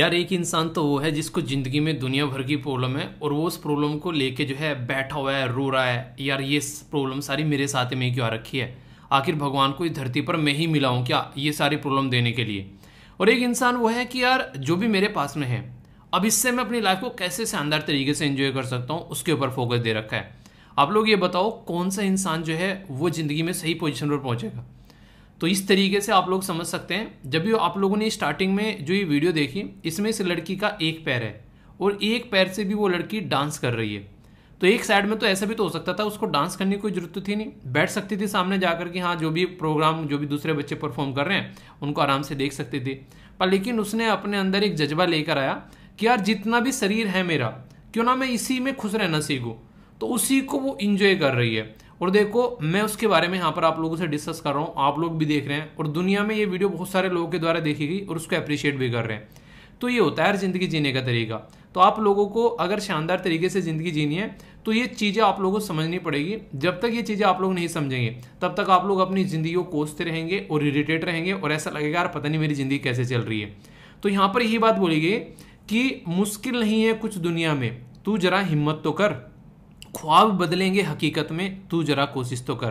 यार एक इंसान तो वो है जिसको ज़िंदगी में दुनिया भर की प्रॉब्लम है और वो उस प्रॉब्लम को लेके जो है बैठा हुआ है रो रहा है यार ये प्रॉब्लम सारी मेरे साथ में क्यों आ रखी है आखिर भगवान को इस धरती पर मैं ही मिला हूँ क्या ये सारी प्रॉब्लम देने के लिए और एक इंसान वो है कि यार जो भी मेरे पास में है अब इससे मैं अपनी लाइफ को कैसे शानदार तरीके से एंजॉय कर सकता हूँ उसके ऊपर फोकस दे रखा है आप लोग ये बताओ कौन सा इंसान जो है वो ज़िंदगी में सही पोजिशन पर पहुँचेगा तो इस तरीके से आप लोग समझ सकते हैं जब भी आप लोगों ने स्टार्टिंग में जो ये वीडियो देखी इसमें इस लड़की का एक पैर है और एक पैर से भी वो लड़की डांस कर रही है तो एक साइड में तो ऐसा भी तो हो सकता था उसको डांस करने की कोई जरूरत तो थी नहीं बैठ सकती थी सामने जाकर कि हाँ जो भी प्रोग्राम जो भी दूसरे बच्चे परफॉर्म कर रहे हैं उनको आराम से देख सकती थी पर लेकिन उसने अपने अंदर एक जज्बा लेकर आया कि यार जितना भी शरीर है मेरा क्यों ना मैं इसी में खुश रहना सीखूँ तो उसी को वो इंजॉय कर रही है और देखो मैं उसके बारे में यहाँ पर आप लोगों से डिस्कस कर रहा हूँ आप लोग भी देख रहे हैं और दुनिया में ये वीडियो बहुत सारे लोगों के द्वारा देखी गई और उसको अप्रिशिएट भी कर रहे हैं तो ये होता है ज़िंदगी जीने का तरीका तो आप लोगों को अगर शानदार तरीके से ज़िंदगी जीनी है तो ये चीज़ें आप लोगों को समझनी पड़ेगी जब तक ये चीज़ें आप लोग नहीं समझेंगे तब तक आप लोग अपनी ज़िंदगी को कोसते रहेंगे और इरीटेट रहेंगे और ऐसा लगेगा यार पता नहीं मेरी ज़िंदगी कैसे चल रही है तो यहाँ पर यही बात बोली गई कि मुश्किल नहीं है कुछ दुनिया में तू जरा हिम्मत तो कर ख्वाब बदलेंगे हकीकत में तू जरा कोशिश तो कर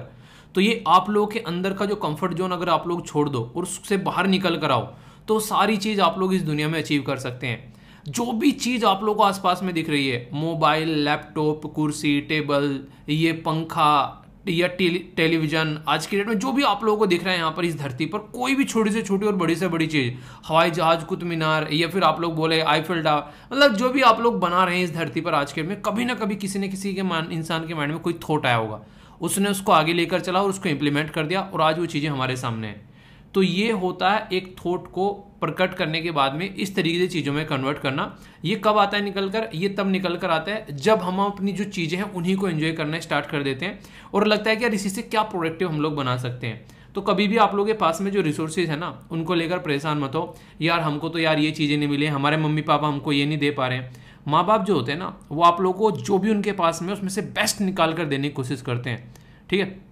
तो ये आप लोगों के अंदर का जो कंफर्ट जोन अगर आप लोग छोड़ दो और उससे बाहर निकल कर आओ तो सारी चीज़ आप लोग इस दुनिया में अचीव कर सकते हैं जो भी चीज़ आप लोगों को आसपास में दिख रही है मोबाइल लैपटॉप कुर्सी टेबल ये पंखा या टेली टेलीविज़न आज की डेट में जो भी आप लोगों को दिख रहा है यहाँ पर इस धरती पर कोई भी छोटी से छोटी और बड़ी से बड़ी चीज़ हवाई जहाज कुतुब मीनार या फिर आप लोग बोले आईफिल डा मतलब जो भी आप लोग बना रहे हैं इस धरती पर आज के डेट में कभी ना कभी किसी न किसी के इंसान के माइंड में कोई थॉट आया होगा उसने उसको आगे लेकर चला और उसको इम्प्लीमेंट कर दिया और आज वो चीज़ें हमारे सामने हैं तो ये होता है एक थॉट को प्रकट करने के बाद में इस तरीके से चीज़ों में कन्वर्ट करना ये कब आता है निकल कर ये तब निकल कर आता है जब हम अपनी जो चीज़ें हैं उन्हीं को एंजॉय करना स्टार्ट कर देते हैं और लगता है कि यार इसी से क्या प्रोडक्टिव हम लोग बना सकते हैं तो कभी भी आप लोगों के पास में जो रिसोर्सेज है ना उनको लेकर परेशान मत हो यार हमको तो यार ये चीज़ें नहीं मिली हमारे मम्मी पापा हमको ये नहीं दे पा रहे हैं माँ बाप जो होते हैं ना वो आप लोगों को जो भी उनके पास में उसमें से बेस्ट निकाल कर देने की कोशिश करते हैं ठीक है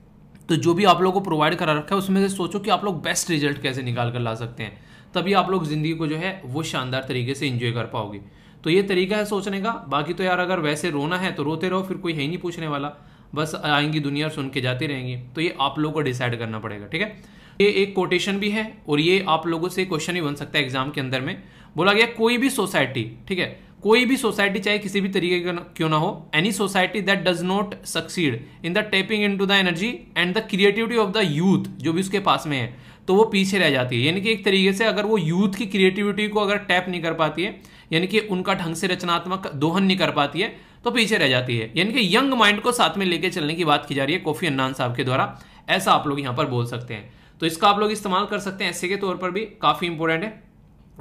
तो जो भी आप लोगों को प्रोवाइड करा रखा है उसमें से सोचो कि आप लोग बेस्ट रिजल्ट कैसे निकाल कर ला सकते हैं तभी आप लोग ज़िंदगी को जो है वो शानदार तरीके से इंजॉय कर पाओगे तो ये तरीका है सोचने का बाकी तो यार अगर वैसे रोना है तो रोते रहो फिर कोई है ही नहीं पूछने वाला बस आएंगी दुनिया सुन के जाती रहेंगी तो ये आप लोगों को डिसाइड करना पड़ेगा ठीक है ये एक कोटेशन भी है और ये आप लोगों से क्वेश्चन भी बन सकता है एग्जाम के अंदर में बोला गया कोई भी सोसाइटी ठीक है कोई भी सोसाइटी चाहे किसी भी तरीके का क्यों ना हो any society that does not succeed in the tapping into the energy and the creativity of the youth जो भी उसके पास में है तो वो पीछे रह जाती है यानी कि एक तरीके से अगर वो यूथ की क्रिएटिविटी को अगर टैप नहीं कर पाती है यानी कि उनका ढंग से रचनात्मक दोहन नहीं कर पाती है तो पीछे रह जाती है यानी कि यंग माइंड को साथ में लेके चलने की बात की जा रही है कोफी अन्नान साहब के द्वारा ऐसा आप लोग यहां पर बोल सकते हैं तो इसका आप लोग इस्तेमाल कर सकते हैं ऐसे के तौर पर भी काफ़ी इंपॉर्टेंट है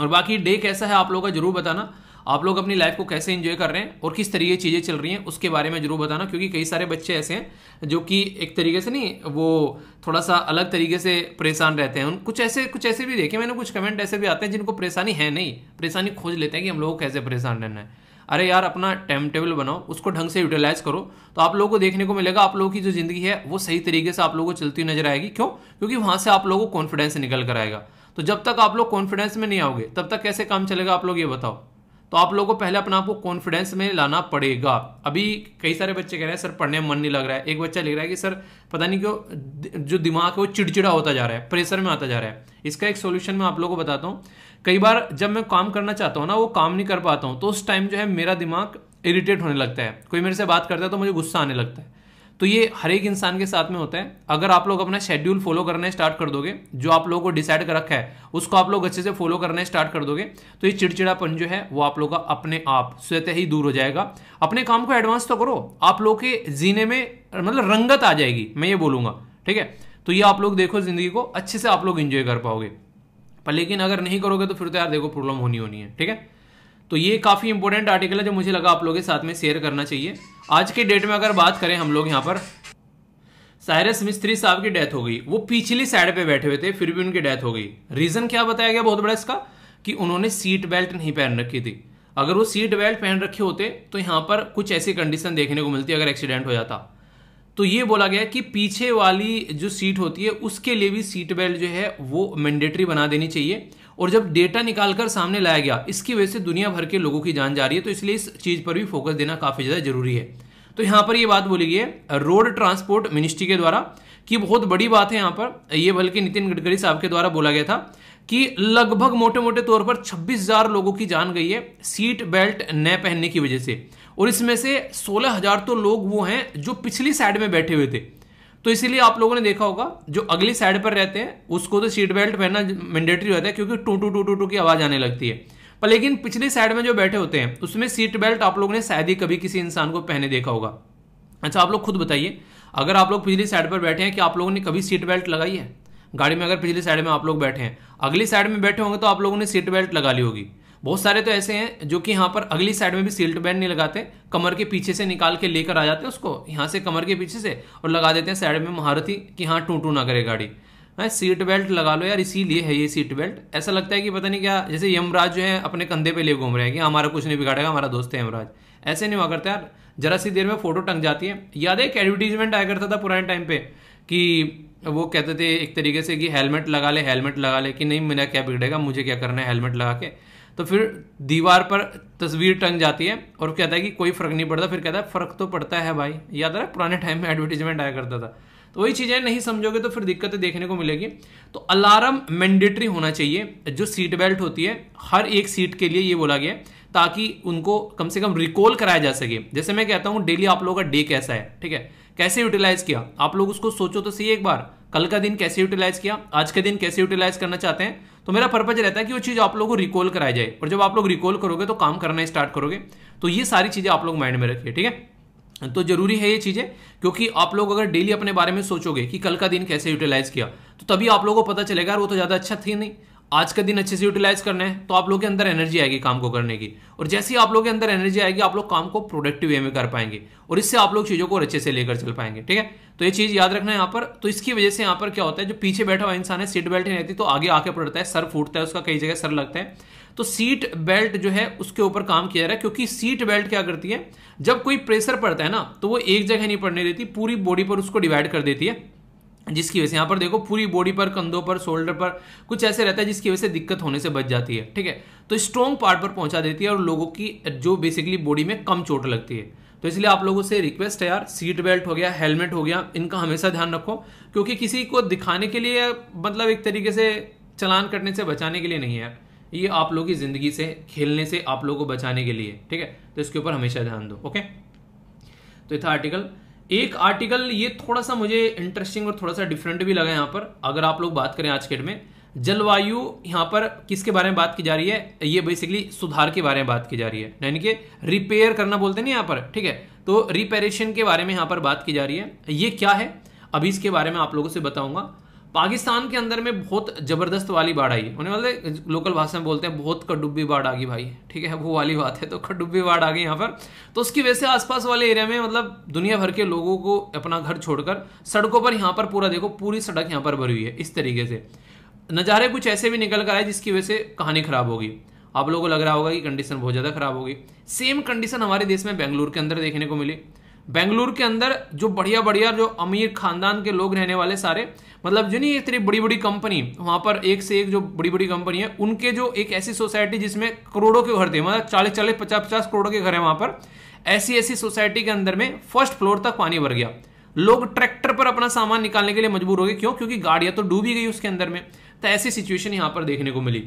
और बाकी डे कैसा है आप लोगों का जरूर बताना आप लोग अपनी लाइफ को कैसे इन्जॉय कर रहे हैं और किस तरीके की चीज़ें चल रही हैं उसके बारे में जरूर बताना क्योंकि कई सारे बच्चे ऐसे हैं जो कि एक तरीके से नहीं वो थोड़ा सा अलग तरीके से परेशान रहते हैं उन कुछ ऐसे कुछ ऐसे भी देखे मैंने कुछ कमेंट ऐसे भी आते हैं जिनको परेशानी है नहीं परेशानी खोज लेते हैं कि हम लोग को कैसे परेशान रहना है अरे यार अपना टाइम टेबल बनाओ उसको ढंग से यूटिलाइज करो तो आप लोगों को देखने को मिलेगा आप लोगों की जो जिंदगी है वो सही तरीके से आप लोगों को चलती हुई नजर आएगी क्यों क्योंकि वहां से आप लोगों को कॉन्फिडेंस निकल कर आएगा तो जब तक आप लोग कॉन्फिडेंस में नहीं आओगे तब तक कैसे काम चलेगा आप लोग ये बताओ तो आप लोगों को पहले अपने आप को कॉन्फिडेंस में लाना पड़ेगा अभी कई सारे बच्चे कह रहे हैं सर पढ़ने में मन नहीं लग रहा है एक बच्चा लिख रहा है कि सर पता नहीं क्यों जो दिमाग है वो चिड़चिड़ा होता जा रहा है प्रेशर में आता जा रहा है इसका एक सोल्यूशन मैं आप लोगों को बताता हूँ कई बार जब मैं काम करना चाहता हूँ ना वो काम नहीं कर पाता हूँ तो उस टाइम जो है मेरा दिमाग इरिटेट होने लगता है कोई मेरे से बात करता है तो मुझे गुस्सा आने लगता है तो ये हर एक इंसान के साथ में होता है अगर आप लोग अपना शेड्यूल फॉलो करना स्टार्ट कर दोगे जो आप लोगों को डिसाइड कर रखा है उसको आप लोग अच्छे से फॉलो करना स्टार्ट कर दोगे तो ये चिड़चिड़ापन जो है वो आप लोग का अपने आप स्वतः ही दूर हो जाएगा अपने काम को एडवांस तो करो आप लोग के जीने में मतलब रंगत आ जाएगी मैं ये बोलूँगा ठीक है तो ये आप लोग देखो जिंदगी को अच्छे से आप लोग इंजॉय कर पाओगे पर लेकिन अगर नहीं करोगे तो फिर तो यार देखो प्रॉब्लम होनी होनी है ठीक है तो ये काफ़ी इंपॉर्टेंट आर्टिकल है जो मुझे लगा आप लोगों के साथ में शेयर करना चाहिए आज के डेट में अगर बात करें हम लोग यहाँ पर साइरस मिस्त्री साहब की डेथ हो गई वो पिछली साइड पे बैठे हुए थे फिर भी उनकी डेथ हो गई रीज़न क्या बताया गया बहुत बड़ा इसका कि उन्होंने सीट बेल्ट नहीं पहन रखी थी अगर वो सीट बेल्ट पहन रखे होते तो यहां पर कुछ ऐसी कंडीशन देखने को मिलती अगर एक्सीडेंट हो जाता तो ये बोला गया कि पीछे वाली जो सीट होती है उसके लिए भी सीट बेल्ट जो है वो मैंडेटरी बना देनी चाहिए और जब डेटा निकालकर सामने लाया गया इसकी वजह से दुनिया भर के लोगों की जान जा रही है तो इसलिए इस चीज़ पर भी फोकस देना काफ़ी ज़्यादा जरूरी है तो यहां पर यह बात बोली गई है रोड ट्रांसपोर्ट मिनिस्ट्री के द्वारा कि बहुत बड़ी बात है यहाँ पर यह बल्कि नितिन गडकरी साहब के द्वारा बोला गया था कि लगभग मोटे मोटे तौर पर 26,000 लोगों की जान गई है सीट बेल्ट न पहनने की वजह से और इसमें से 16,000 तो लोग वो हैं जो पिछली साइड में बैठे हुए थे तो इसीलिए आप लोगों ने देखा होगा जो अगली साइड पर रहते हैं उसको तो सीट बेल्ट पहनना मैंडेटरी होता है क्योंकि टू टू टू टू टू की आवाज़ आने लगती है पर लेकिन पिछली साइड में जो बैठे होते हैं उसमें सीट बेल्ट आप लोगों ने शायद ही कभी किसी इंसान को पहने देखा होगा अच्छा आप लोग खुद बताइए अगर आप लोग पिछली साइड पर बैठे हैं कि आप लोगों ने कभी सीट बेल्ट लगाई है गाड़ी में अगर पिछली साइड में आप लोग बैठे हैं अगली साइड में बैठे होंगे तो आप लोगों ने सीट बेल्ट लगा ली होगी बहुत सारे तो ऐसे हैं जो कि यहाँ पर अगली साइड में भी सील्ट बैंड नहीं लगाते कमर के पीछे से निकाल के लेकर आ जाते हैं उसको यहाँ से कमर के पीछे से और लगा देते हैं साइड में महारथी कि हाँ टू टू ना करे गाड़ी है सीट बेल्ट लगा लो यार इसीलिए है ये सीट बेल्ट ऐसा लगता है कि पता नहीं क्या जैसे यमराज जो है अपने कंधे पे ले घूम रहे हैं कि हमारा कुछ नहीं बिगाड़ेगा हमारा दोस्त है यमराज ऐसे नहीं हुआ करता यार जरा सी देर में फोटो टंग जाती है याद है एक एडवर्टीजमेंट आया करता था पुराने टाइम पे कि वो कहते थे एक तरीके से कि हेलमेट लगा ले हेलमेट लगा ले कि नहीं मेरा क्या बिगड़ेगा मुझे क्या करना है हेलमेट लगा के तो फिर दीवार पर तस्वीर टंग जाती है और कहता है कि कोई फ़र्क नहीं पड़ता फिर कहता है फ़र्क तो पड़ता है भाई याद रहा पुराने टाइम में एडवर्टीजमेंट आया करता था तो वही चीज़ें नहीं समझोगे तो फिर दिक्कतें देखने को मिलेगी तो अलार्म मैंडेटरी होना चाहिए जो सीट बेल्ट होती है हर एक सीट के लिए ये बोला गया ताकि उनको कम से कम रिकॉल कराया जा सके जैसे मैं कहता हूँ डेली आप लोगों का डे कैसा है ठीक है कैसे यूटिलाइज किया आप लोग उसको सोचो तो सही एक बार कल का दिन कैसे यूटिलाइज किया आज का दिन कैसे यूटिलाइज करना चाहते हैं तो मेरा पर्पज रहता है कि वो चीज़ आप लोगों को रिकॉल कराई जाए और जब आप लोग रिकॉल करोगे तो काम करना स्टार्ट करोगे तो ये सारी चीज़ें आप लोग माइंड में रखिए ठीक है तो जरूरी है ये चीज़ें क्योंकि आप लोग अगर डेली अपने बारे में सोचोगे कि कल का दिन कैसे यूटिलाइज किया तो तभी आप लोगों को पता चलेगा और वो तो ज़्यादा अच्छा थी नहीं आज का दिन अच्छे से यूटिलाइज करना है तो आप लोग के अंदर एनर्जी आएगी काम को करने की और जैसे ही आप लोग के अंदर एनर्जी आएगी आप लोग काम को प्रोडक्टिव वे में कर पाएंगे और इससे आप लोग चीज़ों को अच्छे से लेकर चल पाएंगे ठीक है तो ये चीज़ याद रखना है यहाँ पर तो इसकी वजह से यहाँ पर क्या होता है जो पीछे बैठा हुआ इंसान है सीट बेल्ट नहीं रहती तो आगे आके पड़ता है सर फूटता है उसका कई जगह सर लगता है तो सीट बेल्ट जो है उसके ऊपर काम किया जा रहा है क्योंकि सीट बेल्ट क्या करती है जब कोई प्रेशर पड़ता है ना तो वो एक जगह नहीं पड़ने देती पूरी बॉडी पर उसको डिवाइड कर देती है जिसकी वजह से यहाँ पर देखो पूरी बॉडी पर कंधों पर शोल्डर पर कुछ ऐसे रहता है जिसकी वजह से दिक्कत होने से बच जाती है ठीक है तो स्ट्रॉन्ग पार्ट पर पहुंचा देती है और लोगों की जो बेसिकली बॉडी में कम चोट लगती है तो इसलिए आप लोगों से रिक्वेस्ट है यार सीट बेल्ट हो गया हेलमेट हो गया इनका हमेशा ध्यान रखो क्योंकि किसी को दिखाने के लिए मतलब एक तरीके से चलान करने से बचाने के लिए नहीं है ये आप लोगों की ज़िंदगी से खेलने से आप लोगों को बचाने के लिए ठीक है तो इसके ऊपर हमेशा ध्यान दो ओके तो ये था आर्टिकल एक आर्टिकल ये थोड़ा सा मुझे इंटरेस्टिंग और थोड़ा सा डिफरेंट भी लगा यहाँ पर अगर आप लोग बात करें आज के डेट में जलवायु यहाँ पर किसके बारे में बात की जा रही है ये बेसिकली सुधार के बारे में बात की जा रही है यानी कि रिपेयर करना बोलते हैं यहाँ पर ठीक है तो रिपेरेशन के बारे में यहाँ पर बात की जा रही है ये क्या है अभी इसके बारे में आप लोगों से बताऊंगा पाकिस्तान के अंदर में बहुत ज़बरदस्त वाली बाढ़ आई उन्हें मतलब लोकल भाषा में बोलते हैं बहुत कडुब्बी बाढ़ आ गई भाई ठीक है वो वाली बात है तो कडुब्बी बाढ़ आ गई यहाँ पर तो उसकी वजह से आसपास वाले एरिया में मतलब दुनिया भर के लोगों को अपना घर छोड़कर सड़कों पर यहाँ पर पूरा देखो पूरी सड़क यहाँ पर भरी हुई है इस तरीके से नज़ारे कुछ ऐसे भी निकल कर आए जिसकी वजह से कहानी ख़राब होगी आप लोगों को लग रहा होगा कि कंडीशन बहुत ज़्यादा ख़राब होगी सेम कंडीशन हमारे देश में बेंगलुरु के अंदर देखने को मिली बेंगलुरु के अंदर जो बढ़िया बढ़िया जो अमीर खानदान के लोग रहने वाले सारे मतलब जो नहीं इतनी बड़ी बड़ी कंपनी वहां पर एक से एक जो बड़ी बड़ी कंपनी है उनके जो एक ऐसी सोसाइटी जिसमें करोड़ों के घर थे मतलब चालीस चालीस पचास पचास करोड़ों के घर है वहां पर ऐसी ऐसी सोसाइटी के अंदर में फर्स्ट फ्लोर तक पानी भर गया लोग ट्रैक्टर पर अपना सामान निकालने के लिए मजबूर हो गए क्यों क्योंकि गाड़ियां तो डूबी गई उसके अंदर में तो ऐसी सिचुएशन यहां पर देखने को मिली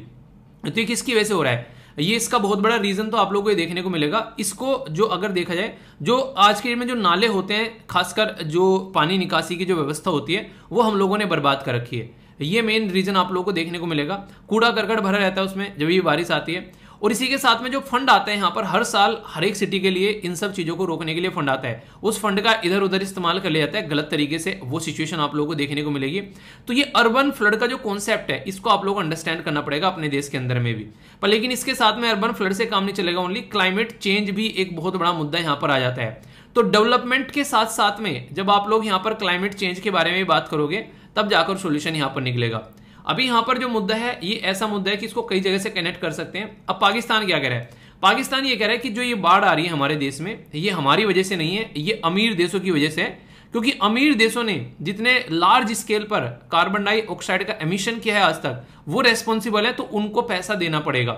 तो किसकी वजह से हो रहा है ये इसका बहुत बड़ा रीजन तो आप लोगों को ये देखने को मिलेगा इसको जो अगर देखा जाए जो आज के डेट में जो नाले होते हैं खासकर जो पानी निकासी की जो व्यवस्था होती है वो हम लोगों ने बर्बाद कर रखी है ये मेन रीजन आप लोगों को देखने को मिलेगा कूड़ा करकट भरा रहता है उसमें जब ये बारिश आती है और इसी के साथ में जो फंड आता है यहाँ पर हर साल हर एक सिटी के लिए इन सब चीज़ों को रोकने के लिए फंड आता है उस फंड का इधर उधर इस्तेमाल कर लिया जाता है गलत तरीके से वो सिचुएशन आप लोगों को देखने को मिलेगी तो ये अर्बन फ्लड का जो कॉन्सेप्ट है इसको आप लोग अंडरस्टैंड करना पड़ेगा अपने देश के अंदर में भी पर लेकिन इसके साथ में अर्बन फ्लड से काम नहीं चलेगा ओनली क्लाइमेट चेंज भी एक बहुत बड़ा मुद्दा यहाँ पर आ जाता है तो डेवलपमेंट के साथ साथ में जब आप लोग यहाँ पर क्लाइमेट चेंज के बारे में बात करोगे तब जाकर सोल्यूशन यहाँ पर निकलेगा अभी यहां पर जो मुद्दा है ये ऐसा मुद्दा है कि इसको कई जगह से कनेक्ट कर सकते हैं अब पाकिस्तान क्या कह रहा है पाकिस्तान ये कह रहा है कि जो ये बाढ़ आ रही है हमारे देश में ये हमारी वजह से नहीं है ये अमीर देशों की वजह से है क्योंकि अमीर देशों ने जितने लार्ज स्केल पर कार्बन डाइऑक्साइड का एमिशन किया है आज तक वो रेस्पॉन्सिबल है तो उनको पैसा देना पड़ेगा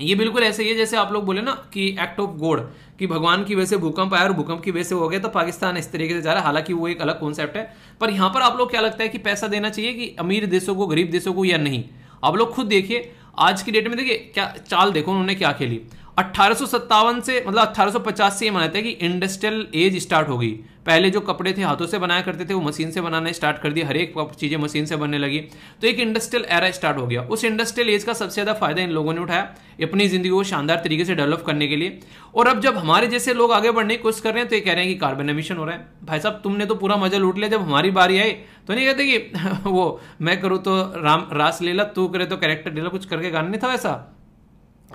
ये बिल्कुल ऐसे ही है जैसे आप लोग बोले ना कि एक्ट ऑफ गोड कि भगवान की वजह से भूकंप आया और भूकंप की वजह से हो गया तो पाकिस्तान इस तरीके से जा रहा है हालांकि वो एक अलग कॉन्सेप्ट है पर यहां पर आप लोग क्या लगता है कि पैसा देना चाहिए कि अमीर देशों को गरीब देशों को या नहीं आप लोग खुद देखिए आज की डेट में देखिए क्या चाल देखो उन्होंने क्या खेली अट्ठारह से मतलब अट्ठारह से ये मानते हैं कि इंडस्ट्रियल एज स्टार्ट हो गई पहले जो कपड़े थे हाथों से बनाया करते थे वो मशीन से बनाना स्टार्ट कर दिया हर एक चीज़ें मशीन से बनने लगी तो एक इंडस्ट्रियल एरा स्टार्ट हो गया उस इंडस्ट्रियल एज का सबसे ज़्यादा फायदा इन लोगों ने उठाया अपनी ज़िंदगी को शानदार तरीके से डेवलप करने के लिए और अब जब हमारे जैसे लोग आगे बढ़ने की कोशिश कर रहे हैं तो ये कह रहे हैं कि कार्बन एमिशन हो रहा है भाई साहब तुमने तो पूरा मजा लूट लिया जब हमारी बारी आई तो नहीं कहते कि वो मैं करूँ तो राम रास लीला तू करे तो कैरेक्टर ले ला कुछ करके गाना नहीं था वैसा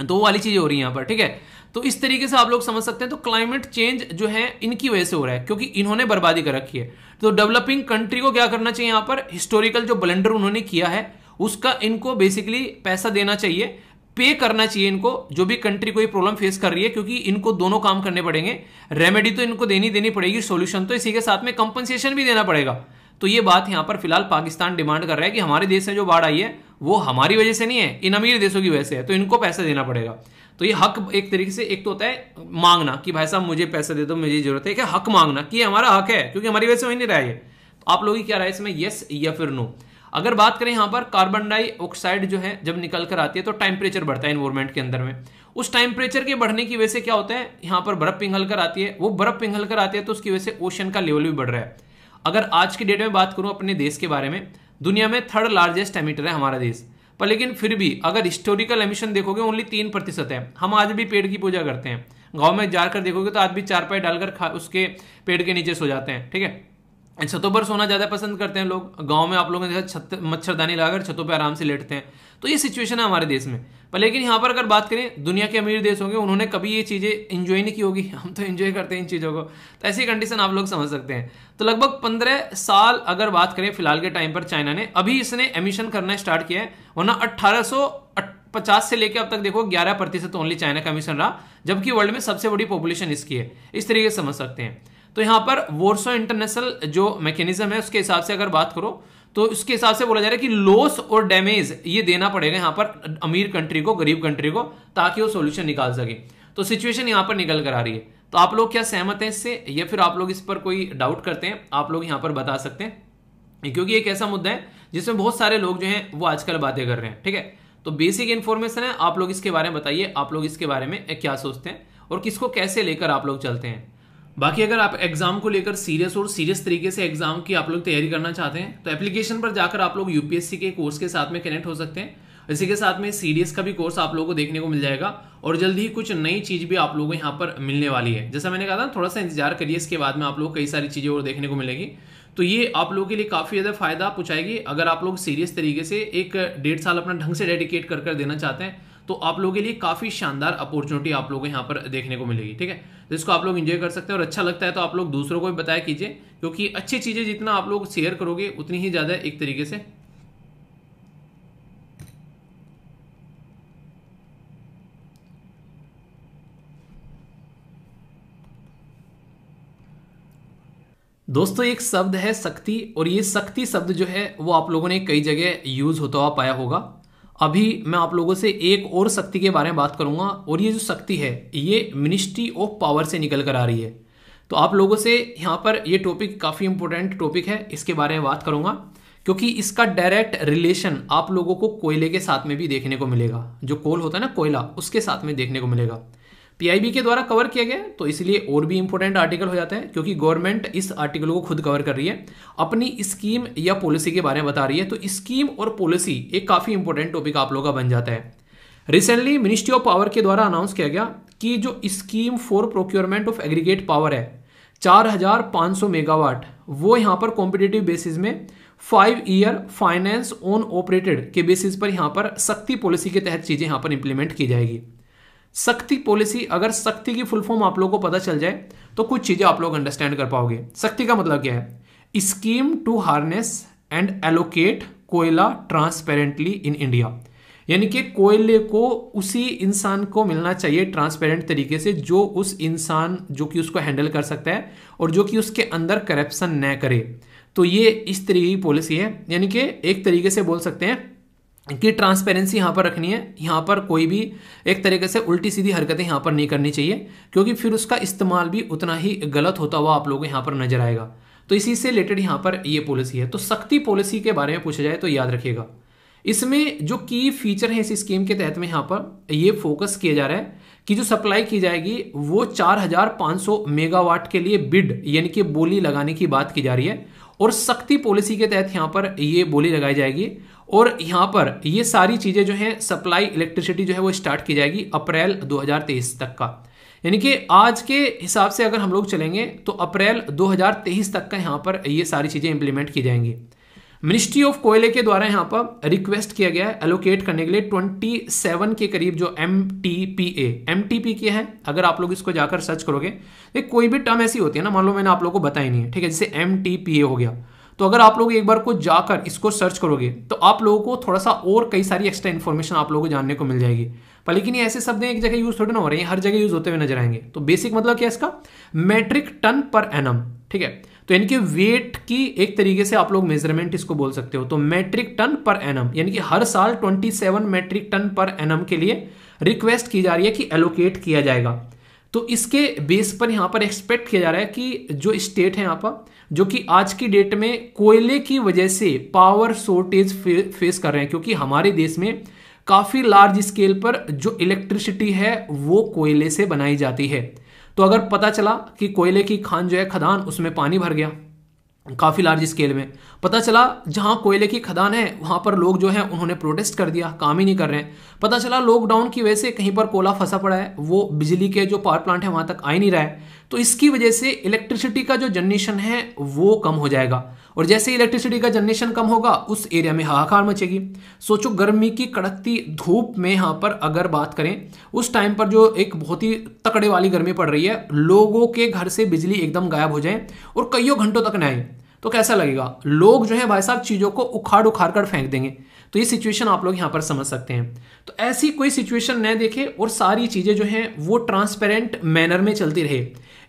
तो वो वाली चीज़ें हो रही है यहाँ पर ठीक है तो इस तरीके से आप लोग समझ सकते हैं तो क्लाइमेट चेंज जो है इनकी वजह से हो रहा है क्योंकि इन्होंने बर्बादी कर रखी है तो डेवलपिंग कंट्री को क्या करना चाहिए यहां पर हिस्टोरिकल जो ब्लेंडर उन्होंने किया है उसका इनको बेसिकली पैसा देना चाहिए पे करना चाहिए इनको जो भी कंट्री कोई प्रॉब्लम फेस कर रही है क्योंकि इनको दोनों काम करने पड़ेंगे रेमेडी तो इनको देनी देनी पड़ेगी सोल्यूशन तो इसी के साथ में कंपनसेशन भी देना पड़ेगा तो ये बात यहां पर फिलहाल पाकिस्तान डिमांड कर रहा है कि हमारे देश में जो बाढ़ आई है वो हमारी वजह से नहीं है इन अमीर देशों की वजह से है तो इनको पैसा देना पड़ेगा तो ये हक एक तरीके से एक तो होता है मांगना कि भाई साहब मुझे पैसा दे दो मुझे जरूरत है हक मांगना कि हमारा हक है क्योंकि हमारी वजह से वही नहीं रहा है तो आप लोगों की क्या राय इसमें यस या फिर नो अगर बात करें यहां पर कार्बन डाइऑक्साइड जो है जब निकल कर आती है तो टेम्परेचर बढ़ता है इन्वायरमेंट के अंदर में उस टेम्परेचर के बढ़ने की वजह से क्या होता है यहां पर बर्फ पिघल कर आती है वो बर्फ पिघल कर आती है तो उसकी वजह से ओशन का लेवल भी बढ़ रहा है अगर आज की डेट में बात करूं अपने देश के बारे में दुनिया में थर्ड लार्जेस्ट एमिटर है हमारा देश पर लेकिन फिर भी अगर हिस्टोरिकल एमिशन देखोगे ओनली तीन प्रतिशत है हम आज भी पेड़ की पूजा करते हैं गांव में जाकर देखोगे तो आज भी चार पाई डालकर उसके पेड़ के नीचे सो जाते हैं ठीक है छतों पर सोना ज़्यादा पसंद करते हैं लोग गांव में आप लोगों ने छत मच्छरदानी लगाकर छतों पर आराम से लेटते हैं तो ये सिचुएशन है हमारे देश में पर लेकिन यहाँ पर अगर बात करें दुनिया के अमीर देश होंगे उन्होंने कभी ये चीज़ें इंजॉय नहीं की होगी हम तो इंजॉय करते हैं इन चीज़ों को तो ऐसी कंडीशन आप लोग समझ सकते हैं तो लगभग पंद्रह साल अगर बात करें फिलहाल के टाइम पर चाइना ने अभी इसने एमिशन करना स्टार्ट किया है वरना अट्ठारह पचास से लेकर अब तक देखो ग्यारह प्रतिशत ओनली चाइना का एमिशन रहा जबकि वर्ल्ड में सबसे बड़ी पॉपुलेशन इसकी है इस तरीके से समझ सकते हैं तो यहां पर वोर्सो इंटरनेशनल जो मैकेनिज्म है उसके हिसाब से अगर बात करो तो उसके हिसाब से बोला जा रहा है कि लॉस और डैमेज ये देना पड़ेगा यहां पर अमीर कंट्री को गरीब कंट्री को ताकि वो सोल्यूशन निकाल सके तो सिचुएशन यहां पर निकल कर आ रही है तो आप लोग क्या सहमत हैं इससे या फिर आप लोग इस पर कोई डाउट करते हैं आप लोग यहां पर बता सकते हैं क्योंकि एक ऐसा मुद्दा है जिसमें बहुत सारे लोग जो हैं वो आजकल बातें कर रहे हैं ठीक है तो बेसिक इन्फॉर्मेशन है आप लोग इसके बारे में बताइए आप लोग इसके बारे में क्या सोचते हैं और किसको कैसे लेकर आप लोग चलते हैं बाकी अगर आप एग्ज़ाम को लेकर सीरियस और सीरियस तरीके से एग्ज़ाम की आप लोग तैयारी करना चाहते हैं तो एप्लीकेशन पर जाकर आप लोग यूपीएससी के कोर्स के साथ में कनेक्ट हो सकते हैं इसी के साथ में सीडीएस का भी कोर्स आप लोगों को देखने को मिल जाएगा और जल्द ही कुछ नई चीज़ भी आप लोगों को यहाँ पर मिलने वाली है जैसा मैंने कहा था थोड़ा सा इंतजार करिए इसके बाद में आप लोग कई सारी चीज़ें और देखने को मिलेगी तो ये आप लोगों के लिए काफ़ी ज़्यादा फायदा पहुंचाएगी अगर आप लोग सीरियस तरीके से एक डेढ़ साल अपना ढंग से डेडिकेट कर कर देना चाहते हैं तो आप लोगों के लिए काफ़ी शानदार अपॉर्चुनिटी आप लोगों को यहाँ पर देखने को मिलेगी ठीक है तो इसको आप लोग इन्जॉय कर सकते हैं और अच्छा लगता है तो आप लोग दूसरों को भी बताया कीजिए क्योंकि अच्छी चीज़ें जितना आप लोग शेयर करोगे उतनी ही ज़्यादा एक तरीके से दोस्तों एक शब्द है शक्ति और ये शक्ति शब्द जो है वो आप लोगों ने कई जगह यूज़ होता हुआ पाया होगा अभी मैं आप लोगों से एक और शक्ति के बारे में बात करूंगा और ये जो शक्ति है ये मिनिस्ट्री ऑफ पावर से निकल कर आ रही है तो आप लोगों से यहाँ पर ये टॉपिक काफ़ी इंपॉर्टेंट टॉपिक है इसके बारे में बात करूंगा क्योंकि इसका डायरेक्ट रिलेशन आप लोगों को कोयले के साथ में भी देखने को मिलेगा जो कोल होता है ना कोयला उसके साथ में देखने को मिलेगा पीआईबी के द्वारा कवर किया गया तो इसलिए और भी इंपॉर्टेंट आर्टिकल हो जाता है क्योंकि गवर्नमेंट इस आर्टिकल को खुद कवर कर रही है अपनी स्कीम या पॉलिसी के बारे में बता रही है तो स्कीम और पॉलिसी एक काफ़ी इंपॉर्टेंट टॉपिक आप लोगों का बन जाता है रिसेंटली मिनिस्ट्री ऑफ पावर के द्वारा अनाउंस किया गया कि जो scheme for procurement of aggregate power है चार मेगावाट वो यहाँ पर कॉम्पिटेटिव बेसिस में five year finance on operated के बेसिस पर यहाँ पर सख्ती पॉलिसी के तहत चीज़ें यहाँ पर इंप्लीमेंट की जाएगी सख्ती पॉलिसी अगर सख्ती की फुल फॉर्म आप लोगों को पता चल जाए तो कुछ चीज़ें आप लोग अंडरस्टैंड कर पाओगे सख्ती का मतलब क्या है scheme to harness and allocate Koyala transparently in India यानी कि कोयले को उसी इंसान को मिलना चाहिए ट्रांसपेरेंट तरीके से जो उस इंसान जो कि उसको हैंडल कर सकता है और जो कि उसके अंदर करप्शन न करे तो ये इस तरीके की पॉलिसी है यानी कि एक तरीके से बोल सकते हैं कि ट्रांसपेरेंसी यहाँ पर रखनी है यहाँ पर कोई भी एक तरीके से उल्टी सीधी हरकतें यहाँ पर नहीं करनी चाहिए क्योंकि फिर उसका इस्तेमाल भी उतना ही गलत होता हुआ आप लोगों को यहाँ पर नजर आएगा तो इसी से रिलेटेड यहाँ पर ये पॉलिसी है तो सख्ती पॉलिसी के बारे में पूछा जाए तो याद रखिएगा इसमें जो की फीचर है इस स्कीम के तहत में यहाँ पर ये फोकस किया जा रहा है कि जो सप्लाई की जाएगी वो 4,500 मेगावाट के लिए बिड यानी कि बोली लगाने की बात की जा रही है और सख्ती पॉलिसी के तहत यहाँ पर ये बोली लगाई जाएगी और यहाँ पर ये सारी चीज़ें जो हैं सप्लाई इलेक्ट्रिसिटी जो है वो स्टार्ट की जाएगी अप्रैल 2023 तक का यानी कि आज के हिसाब से अगर हम लोग चलेंगे तो अप्रैल 2023 तक का यहाँ पर ये सारी चीज़ें इम्प्लीमेंट की जाएंगी मिनिस्ट्री ऑफ कोयले के द्वारा यहाँ पर रिक्वेस्ट किया गया है एलोकेट करने के लिए 27 के करीब जो M T P A M T P क्या है अगर आप लोग इसको जाकर सर्च करोगे एक कोई भी टर्म ऐसी होती है ना मान लो मैंने आप लोगों को बताया नहीं है ठीक है जैसे एम टी पी ए हो गया तो अगर आप लोग एक बार को जाकर इसको सर्च करोगे तो आप लोगों को थोड़ा सा और कई सारी एक्स्ट्रा इन्फॉर्मेशन आप लोगों को जानने को मिल जाएगी पर लेकिन ये ऐसे शब्द एक जगह यूज थोड़े ना हो रहे हैं हर जगह यूज होते हुए नजर आएंगे तो बेसिक मतलब क्या इसका मेट्रिक टन पर एनम ठीक है तो यानी कि वेट की एक तरीके से आप लोग मेजरमेंट इसको बोल सकते हो तो मैट्रिक टन पर एनम यानी कि हर साल 27 मेट्रिक टन पर एनम के लिए रिक्वेस्ट की जा रही है कि एलोकेट किया जाएगा तो इसके बेस पर यहाँ पर एक्सपेक्ट किया जा रहा है कि जो स्टेट है यहाँ पर जो कि आज की डेट में कोयले की वजह से पावर शोर्टेज फेस कर रहे हैं क्योंकि हमारे देश में काफ़ी लार्ज स्केल पर जो इलेक्ट्रिसिटी है वो कोयले से बनाई जाती है तो अगर पता चला कि कोयले की खान जो है खदान उसमें पानी भर गया काफ़ी लार्ज स्केल में पता चला जहाँ कोयले की खदान है वहाँ पर लोग जो है उन्होंने प्रोटेस्ट कर दिया काम ही नहीं कर रहे हैं पता चला लॉकडाउन की वजह से कहीं पर कोला फंसा पड़ा है वो बिजली के जो पावर प्लांट है वहाँ तक आ ही नहीं रहा है तो इसकी वजह से इलेक्ट्रिसिटी का जो जनरेशन है वो कम हो जाएगा और जैसे ही इलेक्ट्रिसिटी का जनरेशन कम होगा उस एरिया में हाहाकार मचेगी सोचो गर्मी की कड़कती धूप में यहाँ पर अगर बात करें उस टाइम पर जो एक बहुत ही तकड़े वाली गर्मी पड़ रही है लोगों के घर से बिजली एकदम गायब हो जाए और कईयों घंटों तक न आए तो कैसा लगेगा लोग जो है भाई साहब चीज़ों को उखाड़ उखाड़ कर फेंक देंगे तो ये सिचुएशन आप लोग यहाँ पर समझ सकते हैं तो ऐसी कोई सिचुएशन न देखे और सारी चीज़ें जो हैं वो ट्रांसपेरेंट मैनर में चलती रहे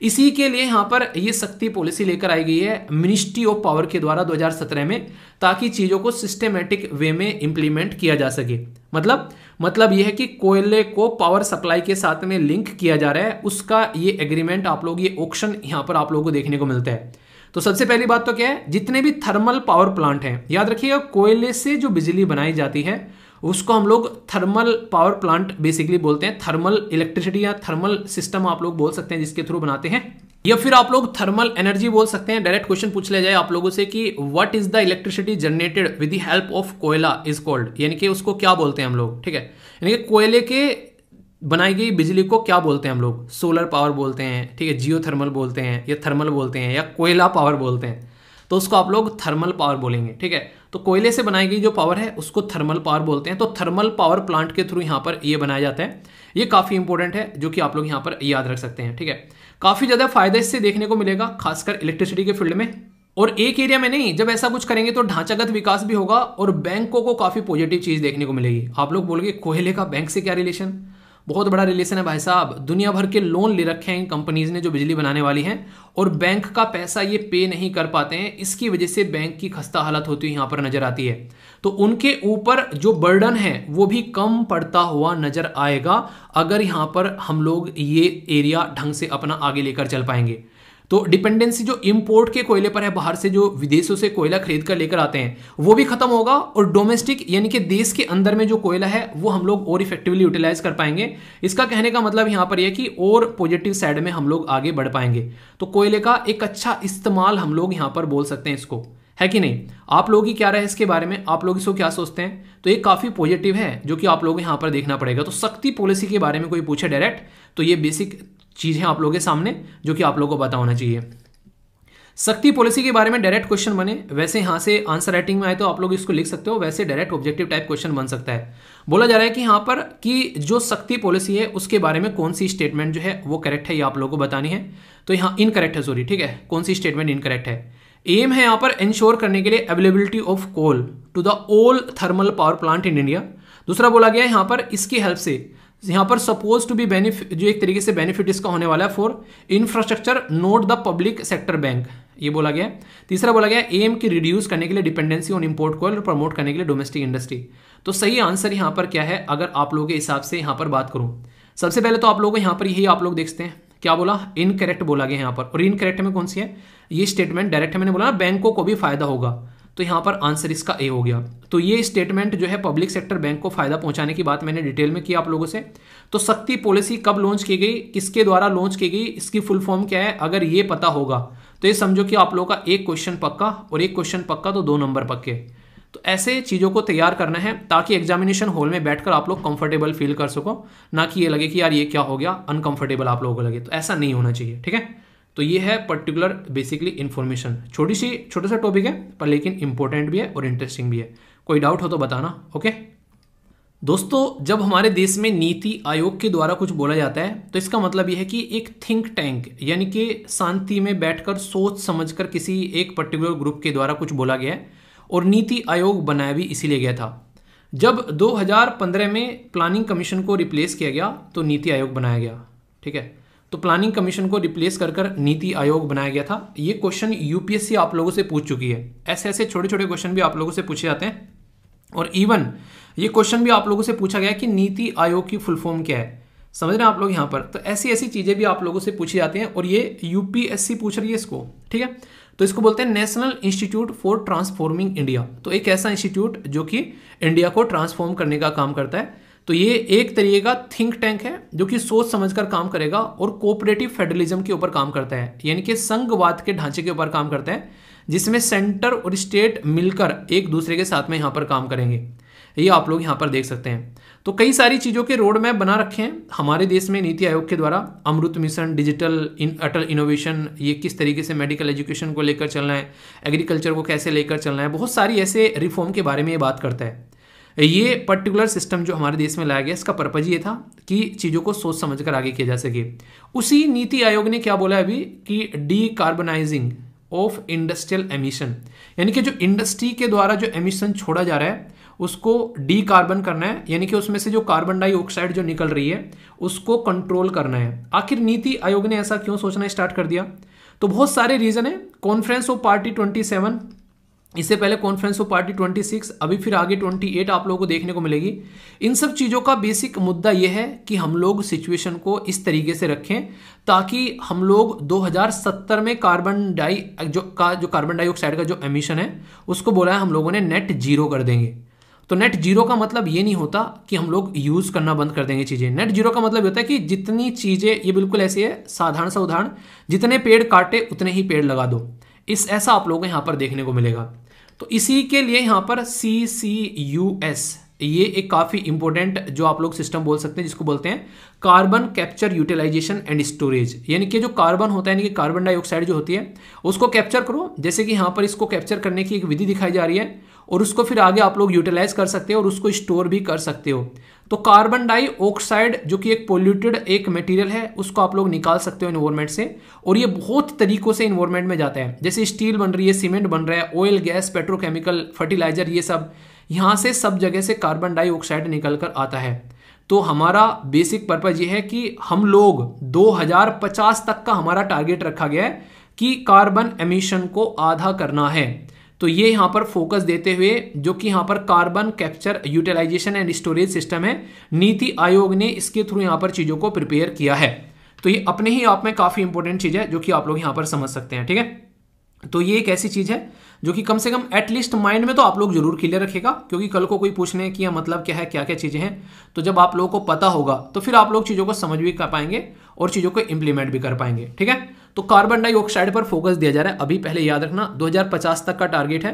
इसी के लिए यहाँ पर ये सख्ती पॉलिसी लेकर आई गई है मिनिस्ट्री ऑफ पावर के द्वारा 2017 में ताकि चीज़ों को सिस्टमेटिक वे में इंप्लीमेंट किया जा सके मतलब मतलब यह है कि कोयले को पावर सप्लाई के साथ में लिंक किया जा रहा है उसका ये एग्रीमेंट आप लोग ये ऑप्शन यहाँ पर आप लोगों को देखने को मिलता है तो सबसे पहली बात तो क्या है जितने भी थर्मल पावर प्लांट हैं याद रखिएगा कोयले से जो बिजली बनाई जाती है उसको हम लोग थर्मल पावर प्लांट बेसिकली बोलते हैं थर्मल इलेक्ट्रिसिटी या थर्मल सिस्टम आप लोग बोल सकते हैं जिसके थ्रू बनाते हैं या फिर आप लोग थर्मल एनर्जी बोल सकते हैं डायरेक्ट क्वेश्चन पूछ लिया जाए आप लोगों से कि what is the electricity generated with the help of koyla is called यानी कि उसको क्या बोलते हैं हम लोग ठीक है यानी कि कोयले के बनाई गई बिजली को क्या बोलते हैं हम लोग सोलर पावर बोलते हैं ठीक है जियो थर्मल बोलते हैं या थर्मल बोलते हैं या कोयला पावर बोलते हैं तो उसको आप लोग थर्मल पावर बोलेंगे ठीक है तो कोयले से बनाई गई जो पावर है उसको थर्मल पावर बोलते हैं तो थर्मल पावर प्लांट के थ्रू यहाँ पर ये बनाया जाता है ये काफ़ी इंपॉर्टेंट है जो कि आप लोग यहाँ पर याद रख सकते हैं ठीक है काफ़ी ज़्यादा फायदा इससे देखने को मिलेगा खासकर इलेक्ट्रिसिटी के फील्ड में और एक एरिया में नहीं जब ऐसा कुछ करेंगे तो ढांचागत विकास भी होगा और बैंकों को काफ़ी पॉजिटिव चीज़ देखने को मिलेगी आप लोग बोलोगे कोयले का बैंक से क्या रिलेशन बहुत बड़ा रिलेशन है भाई साहब दुनिया भर के लोन ले रखे हैं कंपनीज ने जो बिजली बनाने वाली हैं और बैंक का पैसा ये पे नहीं कर पाते हैं इसकी वजह से बैंक की खस्ता हालत होती है यहाँ पर नजर आती है तो उनके ऊपर जो बर्डन है वो भी कम पड़ता हुआ नजर आएगा अगर यहाँ पर हम लोग ये एरिया ढंग से अपना आगे लेकर चल पाएंगे तो डिपेंडेंसी जो इंपोर्ट के कोयले पर है बाहर से जो विदेशों से कोयला खरीद कर लेकर आते हैं वो भी खत्म होगा और डोमेस्टिक यानी कि देश के अंदर में जो कोयला है वो हम लोग और इफेक्टिवली यूटिलाइज कर पाएंगे इसका कहने का मतलब यहां पर यह कि और पॉजिटिव साइड में हम लोग आगे बढ़ पाएंगे तो कोयले का एक अच्छा इस्तेमाल हम लोग यहां पर बोल सकते हैं इसको है कि नहीं आप लोग ही क्या रहे इसके बारे में आप लोग इसको क्या सोचते हैं तो ये काफ़ी पॉजिटिव है जो कि आप लोग यहां पर देखना पड़ेगा तो सख्ती पॉलिसी के बारे में कोई पूछे डायरेक्ट तो ये बेसिक चीज़ें आप लोगों के सामने जो कि आप लोगों को पता होना चाहिए सख्ती पॉलिसी के बारे में डायरेक्ट क्वेश्चन बने वैसे यहां से आंसर राइटिंग में आए तो आप लोग इसको लिख सकते हो वैसे डायरेक्ट ऑब्जेक्टिव टाइप क्वेश्चन बन सकता है बोला जा रहा है कि यहाँ पर कि जो सख्ती पॉलिसी है उसके बारे में कौन सी स्टेटमेंट जो है वो करेक्ट है ये आप लोगों को बतानी है तो यहाँ इनकरेक्ट है सॉरी ठीक है कौन सी स्टेटमेंट इनकरेक्ट है एम है यहाँ पर इंश्योर करने के लिए availability of coal to the all thermal power plant in India दूसरा बोला गया है यहाँ पर इसकी हेल्प से यहाँ पर सपोज टू बी बेनिफिट जो एक तरीके से बेनिफिट इसका होने वाला है for infrastructure not the public sector bank ये बोला गया तीसरा बोला गया एम की रिड्यूस करने के लिए डिपेंडेंसी ऑन इंपोर्ट को और प्रमोट करने के लिए डोमेस्टिक इंडस्ट्री तो सही आंसर यहाँ पर क्या है अगर आप लोगों के हिसाब से यहाँ पर बात करूँ सबसे पहले तो आप लोगों यहां यहाँ पर यही आप लोग देखते हैं क्या बोला इनकरेक्ट बोला गया यहाँ पर और इनकरेक्ट में कौन सी है ये स्टेटमेंट डायरेक्ट मैंने बोला ना बैंकों को भी फायदा होगा तो यहाँ पर आंसर इसका ए हो गया तो ये स्टेटमेंट जो है पब्लिक सेक्टर बैंक को फायदा पहुंचाने की बात मैंने डिटेल में किया आप लोगों से तो सख्ती पॉलिसी कब लॉन्च की गई किसके द्वारा लॉन्च की गई इसकी फुल फॉर्म क्या है अगर ये पता होगा तो ये समझो कि आप लोगों का एक क्वेश्चन पक्का और एक क्वेश्चन पक्का तो दो नंबर पक्के तो ऐसे चीज़ों को तैयार करना है ताकि एग्जामिनेशन हॉल में बैठकर आप लोग कंफर्टेबल फील कर सको ना कि ये लगे कि यार ये क्या हो गया अनकंफर्टेबल आप लोगों को लगे तो ऐसा नहीं होना चाहिए ठीक है तो ये है पर्टिकुलर बेसिकली इन्फॉर्मेशन छोटी सी छोटा सा टॉपिक है पर लेकिन इंपॉर्टेंट भी है और इंटरेस्टिंग भी है कोई डाउट हो तो बताना ओके दोस्तों जब हमारे देश में नीति आयोग के द्वारा कुछ बोला जाता है तो इसका मतलब यह है कि एक थिंक टैंक यानी कि शांति में बैठकर सोच समझकर किसी एक पर्टिकुलर ग्रुप के द्वारा कुछ बोला गया है और नीति आयोग बनाया भी इसीलिए गया था जब 2015 में प्लानिंग कमीशन को रिप्लेस किया गया तो नीति आयोग बनाया गया ठीक है तो प्लानिंग कमीशन को रिप्लेस कर कर नीति आयोग बनाया गया था ये क्वेश्चन यूपीएससी आप लोगों से पूछ चुकी है ऐसे ऐसे छोटे छोटे क्वेश्चन भी आप लोगों से पूछे जाते हैं और इवन ये क्वेश्चन भी आप लोगों से पूछा गया कि नीति आयोग की फुल फॉर्म क्या है समझ रहे हैं आप लोग यहां पर तो ऐसी ऐसी चीज़ें भी आप लोगों से पूछी जाती हैं और ये यूपीएससी पूछ रही है इसको ठीक है तो इसको बोलते हैं National Institute for Transforming India तो एक ऐसा इंस्टीट्यूट जो कि इंडिया को ट्रांसफॉर्म करने का काम करता है तो ये एक तरीके का थिंक टैंक है जो कि सोच समझकर काम करेगा और कोऑपरेटिव फेडरलिज्म के ऊपर काम करता है यानी कि संघवाद के ढांचे के ऊपर काम करता है जिसमें सेंटर और स्टेट मिलकर एक दूसरे के साथ में यहाँ पर काम करेंगे ये आप लोग यहाँ पर देख सकते हैं तो कई सारी चीज़ों के रोड मैप बना रखे हैं हमारे देश में नीति आयोग के द्वारा Amrit mission digital in Atal innovation ये किस तरीके से मेडिकल एजुकेशन को लेकर चलना है एग्रीकल्चर को कैसे लेकर चलना है बहुत सारी ऐसे रिफॉर्म के बारे में ये बात करता है ये पर्टिकुलर सिस्टम जो हमारे देश में लाया गया इसका पर्पज ये था कि चीज़ों को सोच समझ कर आगे किया जा सके उसी नीति आयोग ने क्या बोला अभी कि decarbonising of industrial emission यानी कि जो इंडस्ट्री के द्वारा जो एमिशन छोड़ा जा रहा है उसको डी कार्बन करना है यानी कि उसमें से जो कार्बन डाइऑक्साइड जो निकल रही है उसको कंट्रोल करना है आखिर नीति आयोग ने ऐसा क्यों सोचना स्टार्ट कर दिया तो बहुत सारे रीज़न है conference of party twenty seven इससे पहले कॉन्फ्रेंस ऑफ पार्टी 26 अभी फिर आगे 28 आप लोगों को देखने को मिलेगी इन सब चीज़ों का बेसिक मुद्दा यह है कि हम लोग सिचुएशन को इस तरीके से रखें ताकि हम लोग 2070 में कार्बन डाई जो का जो कार्बन डाइऑक्साइड का जो एमिशन है उसको बोला है हम लोगों ने नेट जीरो कर देंगे तो नेट जीरो का मतलब ये नहीं होता कि हम लोग यूज़ करना बंद कर देंगे चीज़ें नेट जीरो का मतलब होता है कि जितनी चीज़ें ये बिल्कुल ऐसी है साधारण सा उदाहरण जितने पेड़ काटे उतने ही पेड़ लगा दो इस ऐसा आप लोगों को यहाँ पर देखने को मिलेगा तो इसी के लिए यहाँ पर सी सी यू एस ये एक काफ़ी इंपॉर्टेंट जो आप लोग सिस्टम बोल सकते हैं जिसको बोलते हैं carbon capture utilisation and storage यानी कि जो कार्बन होता है यानी कि कार्बन डाइऑक्साइड जो होती है उसको कैप्चर करो जैसे कि यहाँ पर इसको कैप्चर करने की एक विधि दिखाई जा रही है और उसको फिर आगे आप लोग यूटिलाइज कर सकते हो और उसको स्टोर भी कर सकते हो तो कार्बन डाइऑक्साइड जो कि एक पोल्यूटेड एक मटेरियल है उसको आप लोग निकाल सकते हो इन्वायरमेंट से और ये बहुत तरीकों से इन्वायरमेंट में जाता है जैसे स्टील बन रही है सीमेंट बन रहा है ऑयल गैस पेट्रोकेमिकल फर्टिलाइजर ये सब यहाँ से सब जगह से कार्बन डाइऑक्साइड निकल कर आता है तो हमारा बेसिक पर्पज ये है कि हम लोग 2050 तक का हमारा टारगेट रखा गया है कि कार्बन एमिशन को आधा करना है तो ये यहाँ पर फोकस देते हुए जो कि यहाँ पर carbon capture utilisation and storage system है नीति आयोग ने इसके थ्रू यहाँ पर चीज़ों को प्रिपेयर किया है तो ये अपने ही आप में काफ़ी इंपॉर्टेंट चीज़ है जो कि आप लोग यहाँ पर समझ सकते हैं ठीक है तो ये एक ऐसी चीज़ है जो कि कम से कम एटलीस्ट माइंड में तो आप लोग जरूर क्लियर रखेगा क्योंकि कल को कोई पूछने की मतलब क्या है क्या क्या चीज़ें हैं तो जब आप लोगों को पता होगा तो फिर आप लोग चीज़ों को समझ भी कर पाएंगे और चीज़ों को इम्प्लीमेंट भी कर पाएंगे ठीक है तो कार्बन डाइऑक्साइड पर फोकस दिया जा रहा है अभी पहले याद रखना 2050 तक का टारगेट है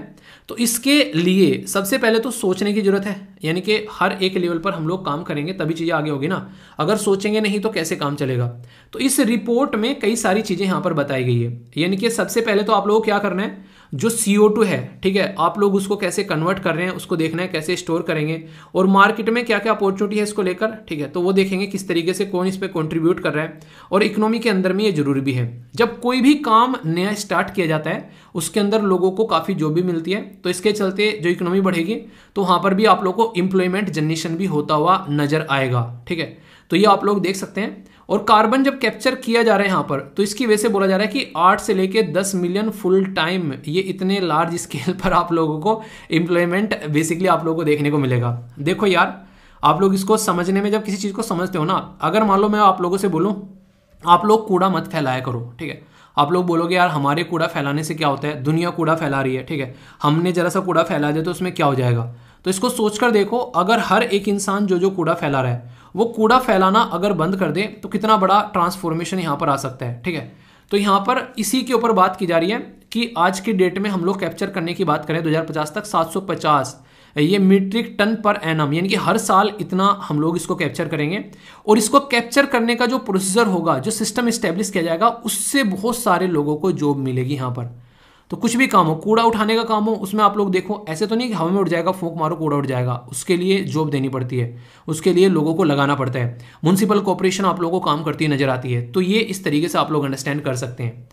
तो इसके लिए सबसे पहले तो सोचने की जरूरत है यानी कि हर एक लेवल पर हम लोग काम करेंगे तभी चीज़ें आगे होगी ना अगर सोचेंगे नहीं तो कैसे काम चलेगा तो इस रिपोर्ट में कई सारी चीज़ें यहां पर बताई गई है यानी कि सबसे पहले तो आप लोगों को क्या करना है जो सी है ठीक है आप लोग उसको कैसे कन्वर्ट कर रहे हैं उसको देखना है कैसे स्टोर करेंगे और मार्केट में क्या क्या अपॉर्चुनिटी है इसको लेकर ठीक है तो वो देखेंगे किस तरीके से कौन इस पर कॉन्ट्रीब्यूट कर रहा है और इकोनॉमी के अंदर में ये जरूरी भी है जब कोई भी काम नया स्टार्ट किया जाता है उसके अंदर लोगों को काफ़ी जॉब भी मिलती है तो इसके चलते जो इकोनॉमी बढ़ेगी तो वहाँ पर भी आप लोग को इम्प्लॉयमेंट जनरेशन भी होता हुआ नजर आएगा ठीक है तो ये आप लोग देख सकते हैं और कार्बन जब कैप्चर किया जा रहा है यहाँ पर तो इसकी वजह से बोला जा रहा है कि आठ से लेके दस मिलियन फुल टाइम ये इतने लार्ज स्केल पर आप लोगों को एम्प्लॉयमेंट बेसिकली आप लोगों को देखने को मिलेगा देखो यार आप लोग इसको समझने में जब किसी चीज़ को समझते हो ना अगर मान लो मैं आप लोगों से बोलूँ आप लोग कूड़ा मत फैलाया करो ठीक है आप लोग बोलोगे यार हमारे कूड़ा फैलाने से क्या होता है दुनिया कूड़ा फैला रही है ठीक है हमने जरा सा कूड़ा फैला दिया तो उसमें क्या हो जाएगा तो इसको सोच कर देखो अगर हर एक इंसान जो जो कूड़ा फैला रहा है वो कूड़ा फैलाना अगर बंद कर दे तो कितना बड़ा ट्रांसफॉर्मेशन यहाँ पर आ सकता है ठीक है तो यहाँ पर इसी के ऊपर बात की जा रही है कि आज की डेट में हम लोग कैप्चर करने की बात करें 2050 तक 750 ये मीट्रिक टन पर एनम यानी कि हर साल इतना हम लोग इसको कैप्चर करेंगे और इसको कैप्चर करने का जो प्रोसीजर होगा जो सिस्टम इस्टेब्लिश किया जाएगा उससे बहुत सारे लोगों को जॉब मिलेगी यहाँ पर तो कुछ भी काम हो कूड़ा उठाने का काम हो उसमें आप लोग देखो ऐसे तो नहीं कि हवा में उठ जाएगा फूक मारो कूड़ा उठ जाएगा उसके लिए जॉब देनी पड़ती है उसके लिए लोगों को लगाना पड़ता है म्यूनसिपल कॉरपोरेशन आप लोगों को काम करती नजर आती है तो ये इस तरीके से आप लोग अंडरस्टैंड कर सकते हैं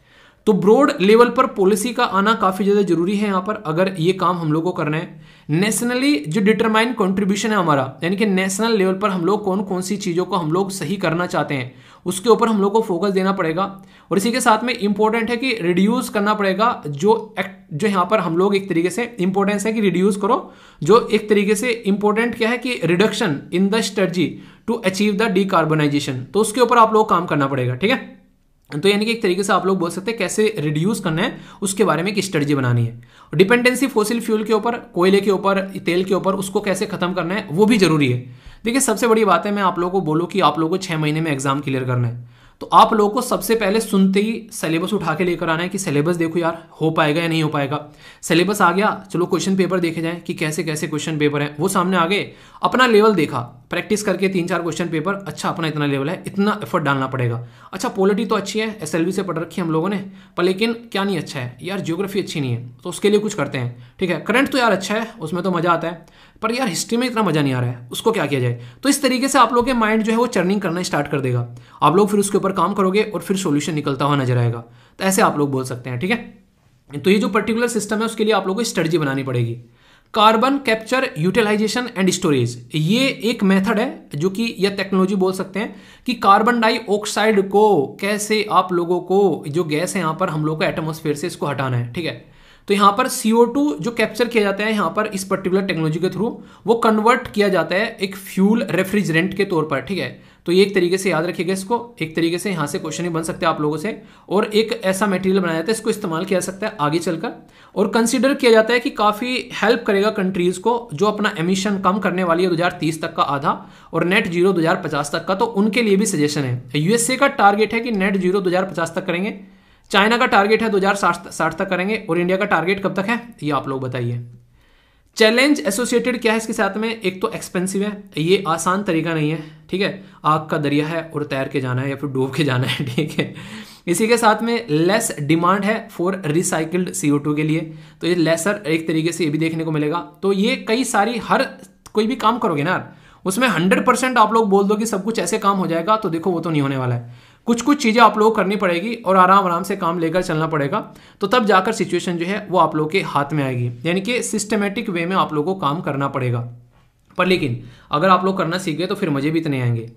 तो ब्रॉड लेवल पर पॉलिसी का आना काफ़ी ज़्यादा जरूरी है यहां पर अगर ये काम हम लोग को करना है नेशनली जो डिटरमाइन कंट्रीब्यूशन है हमारा यानी कि नेशनल लेवल पर हम लोग कौन कौन सी चीज़ों को हम लोग सही करना चाहते हैं उसके ऊपर हम लोग को फोकस देना पड़ेगा और इसी के साथ में इंपॉर्टेंट है कि रिड्यूस करना पड़ेगा जो एक्ट जो यहाँ पर हम लोग एक तरीके से इंपॉर्टेंस है कि रिड्यूस करो जो एक तरीके से इंपॉर्टेंट क्या है कि reduction in the strategy to achieve the decarbonisation तो उसके ऊपर आप लोग काम करना पड़ेगा ठीक है तो यानी कि एक तरीके से आप लोग बोल सकते हैं कैसे रिड्यूस करना है उसके बारे में एक स्ट्रेटी बनानी है डिपेंडेंसी फोसिल फ्यूल के ऊपर कोयले के ऊपर तेल के ऊपर उसको कैसे खत्म करना है वो भी जरूरी है देखिए सबसे बड़ी बात है मैं आप लोगों को बोलूँ कि आप लोगों को छः महीने में एग्ज़ाम क्लियर करना है तो आप लोगों को सबसे पहले सुनते ही सिलेबस उठा के लेकर आना है कि सिलेबस देखो यार हो पाएगा या नहीं हो पाएगा सिलेबस आ गया चलो क्वेश्चन पेपर देखे जाएं कि कैसे कैसे क्वेश्चन पेपर हैं वो सामने आ गए अपना लेवल देखा प्रैक्टिस करके तीन चार क्वेश्चन पेपर अच्छा अपना इतना लेवल है इतना एफर्ट डालना पड़ेगा अच्छा पॉलिटी तो अच्छी है एस से पढ़ रखी है हम लोगों ने पर लेकिन क्या नहीं अच्छा है यार जियोग्राफी अच्छी नहीं है तो उसके लिए कुछ करते हैं ठीक है करंट तो यार अच्छा है उसमें तो मज़ा आता है पर यार हिस्ट्री में इतना मज़ा नहीं आ रहा है उसको क्या किया जाए तो इस तरीके से आप लोग के माइंड जो है वो चर्निंग करना स्टार्ट कर देगा आप लोग फिर उसके ऊपर काम करोगे और फिर सोल्यूशन निकलता हुआ नजर आएगा तो ऐसे आप लोग बोल सकते हैं ठीक है तो ये जो पर्टिकुलर सिस्टम है उसके लिए आप लोग को स्ट्रेटजी बनानी पड़ेगी carbon capture utilisation and storage ये एक मेथड है जो कि यह टेक्नोलॉजी बोल सकते हैं कि कार्बन डाइऑक्साइड को कैसे आप लोगों को जो गैस है यहाँ पर हम लोग को एटमोसफेयर से इसको हटाना है ठीक है तो यहां पर टू जो कैप्चर किया जाता है यहां पर इस पर्टिकुलर टेक्नोलॉजी के थ्रू वो कन्वर्ट किया जाता है एक फ्यूल रेफ्रिजरेंट के तौर पर ठीक है तो ये एक तरीके से याद रखिएगा इसको एक तरीके से यहां से क्वेश्चन ही बन सकते हैं आप लोगों से और एक ऐसा मटेरियल बनाया जाता है इसको इस्तेमाल किया जा सकता है आगे चलकर और कंसिडर किया जाता है कि काफ़ी हेल्प करेगा कंट्रीज़ को जो अपना एमिशन कम करने वाली है दो तक का आधा और नेट जीरो दो तक का तो उनके लिए भी सजेशन है यूएसए का टारगेट है कि नेट जीरो दो तक करेंगे चाइना का टारगेट है दो हजार साठ तक करेंगे और इंडिया का टारगेट कब तक है ये आप लोग बताइए चैलेंज एसोसिएटेड क्या है इसके साथ में एक तो एक्सपेंसिव है ये आसान तरीका नहीं है ठीक है आग का दरिया है और तैर के जाना है या फिर डूब के जाना है ठीक है इसी के साथ में लेस डिमांड है फॉर रिसाइकिल्ड सी के लिए तो ये लेसर एक तरीके से ये भी देखने को मिलेगा तो ये कई सारी हर कोई भी काम करोगे ना यार उसमें हंड्रेड परसेंट आप लोग बोल दो कि सब कुछ ऐसे काम हो जाएगा तो देखो वो तो नहीं होने वाला है कुछ कुछ चीज़ें आप लोगों को करनी पड़ेगी और आराम आराम से काम लेकर चलना पड़ेगा तो तब जाकर सिचुएशन जो है वो आप लोग के हाथ में आएगी यानी कि सिस्टमेटिक वे में आप लोगों को काम करना पड़ेगा पर लेकिन अगर आप लोग करना सीख गए तो फिर मज़े भी इतने आएंगे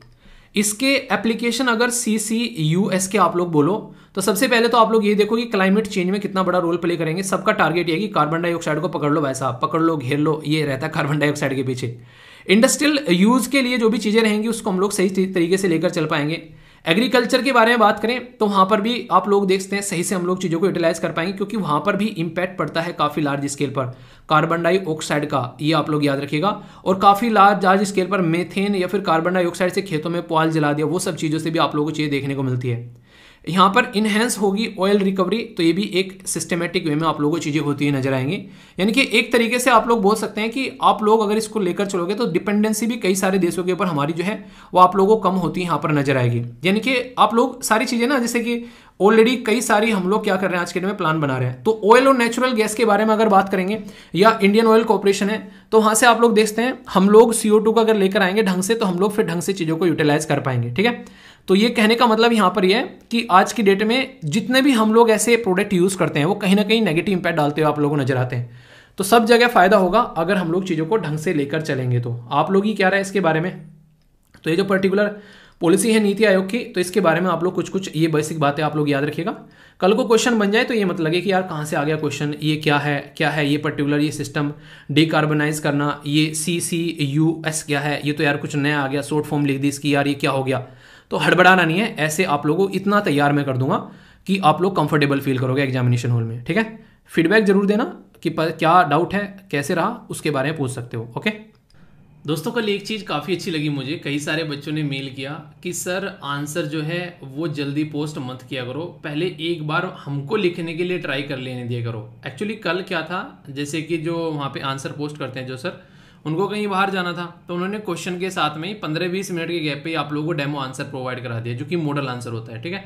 इसके एप्लीकेशन अगर सी सी यू एस के आप लोग बोलो तो सबसे पहले तो आप लोग ये देखो कि क्लाइमेट चेंज में कितना बड़ा रोल प्ले करेंगे सबका टारगेट ये है कि कार्बन डाइऑक्साइड को पकड़ लो वैसा पकड़ लो घेर लो ये रहता है कार्बन डाइऑक्साइड के पीछे इंडस्ट्रियल यूज के लिए जो भी चीज़ें रहेंगी उसको हम लोग सही तरीके से लेकर चल पाएंगे एग्रीकल्चर के बारे में बात करें तो वहाँ पर भी आप लोग देखते हैं सही से हम लोग चीज़ों को यूटिलाइज कर पाएंगे क्योंकि वहाँ पर भी इम्पैक्ट पड़ता है काफ़ी लार्ज स्केल पर कार्बन डाइऑक्साइड का ये आप लोग याद रखिएगा और काफ़ी लार्ज लार्ज स्केल पर मेथेन या फिर कार्बन डाइऑक्साइड से खेतों में पॉल जला दिया वो सब चीज़ों से भी आप लोगों को चीज देखने को मिलती है यहाँ पर इनहेंस होगी ऑयल रिकवरी तो ये भी एक सिस्टमेटिक वे में आप लोगों को चीज़ें होती हुई नजर आएंगी यानी कि एक तरीके से आप लोग बोल सकते हैं कि आप लोग अगर इसको लेकर चलोगे तो डिपेंडेंसी भी कई सारे देशों के ऊपर हमारी जो है वो आप लोगों को कम होती है यहाँ पर नजर आएगी यानी कि आप लोग सारी चीज़ें ना जैसे कि ऑलरेडी कई सारी हम लोग क्या कर रहे हैं आज के डेट में प्लान बना रहे हैं तो ऑयल और नेचुरल गैस के बारे में अगर बात करेंगे या इंडियन ऑयल कॉपोरेशन है तो वहाँ से आप लोग देखते हैं हम लोग सी का अगर लेकर आएंगे ढंग से तो हम लोग फिर ढंग से चीज़ों को यूटिलाइज कर पाएंगे ठीक है तो ये कहने का मतलब यहाँ पर ये है कि आज की डेट में जितने भी हम लोग ऐसे प्रोडक्ट यूज़ करते हैं वो कहीं ना कहीं नेगेटिव इंपैक्ट डालते हुए आप लोगों को नजर आते हैं तो सब जगह फ़ायदा होगा अगर हम लोग चीज़ों को ढंग से लेकर चलेंगे तो आप लोग ही क्या रहा है इसके बारे में तो ये जो पर्टिकुलर पॉलिसी है नीति आयोग की तो इसके बारे में आप लोग कुछ कुछ ये बेसिक बातें आप लोग याद रखिएगा कल को क्वेश्चन बन जाए तो ये मत लगे कि यार कहाँ से आ गया क्वेश्चन ये क्या है क्या है ये पर्टिकुलर ये सिस्टम डिकार्बनाइज करना ये सी सी यू एस क्या है ये तो यार कुछ नया आ गया शॉर्ट फॉर्म लिख दी इसकी यार ये क्या हो गया तो हड़बड़ाना नहीं है ऐसे आप लोगों को इतना तैयार मैं कर दूंगा कि आप लोग कंफर्टेबल फील करोगे एग्जामिनेशन हॉल में ठीक है फीडबैक जरूर देना कि क्या डाउट है कैसे रहा उसके बारे में पूछ सकते हो ओके दोस्तों कल एक चीज़ काफ़ी अच्छी लगी मुझे कई सारे बच्चों ने मेल किया कि सर आंसर जो है वो जल्दी पोस्ट मत किया करो पहले एक बार हमको लिखने के लिए ट्राई कर लेने दिया करो एक्चुअली कल क्या था जैसे कि जो वहाँ पे आंसर पोस्ट करते हैं जो सर उनको कहीं बाहर जाना था तो उन्होंने क्वेश्चन के साथ में ही पंद्रह बीस मिनट के गैप पे आप लोगों को डेमो आंसर प्रोवाइड करा दिया जो कि मॉडल आंसर होता है ठीक है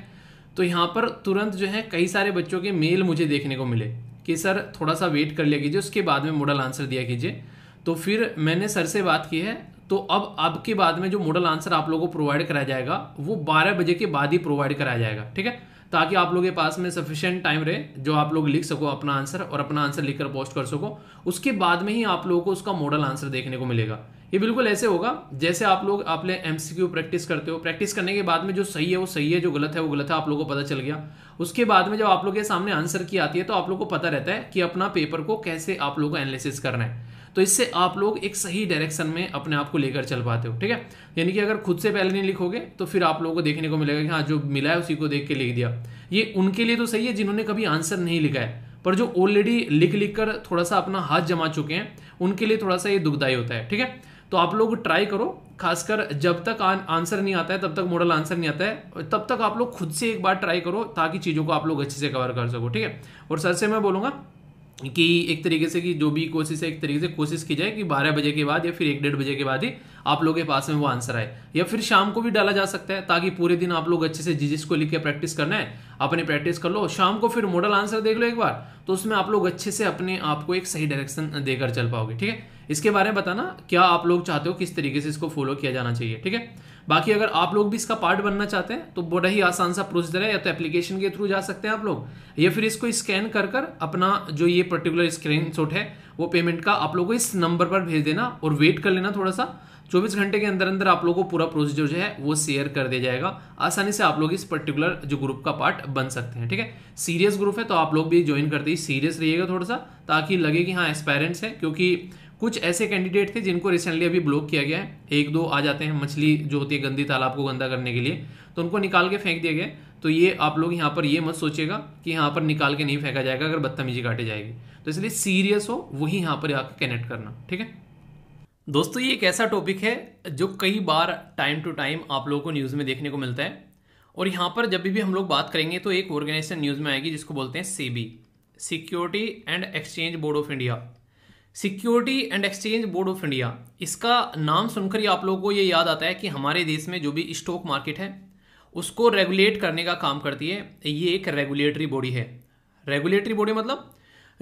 तो यहाँ पर तुरंत जो है कई सारे बच्चों के मेल मुझे देखने को मिले कि सर थोड़ा सा वेट कर लिया कीजिए उसके बाद में मॉडल आंसर दिया कीजिए तो फिर मैंने सर से बात की है तो अब अब के बाद में जो मॉडल आंसर आप लोगों को प्रोवाइड कराया जाएगा वो बारह बजे के बाद ही प्रोवाइड कराया जाएगा ठीक है ताकि आप लोग के पास में सफिशेंट टाइम रहे जो आप लोग लिख सको अपना आंसर और अपना आंसर लिखकर पोस्ट कर सको उसके बाद में ही आप लोगों को उसका मॉडल आंसर देखने को मिलेगा ये बिल्कुल ऐसे होगा जैसे आप लोग अपने एम प्रैक्टिस करते हो प्रैक्टिस करने के बाद में जो सही है वो सही है जो गलत है वो गलत है आप लोगों को पता चल गया उसके बाद में जब आप लोग के सामने आंसर की आती है तो आप लोग को पता रहता है कि अपना पेपर को कैसे आप लोग को एनालिसिस करना है तो इससे आप लोग एक सही डायरेक्शन में अपने आप को लेकर चल पाते हो ठीक है यानी कि अगर खुद से पहले नहीं लिखोगे तो फिर आप लोगों को देखने को मिलेगा कि हाँ जो मिला है उसी को देख के लिख दिया ये उनके लिए तो सही है जिन्होंने कभी आंसर नहीं लिखा है पर जो ऑलरेडी लिख लिख कर थोड़ा सा अपना हाथ जमा चुके हैं उनके लिए थोड़ा सा ये दुखदायी होता है ठीक है तो आप लोग ट्राई करो खासकर जब तक आ, आंसर नहीं आता है तब तक मॉडल आंसर नहीं आता है तब तक आप लोग खुद से एक बार ट्राई करो ताकि चीज़ों को आप लोग अच्छे से कवर कर सको ठीक है और सर से मैं बोलूँगा कि एक तरीके से कि जो भी कोशिश है एक तरीके से कोशिश की जाए कि बारह बजे के बाद या फिर एक डेढ़ बजे के बाद ही आप लोगों के पास में वो आंसर आए या फिर शाम को भी डाला जा सकता है ताकि पूरे दिन आप लोग अच्छे से जिजिस को लिख के प्रैक्टिस करना है अपने प्रैक्टिस कर लो शाम को फिर मॉडल आंसर देख लो एक बार तो उसमें आप लोग अच्छे से अपने आप को एक सही डायरेक्शन देकर चल पाओगे ठीक है इसके बारे में बताना क्या आप लोग चाहते हो किस तरीके से इसको फॉलो किया जाना चाहिए ठीक है बाकी अगर आप लोग भी इसका पार्ट बनना चाहते हैं तो बड़ा ही आसान सा प्रोसीजर है या तो एप्लीकेशन के थ्रू जा सकते हैं आप लोग या फिर इसको स्कैन कर कर अपना जो ये पर्टिकुलर स्क्रीन है वो पेमेंट का आप लोग को इस नंबर पर भेज देना और वेट कर लेना थोड़ा सा चौबीस घंटे के अंदर अंदर आप लोगों को पूरा प्रोसीजर जो है वो शेयर कर दिया जाएगा आसानी से आप लोग इस पर्टिकुलर जो ग्रुप का पार्ट बन सकते हैं ठीक है सीरियस ग्रुप है तो आप लोग भी ज्वाइन करते ही सीरियस रहिएगा थोड़ा सा ताकि लगे कि हाँ एक्सपेरेंट्स है क्योंकि कुछ ऐसे कैंडिडेट थे जिनको रिसेंटली अभी ब्लॉक किया गया है एक दो आ जाते हैं मछली जो होती है गंदी तालाब को गंदा करने के लिए तो उनको निकाल के फेंक दिया गया तो ये आप लोग यहाँ पर ये मत सोचेगा कि यहाँ पर निकाल के नहीं फेंका जाएगा अगर बदतमीजी काटी जाएगी तो इसलिए सीरियस हो वही यहाँ पर आकर कनेक्ट करना ठीक है दोस्तों ये एक ऐसा टॉपिक है जो कई बार टाइम टू टाइम आप लोगों को न्यूज़ में देखने को मिलता है और यहाँ पर जब भी हम लोग बात करेंगे तो एक ऑर्गेनाइजेशन न्यूज़ में आएगी जिसको बोलते हैं SEBI security and exchange board of India security and exchange board of India इसका नाम सुनकर ही आप लोगों को ये याद आता है कि हमारे देश में जो भी स्टॉक मार्केट है उसको रेगुलेट करने का काम करती है ये एक रेगुलेटरी बॉडी है रेगुलेटरी बॉडी मतलब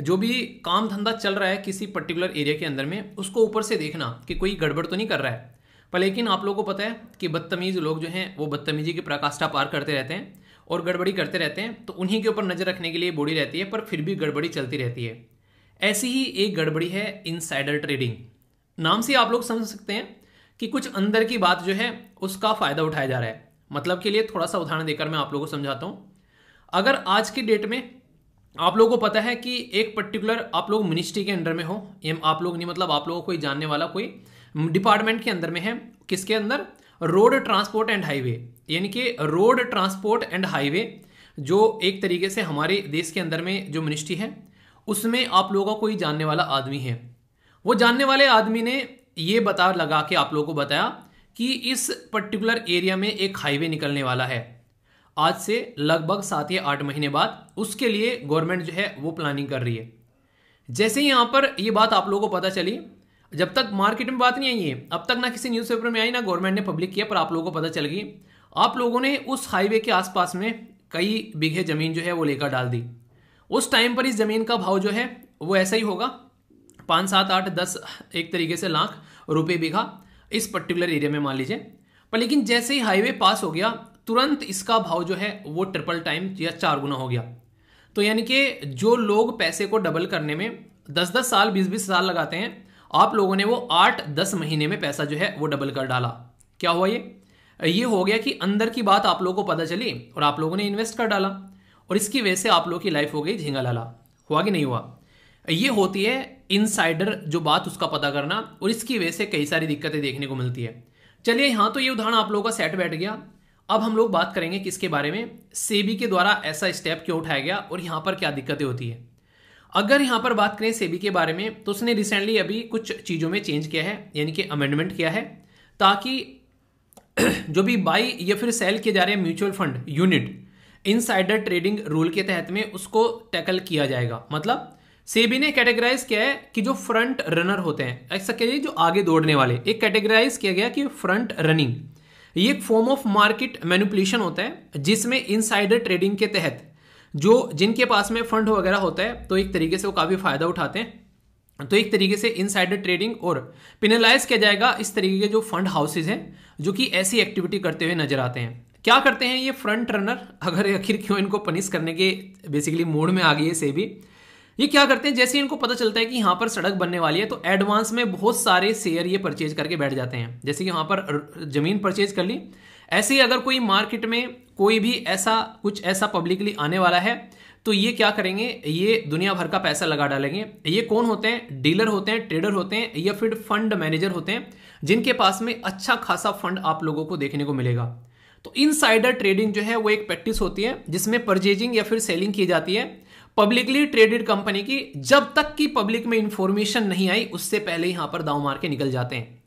जो भी काम धंधा चल रहा है किसी पर्टिकुलर एरिया के अंदर में उसको ऊपर से देखना कि कोई गड़बड़ तो नहीं कर रहा है पर लेकिन आप लोगों को पता है कि बदतमीज़ लोग जो हैं वो बदतमीज़ी की प्रकाष्ठा पार करते रहते हैं और गड़बड़ी करते रहते हैं तो उन्हीं के ऊपर नज़र रखने के लिए बॉडी रहती है पर फिर भी गड़बड़ी चलती रहती है ऐसी ही एक गड़बड़ी है इनसाइडर ट्रेडिंग नाम से आप लोग समझ सकते हैं कि कुछ अंदर की बात जो है उसका फ़ायदा उठाया जा रहा है मतलब के लिए थोड़ा सा उदाहरण देकर मैं आप लोगों को समझाता हूं अगर आज की डेट में आप लोगों को पता है कि एक पर्टिकुलर आप लोग मिनिस्ट्री के अंडर में हो या आप लोग नहीं मतलब आप लोगों को कोई जानने वाला कोई डिपार्टमेंट के अंदर में है किसके अंदर रोड ट्रांसपोर्ट एंड हाईवे यानी कि रोड ट्रांसपोर्ट एंड हाईवे जो एक तरीके से हमारे देश के अंदर में जो मिनिस्ट्री है उसमें आप लोगों को ही जानने वाला आदमी है वो जानने वाले आदमी ने ये बता लगा के आप लोगों को बताया कि इस पर्टिकुलर एरिया में एक हाईवे निकलने वाला है आज से लगभग सात या आठ महीने बाद उसके लिए गवर्नमेंट जो है वो प्लानिंग कर रही है जैसे ही यहाँ पर ये बात आप लोगों को पता चली जब तक मार्केट में बात नहीं आई है अब तक ना किसी न्यूज़पेपर में आई ना गवर्नमेंट ने पब्लिक किया पर आप लोगों को पता चल गई आप लोगों ने उस हाईवे के आसपास में कई बीघे ज़मीन जो है वो लेकर डाल दी उस टाइम पर इस ज़मीन का भाव जो है वो ऐसा ही होगा पाँच सात आठ दस एक तरीके से लाख रुपए बीघा इस पर्टिकुलर एरिया में मान लीजिए पर लेकिन जैसे ही हाईवे पास हो गया तुरंत इसका भाव जो है वो ट्रिपल टाइम या चार गुना हो गया तो यानी कि जो लोग पैसे को डबल करने में दस दस साल बीस बीस साल लगाते हैं आप लोगों ने वो आठ दस महीने में पैसा जो है वो डबल कर डाला क्या हुआ ये ये हो गया कि अंदर की बात आप लोगों को पता चली और आप लोगों ने इन्वेस्ट कर डाला और इसकी वजह से आप लोगों की लाइफ हो गई झींगा लाला हुआ कि नहीं हुआ ये होती है इनसाइडर जो बात उसका पता करना और इसकी वजह से कई सारी दिक्कतें देखने को मिलती है चलिए यहाँ तो ये उदाहरण आप लोगों का सेट बैठ गया अब हम लोग बात करेंगे किसके बारे में सेबी के द्वारा ऐसा स्टेप क्यों उठाया गया और यहाँ पर क्या दिक्कतें होती है अगर यहाँ पर बात करें सेबी के बारे में तो उसने रिसेंटली अभी कुछ चीज़ों में चेंज किया है यानी कि अमेंडमेंट किया है ताकि जो भी बाई या फिर सेल किए जा रहे हैं mutual fund unit insider trading rule के तहत में उसको टैकल किया जाएगा मतलब सेबी ने कैटेगराइज किया है कि जो फ्रंट रनर होते हैं ऐसा कहिए जो आगे दौड़ने वाले एक कैटेगराइज किया गया कि फ्रंट रनिंग ये एक फॉर्म ऑफ मार्केट मैनिपुलेशन होता है जिसमें इनसाइडर ट्रेडिंग के तहत जो जिनके पास में फंड वगैरह होता है तो एक तरीके से वो काफ़ी फायदा उठाते हैं तो एक तरीके से इनसाइडर ट्रेडिंग और पिनलाइज किया जाएगा इस तरीके के जो फंड हाउसेज हैं जो कि ऐसी एक्टिविटी करते हुए नजर आते हैं क्या करते हैं ये फ्रंट रनर अगर आखिर क्यों इनको पनिश करने के बेसिकली मूड में आ गई है से भी ये क्या करते हैं जैसे इनको पता चलता है कि यहाँ पर सड़क बनने वाली है तो एडवांस में बहुत सारे शेयर ये परचेज करके बैठ जाते हैं जैसे कि यहां पर जमीन परचेज कर ली ऐसे ही अगर कोई मार्केट में कोई भी ऐसा कुछ ऐसा पब्लिकली आने वाला है तो ये क्या करेंगे ये दुनिया भर का पैसा लगा डालेंगे ये कौन होते हैं डीलर होते हैं ट्रेडर होते हैं या फिर फंड मैनेजर होते हैं जिनके पास में अच्छा खासा फंड आप लोगों को देखने को मिलेगा तो इनसाइडर ट्रेडिंग जो है वो एक प्रैक्टिस होती है जिसमें परचेजिंग या फिर सेलिंग की जाती है पब्लिकली ट्रेडेड कंपनी की जब तक कि पब्लिक में इंफॉर्मेशन नहीं आई उससे पहले यहां पर दाव मार के निकल जाते हैं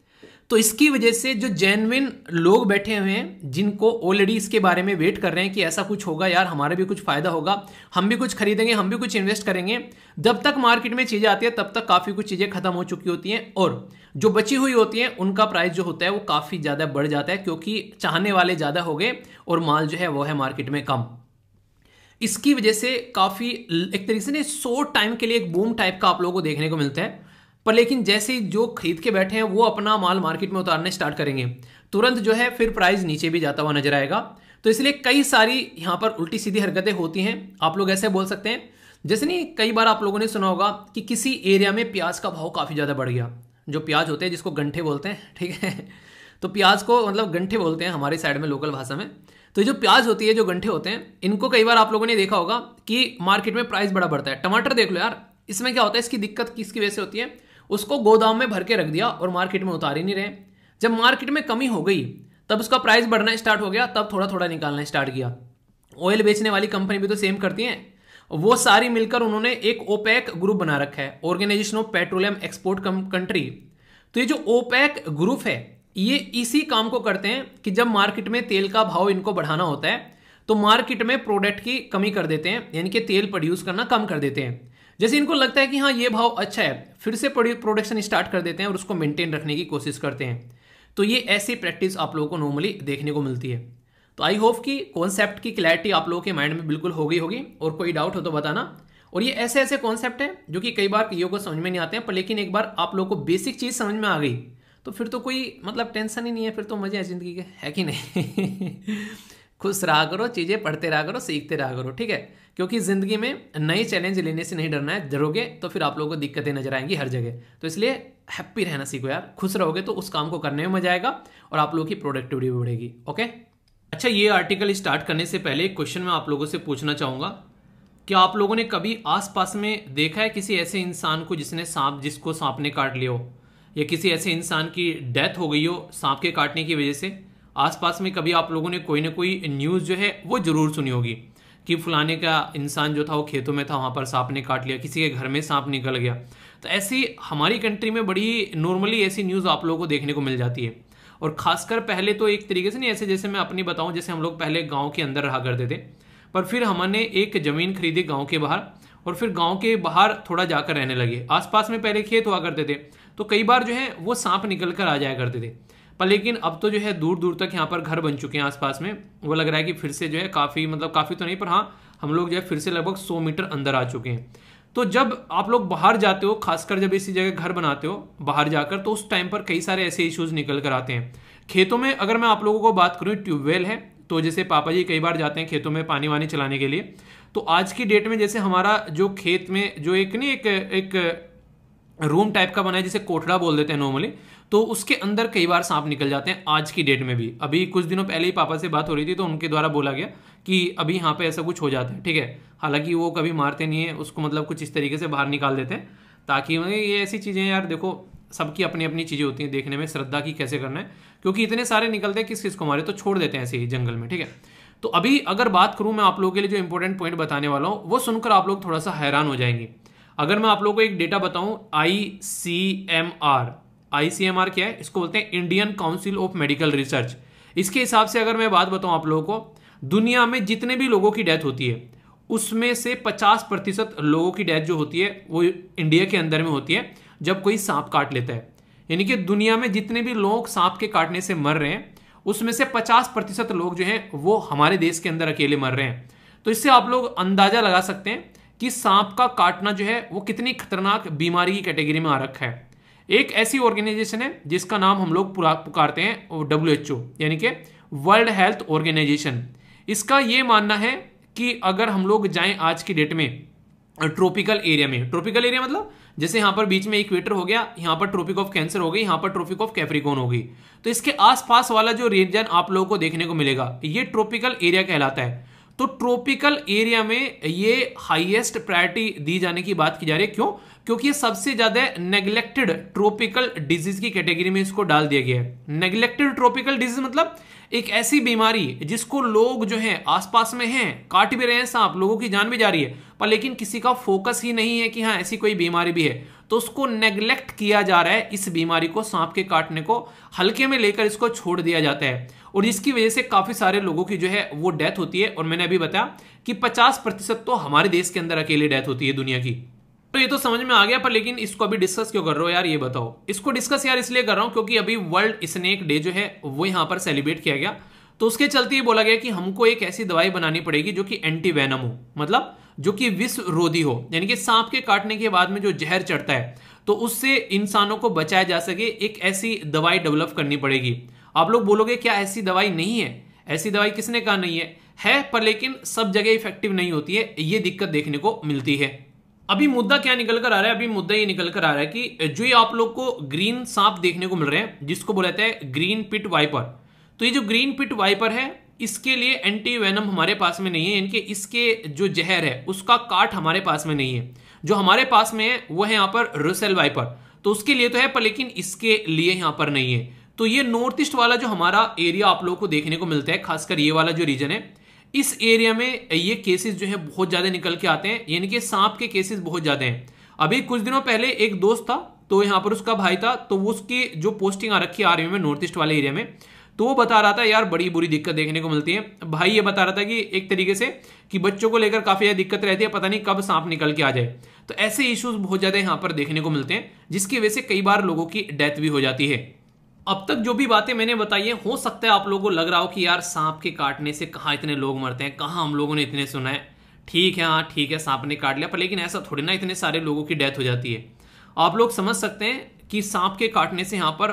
तो इसकी वजह से जो जेनविन लोग बैठे हुए हैं जिनको ऑलरेडी इसके बारे में वेट कर रहे हैं कि ऐसा कुछ होगा यार हमारा भी कुछ फ़ायदा होगा हम भी कुछ खरीदेंगे हम भी कुछ इन्वेस्ट करेंगे जब तक मार्केट में चीज़ें आती है तब तक काफ़ी कुछ चीज़ें खत्म हो चुकी होती हैं और जो बची हुई होती हैं उनका प्राइस जो होता है वो काफ़ी ज़्यादा बढ़ जाता है क्योंकि चाहने वाले ज़्यादा हो गए और माल जो है वो है मार्केट में कम इसकी वजह से काफ़ी एक तरीके से ना शॉर्ट टाइम के लिए एक बूम टाइप का आप लोगों को देखने को मिलता है पर लेकिन जैसे जो खरीद के बैठे हैं वो अपना माल मार्केट में उतारने स्टार्ट करेंगे तुरंत जो है फिर प्राइस नीचे भी जाता हुआ नजर आएगा तो इसलिए कई सारी यहाँ पर उल्टी सीधी हरकतें होती हैं आप लोग ऐसे बोल सकते हैं जैसे नहीं कई बार आप लोगों ने सुना होगा कि किसी एरिया में प्याज का भाव काफ़ी ज़्यादा बढ़ गया जो प्याज होते हैं जिसको गंठे बोलते हैं ठीक है तो प्याज को मतलब गंठे बोलते हैं हमारे साइड में लोकल भाषा में तो जो प्याज होती है जो गंठे होते हैं इनको कई बार आप लोगों ने देखा होगा कि मार्केट में प्राइस बड़ा बढ़ता है टमाटर देख लो यार इसमें क्या होता है इसकी दिक्कत किसकी वजह से होती है उसको गोदाम में भर के रख दिया और मार्केट में उतार ही नहीं रहे जब मार्केट में कमी हो गई तब उसका प्राइस बढ़ना स्टार्ट हो गया तब थोड़ा थोड़ा निकालना स्टार्ट किया ऑयल बेचने वाली कंपनी भी तो सेम करती हैं वो सारी मिलकर उन्होंने एक ओपैक ग्रुप बना रखा है organisation of petroleum export country तो ये जो ओपैक ग्रुप है ये इसी काम को करते हैं कि जब मार्केट में तेल का भाव इनको बढ़ाना होता है तो मार्केट में प्रोडक्ट की कमी कर देते हैं यानी कि तेल प्रोड्यूस करना कम कर देते हैं जैसे इनको लगता है कि हाँ ये भाव अच्छा है फिर से प्रोडक्शन स्टार्ट कर देते हैं और उसको मेंटेन रखने की कोशिश करते हैं तो ये ऐसी प्रैक्टिस आप लोगों को नॉर्मली देखने को मिलती है तो आई होप कि कॉन्सेप्ट की क्लैरिटी आप लोगों के माइंड में बिल्कुल हो गई होगी और कोई डाउट हो तो बताना और ये ऐसे ऐसे कॉन्सेप्ट हैं जो कि कई बार कईयों को समझ में नहीं आते हैं पर लेकिन एक बार आप लोगों को बेसिक चीज़ समझ में आ गई तो फिर तो कोई मतलब टेंशन ही नहीं है फिर तो मज़े है ज़िंदगी के है कि नहीं खुश रहा करो चीज़ें पढ़ते रहा करो सीखते रहा करो ठीक है क्योंकि ज़िंदगी में नए चैलेंज लेने से नहीं डरना है डरोगे तो फिर आप लोगों को दिक्कतें नजर आएंगी हर जगह तो इसलिए हैप्पी रहना सीखो यार खुश रहोगे तो उस काम को करने में मजा आएगा और आप लोगों की प्रोडक्टिविटी भी बढ़ेगी ओके अच्छा ये आर्टिकल स्टार्ट करने से पहले एक क्वेश्चन मैं आप लोगों से पूछना चाहूँगा क्या आप लोगों ने कभी आसपास में देखा है किसी ऐसे इंसान को जिसने सांप जिसको सांप ने काट लिया हो या किसी ऐसे इंसान की डेथ हो गई हो सांप के काटने की वजह से आसपास में कभी आप लोगों ने कोई ना कोई न्यूज़ जो है वो ज़रूर सुनी होगी कि फलाने का इंसान जो था वो खेतों में था वहाँ पर सांप ने काट लिया किसी के घर में सांप निकल गया तो ऐसी हमारी कंट्री में बड़ी नॉर्मली ऐसी न्यूज़ आप लोगों को देखने को मिल जाती है और खासकर पहले तो एक तरीके से नहीं ऐसे जैसे मैं अपनी बताऊँ जैसे हम लोग पहले गाँव के अंदर रहा करते थे पर फिर हमने एक ज़मीन खरीदी गाँव के बाहर और फिर गाँव के बाहर थोड़ा जाकर रहने लगे आसपास में पहले खेत हुआ करते थे तो कई बार जो है वो सांप निकल कर आ जाया करते थे पर लेकिन अब तो जो है दूर दूर तक यहाँ पर घर बन चुके हैं आसपास में वो लग रहा है कि फिर से जो है काफ़ी मतलब काफ़ी तो नहीं पर हाँ हम लोग जो है फिर से लगभग सौ मीटर अंदर आ चुके हैं तो जब आप लोग बाहर जाते हो खासकर जब इसी जगह घर बनाते हो बाहर जाकर तो उस टाइम पर कई सारे ऐसे इश्यूज़ निकल कर आते हैं खेतों में अगर मैं आप लोगों को बात करूँ ट्यूबवेल है तो जैसे पापा जी कई बार जाते हैं खेतों में पानी वानी चलाने के लिए तो आज की डेट में जैसे हमारा जो खेत में जो एक नहीं एक एक रूम टाइप का बना है जिसे कोठड़ा बोल देते हैं नॉर्मली तो उसके अंदर कई बार सांप निकल जाते हैं आज की डेट में भी अभी कुछ दिनों पहले ही पापा से बात हो रही थी तो उनके द्वारा बोला गया कि अभी यहाँ पे ऐसा कुछ हो जाता है ठीक है हालांकि वो कभी मारते नहीं है उसको मतलब कुछ इस तरीके से बाहर निकाल देते हैं ताकि ये ऐसी चीज़ें यार देखो सबकी अपनी अपनी चीज़ें होती हैं देखने में श्रद्धा की कैसे करना है क्योंकि इतने सारे निकलते हैं किस किस को मारे तो छोड़ देते हैं ऐसे ही जंगल में ठीक है तो अभी अगर बात करूँ मैं आप लोगों के लिए जो इंपॉर्टेंट पॉइंट बताने वाला हूँ वो सुनकर आप लोग थोड़ा सा हैरान हो जाएंगे अगर मैं आप लोगों को एक डेटा बताऊं I C M R ICMR क्या है इसको बोलते हैं Indian Council of Medical Research इसके हिसाब से अगर मैं बात बताऊं आप लोगों को दुनिया में जितने भी लोगों की डेथ होती है उसमें से 50 प्रतिशत लोगों की डेथ जो होती है वो इंडिया के अंदर में होती है जब कोई सांप काट लेता है यानी कि दुनिया में जितने भी लोग सांप के काटने से मर रहे हैं उसमें से 50 प्रतिशत लोग जो हैं वो हमारे देश के अंदर अकेले मर रहे हैं तो इससे आप लोग अंदाजा लगा सकते हैं कि सांप का काटना जो है वो कितनी खतरनाक बीमारी की कैटेगरी में आ रखा है एक ऐसी ऑर्गेनाइजेशन है जिसका नाम हम लोग पुकारते हैं डब्ल्यू एच ओ यानी कि वर्ल्ड हेल्थ ऑर्गेनाइजेशन इसका ये मानना है कि अगर हम लोग जाएं आज की डेट में ट्रॉपिकल एरिया में ट्रॉपिकल एरिया मतलब जैसे यहाँ पर बीच में इक्वेटर हो गया यहाँ पर ट्रॉपिक ऑफ कैंसर हो गई यहाँ पर ट्रॉपिक ऑफ कैफ्रिकोन हो गई तो इसके आसपास वाला जो रीजन आप लोगों को देखने को मिलेगा ये ट्रॉपिकल एरिया कहलाता है तो ट्रॉपिकल एरिया में ये हाईएस्ट प्रायोरिटी दी जाने की बात की जा रही है क्यों क्योंकि ये सबसे ज्यादा नेग्लेक्टेड ट्रॉपिकल डिजीज की कैटेगरी में इसको डाल दिया गया है नेग्लेक्टेड ट्रॉपिकल डिजीज मतलब एक ऐसी बीमारी जिसको लोग जो है आसपास में हैं काट भी रहे हैं सांप लोगों की जान भी जा रही है पर लेकिन किसी का फोकस ही नहीं है कि हाँ ऐसी कोई बीमारी भी है तो उसको नेग्लेक्ट किया जा रहा है इस बीमारी को सांप के काटने को हल्के में लेकर इसको छोड़ दिया जाता है और जिसकी वजह से काफ़ी सारे लोगों की जो है वो डेथ होती है और मैंने अभी बताया कि पचास प्रतिशत तो हमारे देश के अंदर अकेले डेथ होती है दुनिया की तो ये तो समझ में आ गया पर लेकिन इसको अभी डिस्कस क्यों कर रहे हो यार ये बताओ इसको डिस्कस यार इसलिए कर रहा हूं क्योंकि अभी वर्ल्ड स्नेक डे जो है वो यहां पर सेलिब्रेट किया गया तो उसके चलते ये बोला गया कि हमको एक ऐसी दवाई बनानी पड़ेगी जो कि एंटी वेनम हो मतलब जो कि विश्व रोधी हो यानी कि सांप के काटने के बाद में जो जहर चढ़ता है तो उससे इंसानों को बचाया जा सके एक ऐसी दवाई डेवलप करनी पड़ेगी आप लोग बोलोगे क्या ऐसी दवाई नहीं है ऐसी दवाई किसने कहा नहीं है है पर लेकिन सब जगह इफेक्टिव नहीं होती है ये दिक्कत देखने को मिलती है अभी मुद्दा क्या निकल कर आ रहा है अभी मुद्दा ये निकल कर आ रहा है कि जो ये आप लोग को ग्रीन सांप देखने को मिल रहे हैं जिसको बोला जाता है ग्रीन पिट वाइपर तो ये जो ग्रीन पिट वाइपर है इसके लिए एंटी वेनम हमारे पास में नहीं है यानी कि इसके जो जहर है उसका काट हमारे पास में नहीं है जो हमारे पास में है वो है यहाँ पर रुसेल वाइपर तो उसके लिए तो है पर लेकिन इसके लिए यहाँ पर नहीं है तो ये नॉर्थ ईस्ट वाला जो हमारा एरिया आप लोगों को देखने को मिलता है खासकर ये वाला जो रीजन है इस एरिया में ये केसेस जो है बहुत ज़्यादा निकल के आते हैं यानी कि सांप के केसेस बहुत ज़्यादा हैं अभी कुछ दिनों पहले एक दोस्त था तो यहाँ पर उसका भाई था तो वो उसकी जो पोस्टिंग आ रखी आर्मी में नॉर्थ ईस्ट वाले एरिया में तो वो बता रहा था यार बड़ी बुरी दिक्कत देखने को मिलती है भाई ये बता रहा था कि एक तरीके से कि बच्चों को लेकर काफ़ी ज़्यादा दिक्कत रहती है पता नहीं कब सांप निकल के आ जाए तो ऐसे इश्यूज बहुत ज़्यादा यहाँ पर देखने को मिलते हैं जिसकी वजह से कई बार लोगों की डेथ भी हो जाती है अब तक जो भी बातें मैंने बताई हैं हो सकता है आप लोगों को लग रहा हो कि यार सांप के काटने से कहाँ इतने लोग मरते हैं कहाँ हम लोगों ने इतने सुना है ठीक है हाँ ठीक है सांप ने काट लिया पर लेकिन ऐसा थोड़ी ना इतने सारे लोगों की डेथ हो जाती है आप लोग समझ सकते हैं कि सांप के काटने से यहाँ पर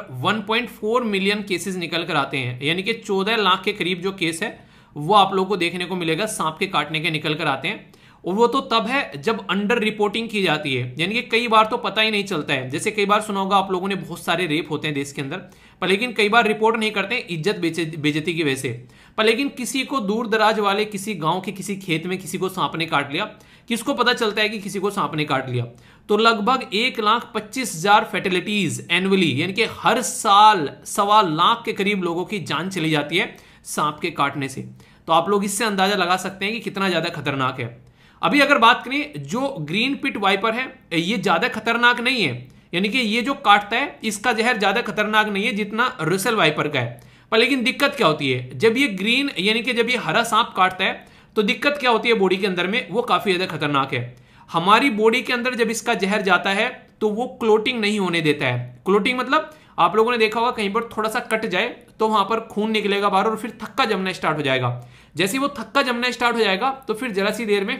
1.4 मिलियन केसेस निकल कर आते हैं यानी कि 14 लाख के करीब जो केस है वो आप लोग को देखने को मिलेगा सांप के काटने के निकल कर आते हैं और वो तो तब है जब अंडर रिपोर्टिंग की जाती है यानी कि कई बार तो पता ही नहीं चलता है जैसे कई बार सुना होगा आप लोगों ने बहुत सारे रेप होते हैं देश के अंदर पर लेकिन कई बार रिपोर्ट नहीं करते इज्जत बेजती की वजह से पर लेकिन किसी को दूर दराज वाले किसी गांव के किसी खेत में किसी को सांप ने काट लिया किसको पता चलता है कि किसी को सांप ने काट लिया तो लगभग एक लाख पच्चीस हजार फैटिलिटीज एनुअली यानी कि हर साल सवा लाख के करीब लोगों की जान चली जाती है सांप के काटने से तो आप लोग इससे अंदाजा लगा सकते हैं कि कितना ज्यादा खतरनाक है अभी अगर बात करें जो ग्रीन पिट वाइपर है ये ज़्यादा खतरनाक नहीं है यानी कि ये जो काटता है इसका जहर ज़्यादा खतरनाक नहीं है जितना रिसल वाइपर का है पर लेकिन दिक्कत क्या होती है जब ये ग्रीन यानी कि जब ये हरा सांप काटता है तो दिक्कत क्या होती है बॉडी के अंदर में वो काफ़ी ज़्यादा खतरनाक है हमारी बॉडी के अंदर जब इसका जहर जाता है तो वो क्लोटिंग नहीं होने देता है क्लोटिंग मतलब आप लोगों ने देखा होगा कहीं पर थोड़ा सा कट जाए तो वहां पर खून निकलेगा बाहर और फिर थक्का जमना स्टार्ट हो जाएगा जैसे वो थक्का जमना स्टार्ट हो जाएगा तो फिर जरा सी देर में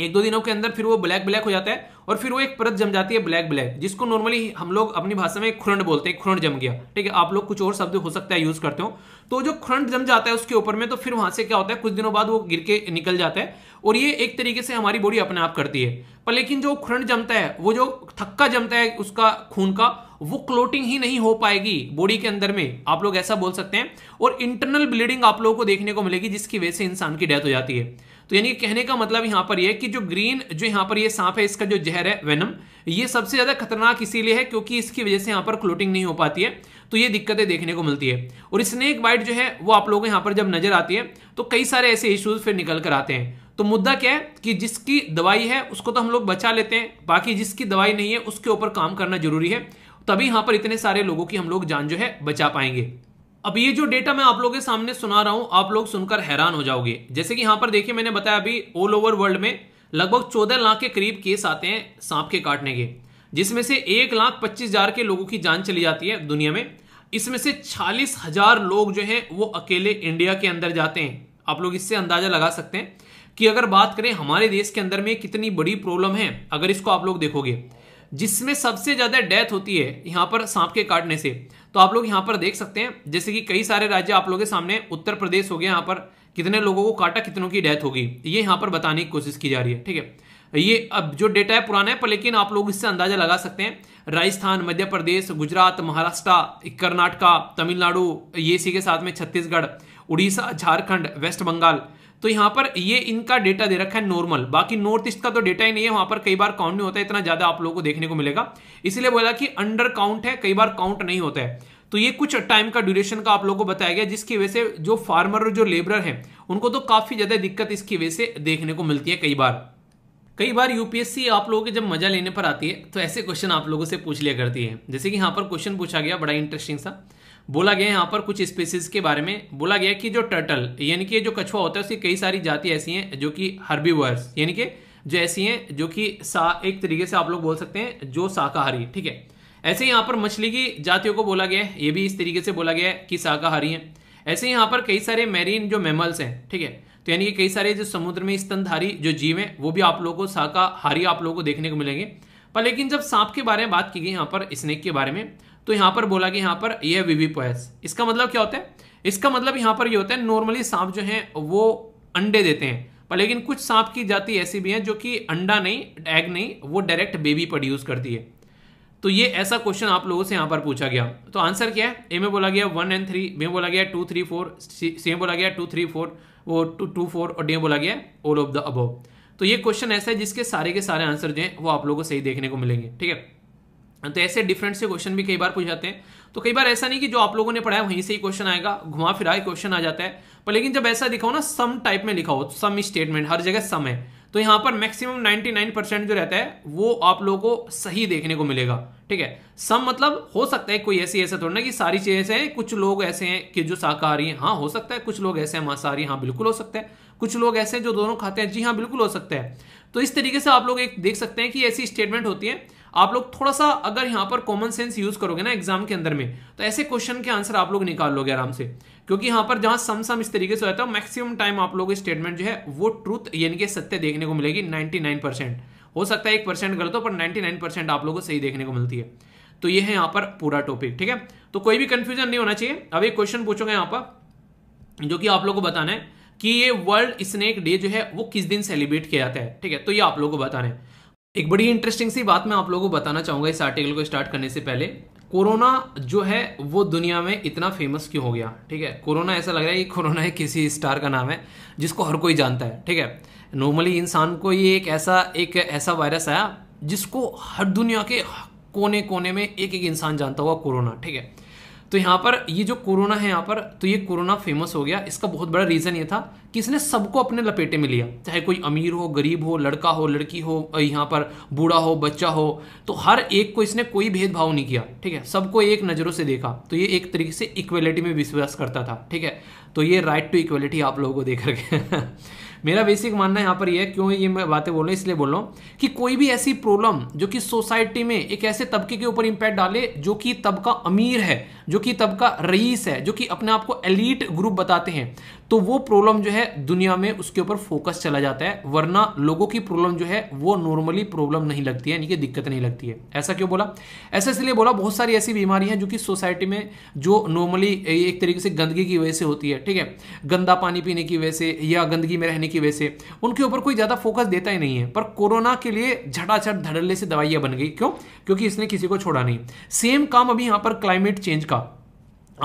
एक दो दिनों के अंदर फिर वो ब्लैक ब्लैक हो जाता है और फिर वो एक परत जम जाती है ब्लैक ब्लैक जिसको नॉर्मली हम लोग अपनी भाषा में खुरंड बोलते हैं खुरंड जम गया ठीक है आप लोग कुछ और शब्द हो सकता है यूज करते हो तो जो खुरंड जम जाता है उसके ऊपर में तो फिर वहां से क्या होता है कुछ दिनों बाद वो गिर के निकल जाता है और ये एक तरीके से हमारी बॉडी अपने आप करती है पर लेकिन जो खुरंड जमता है वो जो थक्का जमता है उसका खून का वो क्लोटिंग ही नहीं हो पाएगी बॉडी के अंदर में आप लोग ऐसा बोल सकते हैं और इंटरनल ब्लीडिंग आप लोगों को देखने को मिलेगी जिसकी वजह से इंसान की डेथ हो जाती है तो यानी कहने का मतलब यहाँ पर यह कि जो ग्रीन जो यहाँ पर यह सांप है इसका जो जहर है वेनम ये सबसे ज़्यादा खतरनाक इसीलिए है क्योंकि इसकी वजह से यहाँ पर क्लोटिंग नहीं हो पाती है तो ये दिक्कतें देखने को मिलती है और स्नेक बाइट जो है वो आप लोगों को यहाँ पर जब नजर आती है तो कई सारे ऐसे इश्यूज फिर निकल कर आते हैं तो मुद्दा क्या है कि जिसकी दवाई है उसको तो हम लोग बचा लेते हैं बाकी जिसकी दवाई नहीं है उसके ऊपर काम करना जरूरी है तभी यहाँ पर इतने सारे लोगों की हम लोग जान जो है बचा पाएंगे अब ये जो डेटा मैं आप लोगों के सामने सुना रहा हूँ आप लोग सुनकर हैरान हो जाओगे जैसे कि यहाँ पर देखिए मैंने बताया अभी ऑल ओवर वर्ल्ड में लगभग चौदह लाख के करीब केस आते हैं सांप के काटने के जिसमें से एक लाख पच्चीस हजार के लोगों की जान चली जाती है दुनिया में इसमें से छालीस हजार लोग जो है वो अकेले इंडिया के अंदर जाते हैं आप लोग इससे अंदाजा लगा सकते हैं कि अगर बात करें हमारे देश के अंदर में कितनी बड़ी प्रॉब्लम है अगर इसको आप लोग देखोगे जिसमें सबसे ज़्यादा डेथ होती है यहाँ पर सांप के काटने से तो आप लोग यहाँ पर देख सकते हैं जैसे कि कई सारे राज्य आप लोगों के सामने उत्तर प्रदेश हो गया यहाँ पर कितने लोगों को काटा कितनों की डेथ होगी तो ये यहाँ पर बताने की कोशिश की जा रही है ठीक है ये अब जो डेटा है पुराना है पर लेकिन आप लोग इससे अंदाजा लगा सकते हैं राजस्थान मध्य प्रदेश गुजरात महाराष्ट्र कर्नाटका तमिलनाडु ये इसी के साथ में छत्तीसगढ़ उड़ीसा झारखंड वेस्ट बंगाल तो यहाँ पर ये इनका डेटा दे रखा है नॉर्मल बाकी नॉर्थ ईस्ट का तो डेटा ही नहीं है वहाँ पर कई बार काउंट नहीं होता है इतना ज़्यादा आप लोगों को देखने को मिलेगा इसलिए बोला कि अंडर काउंट है कई बार काउंट नहीं होता है तो ये कुछ टाइम का ड्यूरेशन का आप लोगों को बताया गया जिसकी वजह से जो फार्मर और जो लेबर हैं उनको तो काफ़ी ज़्यादा दिक्कत इसकी वजह से देखने को मिलती है कई बार कई बार यूपीएससी आप लोगों के जब मजा लेने पर आती है तो ऐसे क्वेश्चन आप लोगों से पूछ लिया करती है जैसे कि यहाँ पर क्वेश्चन पूछा गया बड़ा इंटरेस्टिंग सा बोला गया यहाँ पर कुछ स्पीसीज के बारे में बोला गया कि जो टर्टल यानी कि जो कछुआ होता है उसकी कई सारी जाति ऐसी हैं जो कि हर्बीवर्स यानी कि जो ऐसी हैं जो कि सा एक तरीके से आप लोग बोल सकते हैं जो शाकाहारी ठीक है ऐसे यहाँ पर मछली की जातियों को बोला गया है ये भी इस तरीके से बोला गया है कि शाकाहारी हैं ऐसे यहाँ पर कई सारे मैरीन जो मेमल्स हैं ठीक है तो यानी कि कई सारे जो समुद्र में स्तनधारी जो जीव हैं वो भी आप लोगों को शाकाहारी आप लोगों को देखने को मिलेंगे पर लेकिन जब सांप के बारे में बात की गई यहाँ पर स्नेक के बारे में तो यहाँ पर बोला कि यहाँ पर यह विविपोयस इसका मतलब क्या होता है इसका मतलब यहाँ पर ये यह होता है नॉर्मली सांप जो हैं वो अंडे देते हैं पर लेकिन कुछ सांप की जाति ऐसी भी हैं जो कि अंडा नहीं एग नहीं वो डायरेक्ट बेबी प्रोड्यूस करती है तो ये ऐसा क्वेश्चन आप लोगों से यहाँ पर पूछा गया तो आंसर क्या है ए में बोला गया वन एंड थ्री बी में बोला गया टू थ्री फोर सी में बोला गया टू थ्री फोर वो टू टू फोर और डी में बोला गया ऑल ऑफ द अबव तो ये क्वेश्चन ऐसा है जिसके सारे के सारे आंसर जो हैं वो आप लोगों को सही देखने को मिलेंगे ठीक है तो ऐसे डिफरेंट से क्वेश्चन भी कई बार पूछ जाते हैं तो कई बार ऐसा नहीं कि जो आप लोगों ने पढ़ा है वहीं से ही क्वेश्चन आएगा घुमा फिरा क्वेश्चन आ जाता है पर लेकिन जब ऐसा दिखाओ ना सम टाइप में लिखा हो सम स्टेटमेंट हर जगह सम है तो यहाँ पर मैक्सिमम 99 परसेंट जो रहता है वो आप लोगों को सही देखने को मिलेगा ठीक है सम मतलब हो सकता है कोई ऐसी ऐसा थोड़ा ना कि सारी चीज़ें ऐसे हैं कुछ लोग ऐसे हैं कि जो शाकाहारी हैं हाँ हो सकता है कुछ लोग ऐसे हैं मांसाहारी हाँ बिल्कुल हो सकता है कुछ लोग ऐसे हैं जो दोनों खाते हैं जी हाँ बिल्कुल हो सकता है तो इस तरीके से आप लोग एक देख सकते हैं कि ऐसी स्टेटमेंट होती है आप लोग थोड़ा सा अगर यहाँ पर कॉमन सेंस यूज करोगे ना एग्जाम के अंदर में तो ऐसे क्वेश्चन के आंसर आप लोग निकाल लोगे आराम से क्योंकि यहाँ पर जहाँ सम सम इस तरीके से होता है मैक्सिमम टाइम आप लोग स्टेटमेंट जो है वो ट्रूथ यानी कि सत्य देखने को मिलेगी नाइनटी नाइन परसेंट हो सकता है एक परसेंट गलत हो पर नाइनटी नाइन परसेंट आप लोगों को सही देखने को मिलती है तो ये है यहाँ पर पूरा टॉपिक ठीक है तो कोई भी कंफ्यूजन नहीं होना चाहिए अब एक क्वेश्चन पूछोगे यहाँ पर जो कि आप लोगों को बताना है कि ये वर्ल्ड स्नेक डे जो है वो किस दिन सेलिब्रेट किया जाता है ठीक है तो ये आप लोगों को बताना है एक बड़ी इंटरेस्टिंग सी बात मैं आप लोगों को बताना चाहूंगा इस आर्टिकल को स्टार्ट करने से पहले कोरोना जो है वो दुनिया में इतना फेमस क्यों हो गया ठीक है कोरोना ऐसा लग रहा है कि कोरोना एक किसी स्टार का नाम है जिसको हर कोई जानता है ठीक है नॉर्मली इंसान को ये एक ऐसा एक ऐसा वायरस आया जिसको हर दुनिया के कोने कोने में एक एक इंसान जानता हुआ कोरोना ठीक है तो यहाँ पर ये जो कोरोना है यहाँ पर तो ये कोरोना फेमस हो गया इसका बहुत बड़ा रीज़न ये था कि इसने सबको अपने लपेटे में लिया चाहे कोई अमीर हो गरीब हो लड़का हो लड़की हो यहाँ पर बूढ़ा हो बच्चा हो तो हर एक को इसने कोई भेदभाव नहीं किया ठीक है सबको एक नज़रों से देखा तो ये एक तरीके से इक्वेलिटी में विश्वास करता था ठीक है तो ये राइट टू इक्वेलिटी आप लोगों को देख करके मेरा बेसिक मानना यहाँ पर यह है क्यों ये मैं बातें बोल रहा हूँ इसलिए बोल रहा हूँ कि कोई भी ऐसी प्रॉब्लम जो कि सोसाइटी में एक ऐसे तबके के ऊपर इम्पैक्ट डाले जो कि तबका अमीर है जो कि तबका रईस है जो कि अपने आप को एलिट ग्रुप बताते हैं तो वो प्रॉब्लम जो है दुनिया में उसके ऊपर फोकस चला जाता है वरना लोगों की प्रॉब्लम जो है वो नॉर्मली प्रॉब्लम नहीं लगती है यानी कि दिक्कत नहीं लगती है ऐसा क्यों बोला ऐसा इसलिए बोला बहुत सारी ऐसी बीमारी है जो कि सोसाइटी में जो नॉर्मली एक तरीके से गंदगी की वजह से होती है ठीक है गंदा पानी पीने की वजह से या गंदगी में रहने की वजह से उनके ऊपर कोई ज़्यादा फोकस देता ही नहीं है पर कोरोना के लिए झटाझट धड़ल्ले से दवाइयां बन गई क्यों क्योंकि इसने किसी को छोड़ा नहीं सेम काम अभी यहां पर क्लाइमेट चेंज का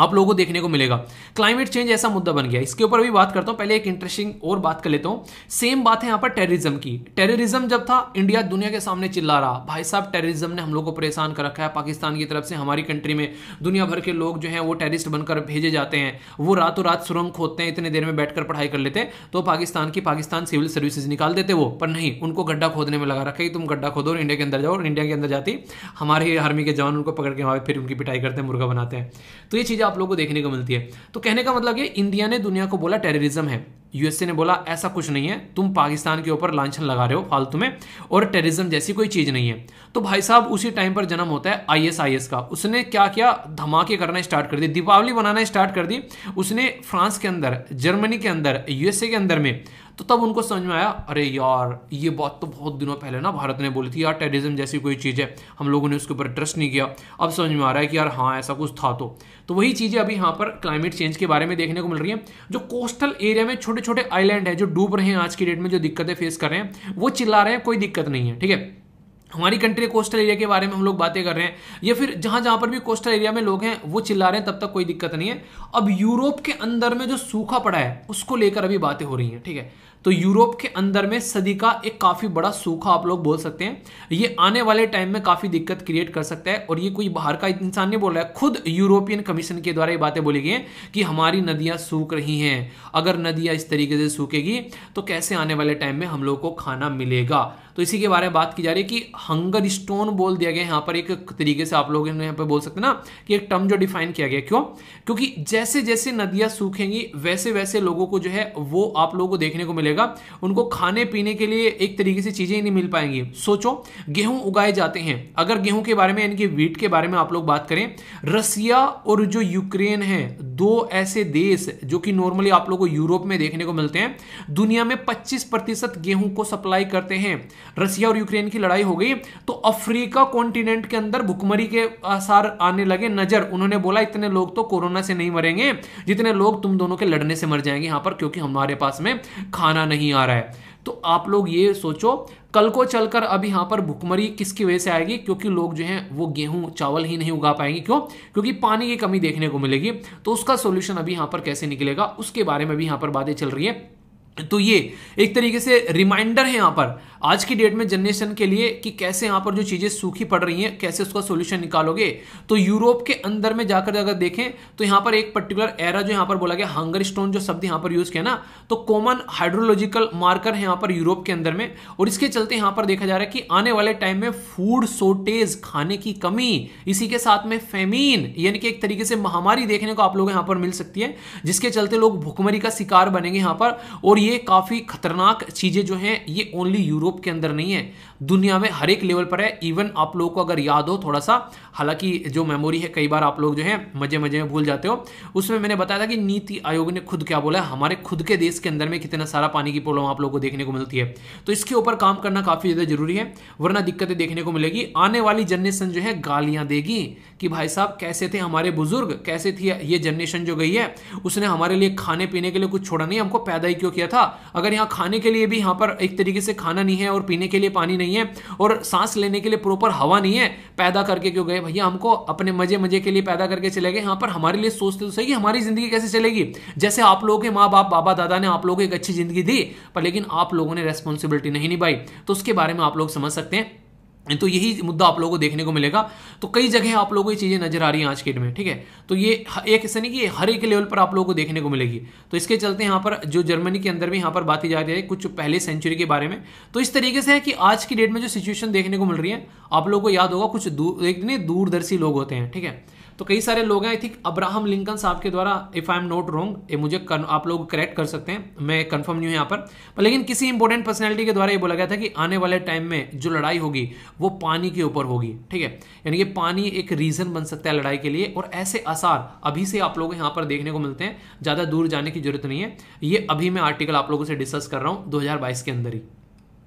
आप लोगों को देखने को मिलेगा क्लाइमेट चेंज ऐसा मुद्दा बन गया इसके ऊपर भी बात करता हूं पहले एक इंटरेस्टिंग और बात कर लेता हूं सेम बात है यहां पर टेररिज्म की टेररिज्म जब था इंडिया दुनिया के सामने चिल्ला रहा भाई साहब टेररिज्म ने हम लोग को परेशान कर रखा है पाकिस्तान की तरफ से हमारी कंट्री में दुनिया भर के लोग जो है वो टेररिस्ट बनकर भेजे जाते हैं वो रातों रात सुरंग खोदते हैं इतने देर में बैठकर पढ़ाई कर लेते तो पाकिस्तान की पाकिस्तान सिविल सर्विसेज निकाल देते वो पर नहीं उनको गड्ढा खोदने में लगा रखा कि तुम गड्ढा खोदो और इंडिया के अंदर जाओ और इंडिया के अंदर जाती हमारे आर्मी के जवान उनको पकड़ के वहां फिर उनकी पिटाई करते हैं मुर्गा बनाते हैं तो ये चीज़ें आप लोगों को देखने को मिलती है तो कहने का मतलब ये इंडिया ने दुनिया को बोला टेररिज्म है यूएसए ने बोला ऐसा कुछ नहीं है तुम पाकिस्तान के ऊपर लांछन लगा रहे हो फालतू में और टेररिज्म जैसी कोई चीज़ नहीं है तो भाई साहब उसी टाइम पर जन्म होता है आईएसआईएस का उसने क्या किया धमाके करना स्टार्ट कर दिए दीपावली बनाना स्टार्ट कर दी उसने फ्रांस के अंदर जर्मनी के अंदर यूएसए के अंदर में तो तब उनको समझ में आया अरे यार ये बात तो बहुत दिनों पहले ना भारत ने बोली थी यार टेररिज्म जैसी कोई चीज़ है हम लोगों ने उसके ऊपर ट्रस्ट नहीं किया अब समझ में आ रहा है कि यार हाँ ऐसा कुछ था तो तो वही चीज़ें अभी यहाँ पर क्लाइमेट चेंज के बारे में देखने को मिल रही है जो कोस्टल एरिया में छोटे छोटे आइलैंड है जो डूब रहे हैं आज की डेट में जो दिक्कतें फेस कर रहे हैं वो चिल्ला रहे हैं कोई दिक्कत नहीं है ठीक है हमारी कंट्री कोस्टल एरिया के बारे में हम लोग बातें कर रहे हैं या फिर जहां जहां पर भी कोस्टल एरिया में लोग हैं वो चिल्ला रहे हैं तब तक कोई दिक्कत नहीं है अब यूरोप के अंदर में जो सूखा पड़ा है उसको लेकर अभी बातें हो रही हैं ठीक है तो यूरोप के अंदर में सदी का एक काफ़ी बड़ा सूखा आप लोग बोल सकते हैं ये आने वाले टाइम में काफ़ी दिक्कत क्रिएट कर सकता है और ये कोई बाहर का इंसान नहीं बोल रहा है खुद यूरोपियन कमीशन के द्वारा ये बातें बोली गई हैं कि हमारी नदियां सूख रही हैं अगर नदियां इस तरीके से सूखेगी तो कैसे आने वाले टाइम में हम लोग को खाना मिलेगा तो इसी के बारे में बात की जा रही है कि हंगर स्टोन बोल दिया गया यहाँ पर एक तरीके से आप लोग यहाँ पर बोल सकते ना कि एक टर्म जो डिफाइन किया गया क्यों क्योंकि जैसे जैसे नदियाँ सूखेंगी वैसे वैसे लोगों को जो है वो आप लोगों को देखने को मिलेगा उनको खाने पीने के लिए एक तरीके से चीज़ें नहीं मिल पाएंगी सोचो गेहूं उगाए जाते हैं अगर गेहूं के बारे में यानी कि वीट के बारे में आप लोग बात करें रसिया और जो यूक्रेन है दो ऐसे देश जो कि नॉर्मली आप लोग को यूरोप में देखने को मिलते हैं दुनिया में 25 प्रतिशत गेहूं को सप्लाई करते हैं रसिया और यूक्रेन की लड़ाई हो गई तो अफ्रीका कॉन्टिनेंट के अंदर भुखमरी के आसार आने लगे नजर उन्होंने बोला इतने लोग तो कोरोना से नहीं मरेंगे जितने लोग तुम दोनों के लड़ने से मर जाएंगे यहां पर क्योंकि हमारे पास में खाना नहीं आ रहा है तो आप लोग ये सोचो कल को चलकर अब यहां पर भुखमरी किसकी वजह से आएगी क्योंकि लोग जो हैं वो गेहूं चावल ही नहीं उगा पाएंगे क्यों क्योंकि पानी की कमी देखने को मिलेगी तो उसका सोल्यूशन अभी यहां पर कैसे निकलेगा उसके बारे में भी यहाँ पर बातें चल रही है तो ये एक तरीके से रिमाइंडर है यहाँ पर आज की डेट में जनरेशन के लिए कि कैसे यहां पर जो चीज़ें सूखी पड़ रही हैं कैसे उसका सोल्यूशन निकालोगे तो यूरोप के अंदर में जाकर अगर देखें तो यहां पर एक पर्टिकुलर एरा जो यहां पर बोला गया हंगर स्टोन जो शब्द यहां पर यूज़ किया ना तो कॉमन हाइड्रोलॉजिकल मार्कर है यहां पर यूरोप के अंदर में और इसके चलते यहां पर देखा जा रहा है कि आने वाले टाइम में फूड शोर्टेज खाने की कमी इसी के साथ में फेमीन यानी कि एक तरीके से महामारी देखने को आप लोग यहां पर मिल सकती है जिसके चलते लोग भुखमरी का शिकार बनेंगे यहां पर और ये काफ़ी खतरनाक चीज़ें जो है ये ओनली यूरोप ग्रुप के अंदर नहीं है दुनिया में हर एक लेवल पर है इवन आप लोगों को अगर याद हो थोड़ा सा हालांकि जो मेमोरी है कई बार आप लोग जो है मजे मजे में भूल जाते हो उसमें मैंने बताया था कि नीति आयोग ने खुद क्या बोला है हमारे खुद के देश के अंदर में कितना सारा पानी की प्रॉब्लम आप लोगों को देखने को मिलती है तो इसके ऊपर काम करना काफ़ी ज़्यादा जरूरी है वरना दिक्कतें देखने को मिलेगी आने वाली जनरेशन जो है गालियां देगी कि भाई साहब कैसे थे हमारे बुजुर्ग कैसे थी ये जनरेशन जो गई है उसने हमारे लिए खाने पीने के लिए कुछ छोड़ा नहीं हमको पैदा ही क्यों किया था अगर यहाँ खाने के लिए भी यहाँ पर एक तरीके से खाना नहीं है और पीने के लिए पानी नहीं नहीं है और सांस लेने के लिए प्रॉपर हवा नहीं है पैदा करके क्यों गए भैया हमको अपने मजे मजे के लिए पैदा करके चले गए यहाँ पर हमारे लिए सोचते तो सही हमारी जिंदगी कैसे चलेगी जैसे आप लोगों के माँ बाप बाबा दादा ने आप लोगों को एक अच्छी जिंदगी दी पर लेकिन आप लोगों ने रेस्पॉन्सिबिलिटी नहीं निभाई तो उसके बारे में आप लोग समझ सकते हैं तो यही मुद्दा आप लोगों को देखने को मिलेगा तो कई जगह आप लोगों को ये चीज़ें नजर आ रही हैं आज के डेट में ठीक है तो ये एक ऐसा नहीं कि हर एक लेवल पर आप लोगों को देखने को मिलेगी तो इसके चलते यहाँ पर जो जर्मनी के अंदर भी यहाँ पर बातें जा रही है कुछ पहले सेंचुरी के बारे में तो इस तरीके से है कि आज की डेट में जो सिचुएशन देखने को मिल रही है आप लोगों को याद होगा कुछ दूर एक दूरदर्शी लोग होते हैं ठीक है तो कई सारे लोग हैं आई थिंक अब्राहम लिंकन साहब के द्वारा if I am not wrong ये मुझे कर, आप लोग करेक्ट कर सकते हैं मैं कंफर्म नहीं हूं यहाँ पर लेकिन किसी इंपोर्टेंट पर्सनैलिटी के द्वारा ये बोला गया था कि आने वाले टाइम में जो लड़ाई होगी वो पानी के ऊपर होगी ठीक है यानी कि पानी एक रीज़न बन सकता है लड़ाई के लिए और ऐसे आसार अभी से आप लोग यहां पर देखने को मिलते हैं ज़्यादा दूर जाने की जरूरत नहीं है ये अभी मैं आर्टिकल आप लोगों से डिस्कस कर रहा हूँ दो के अंदर ही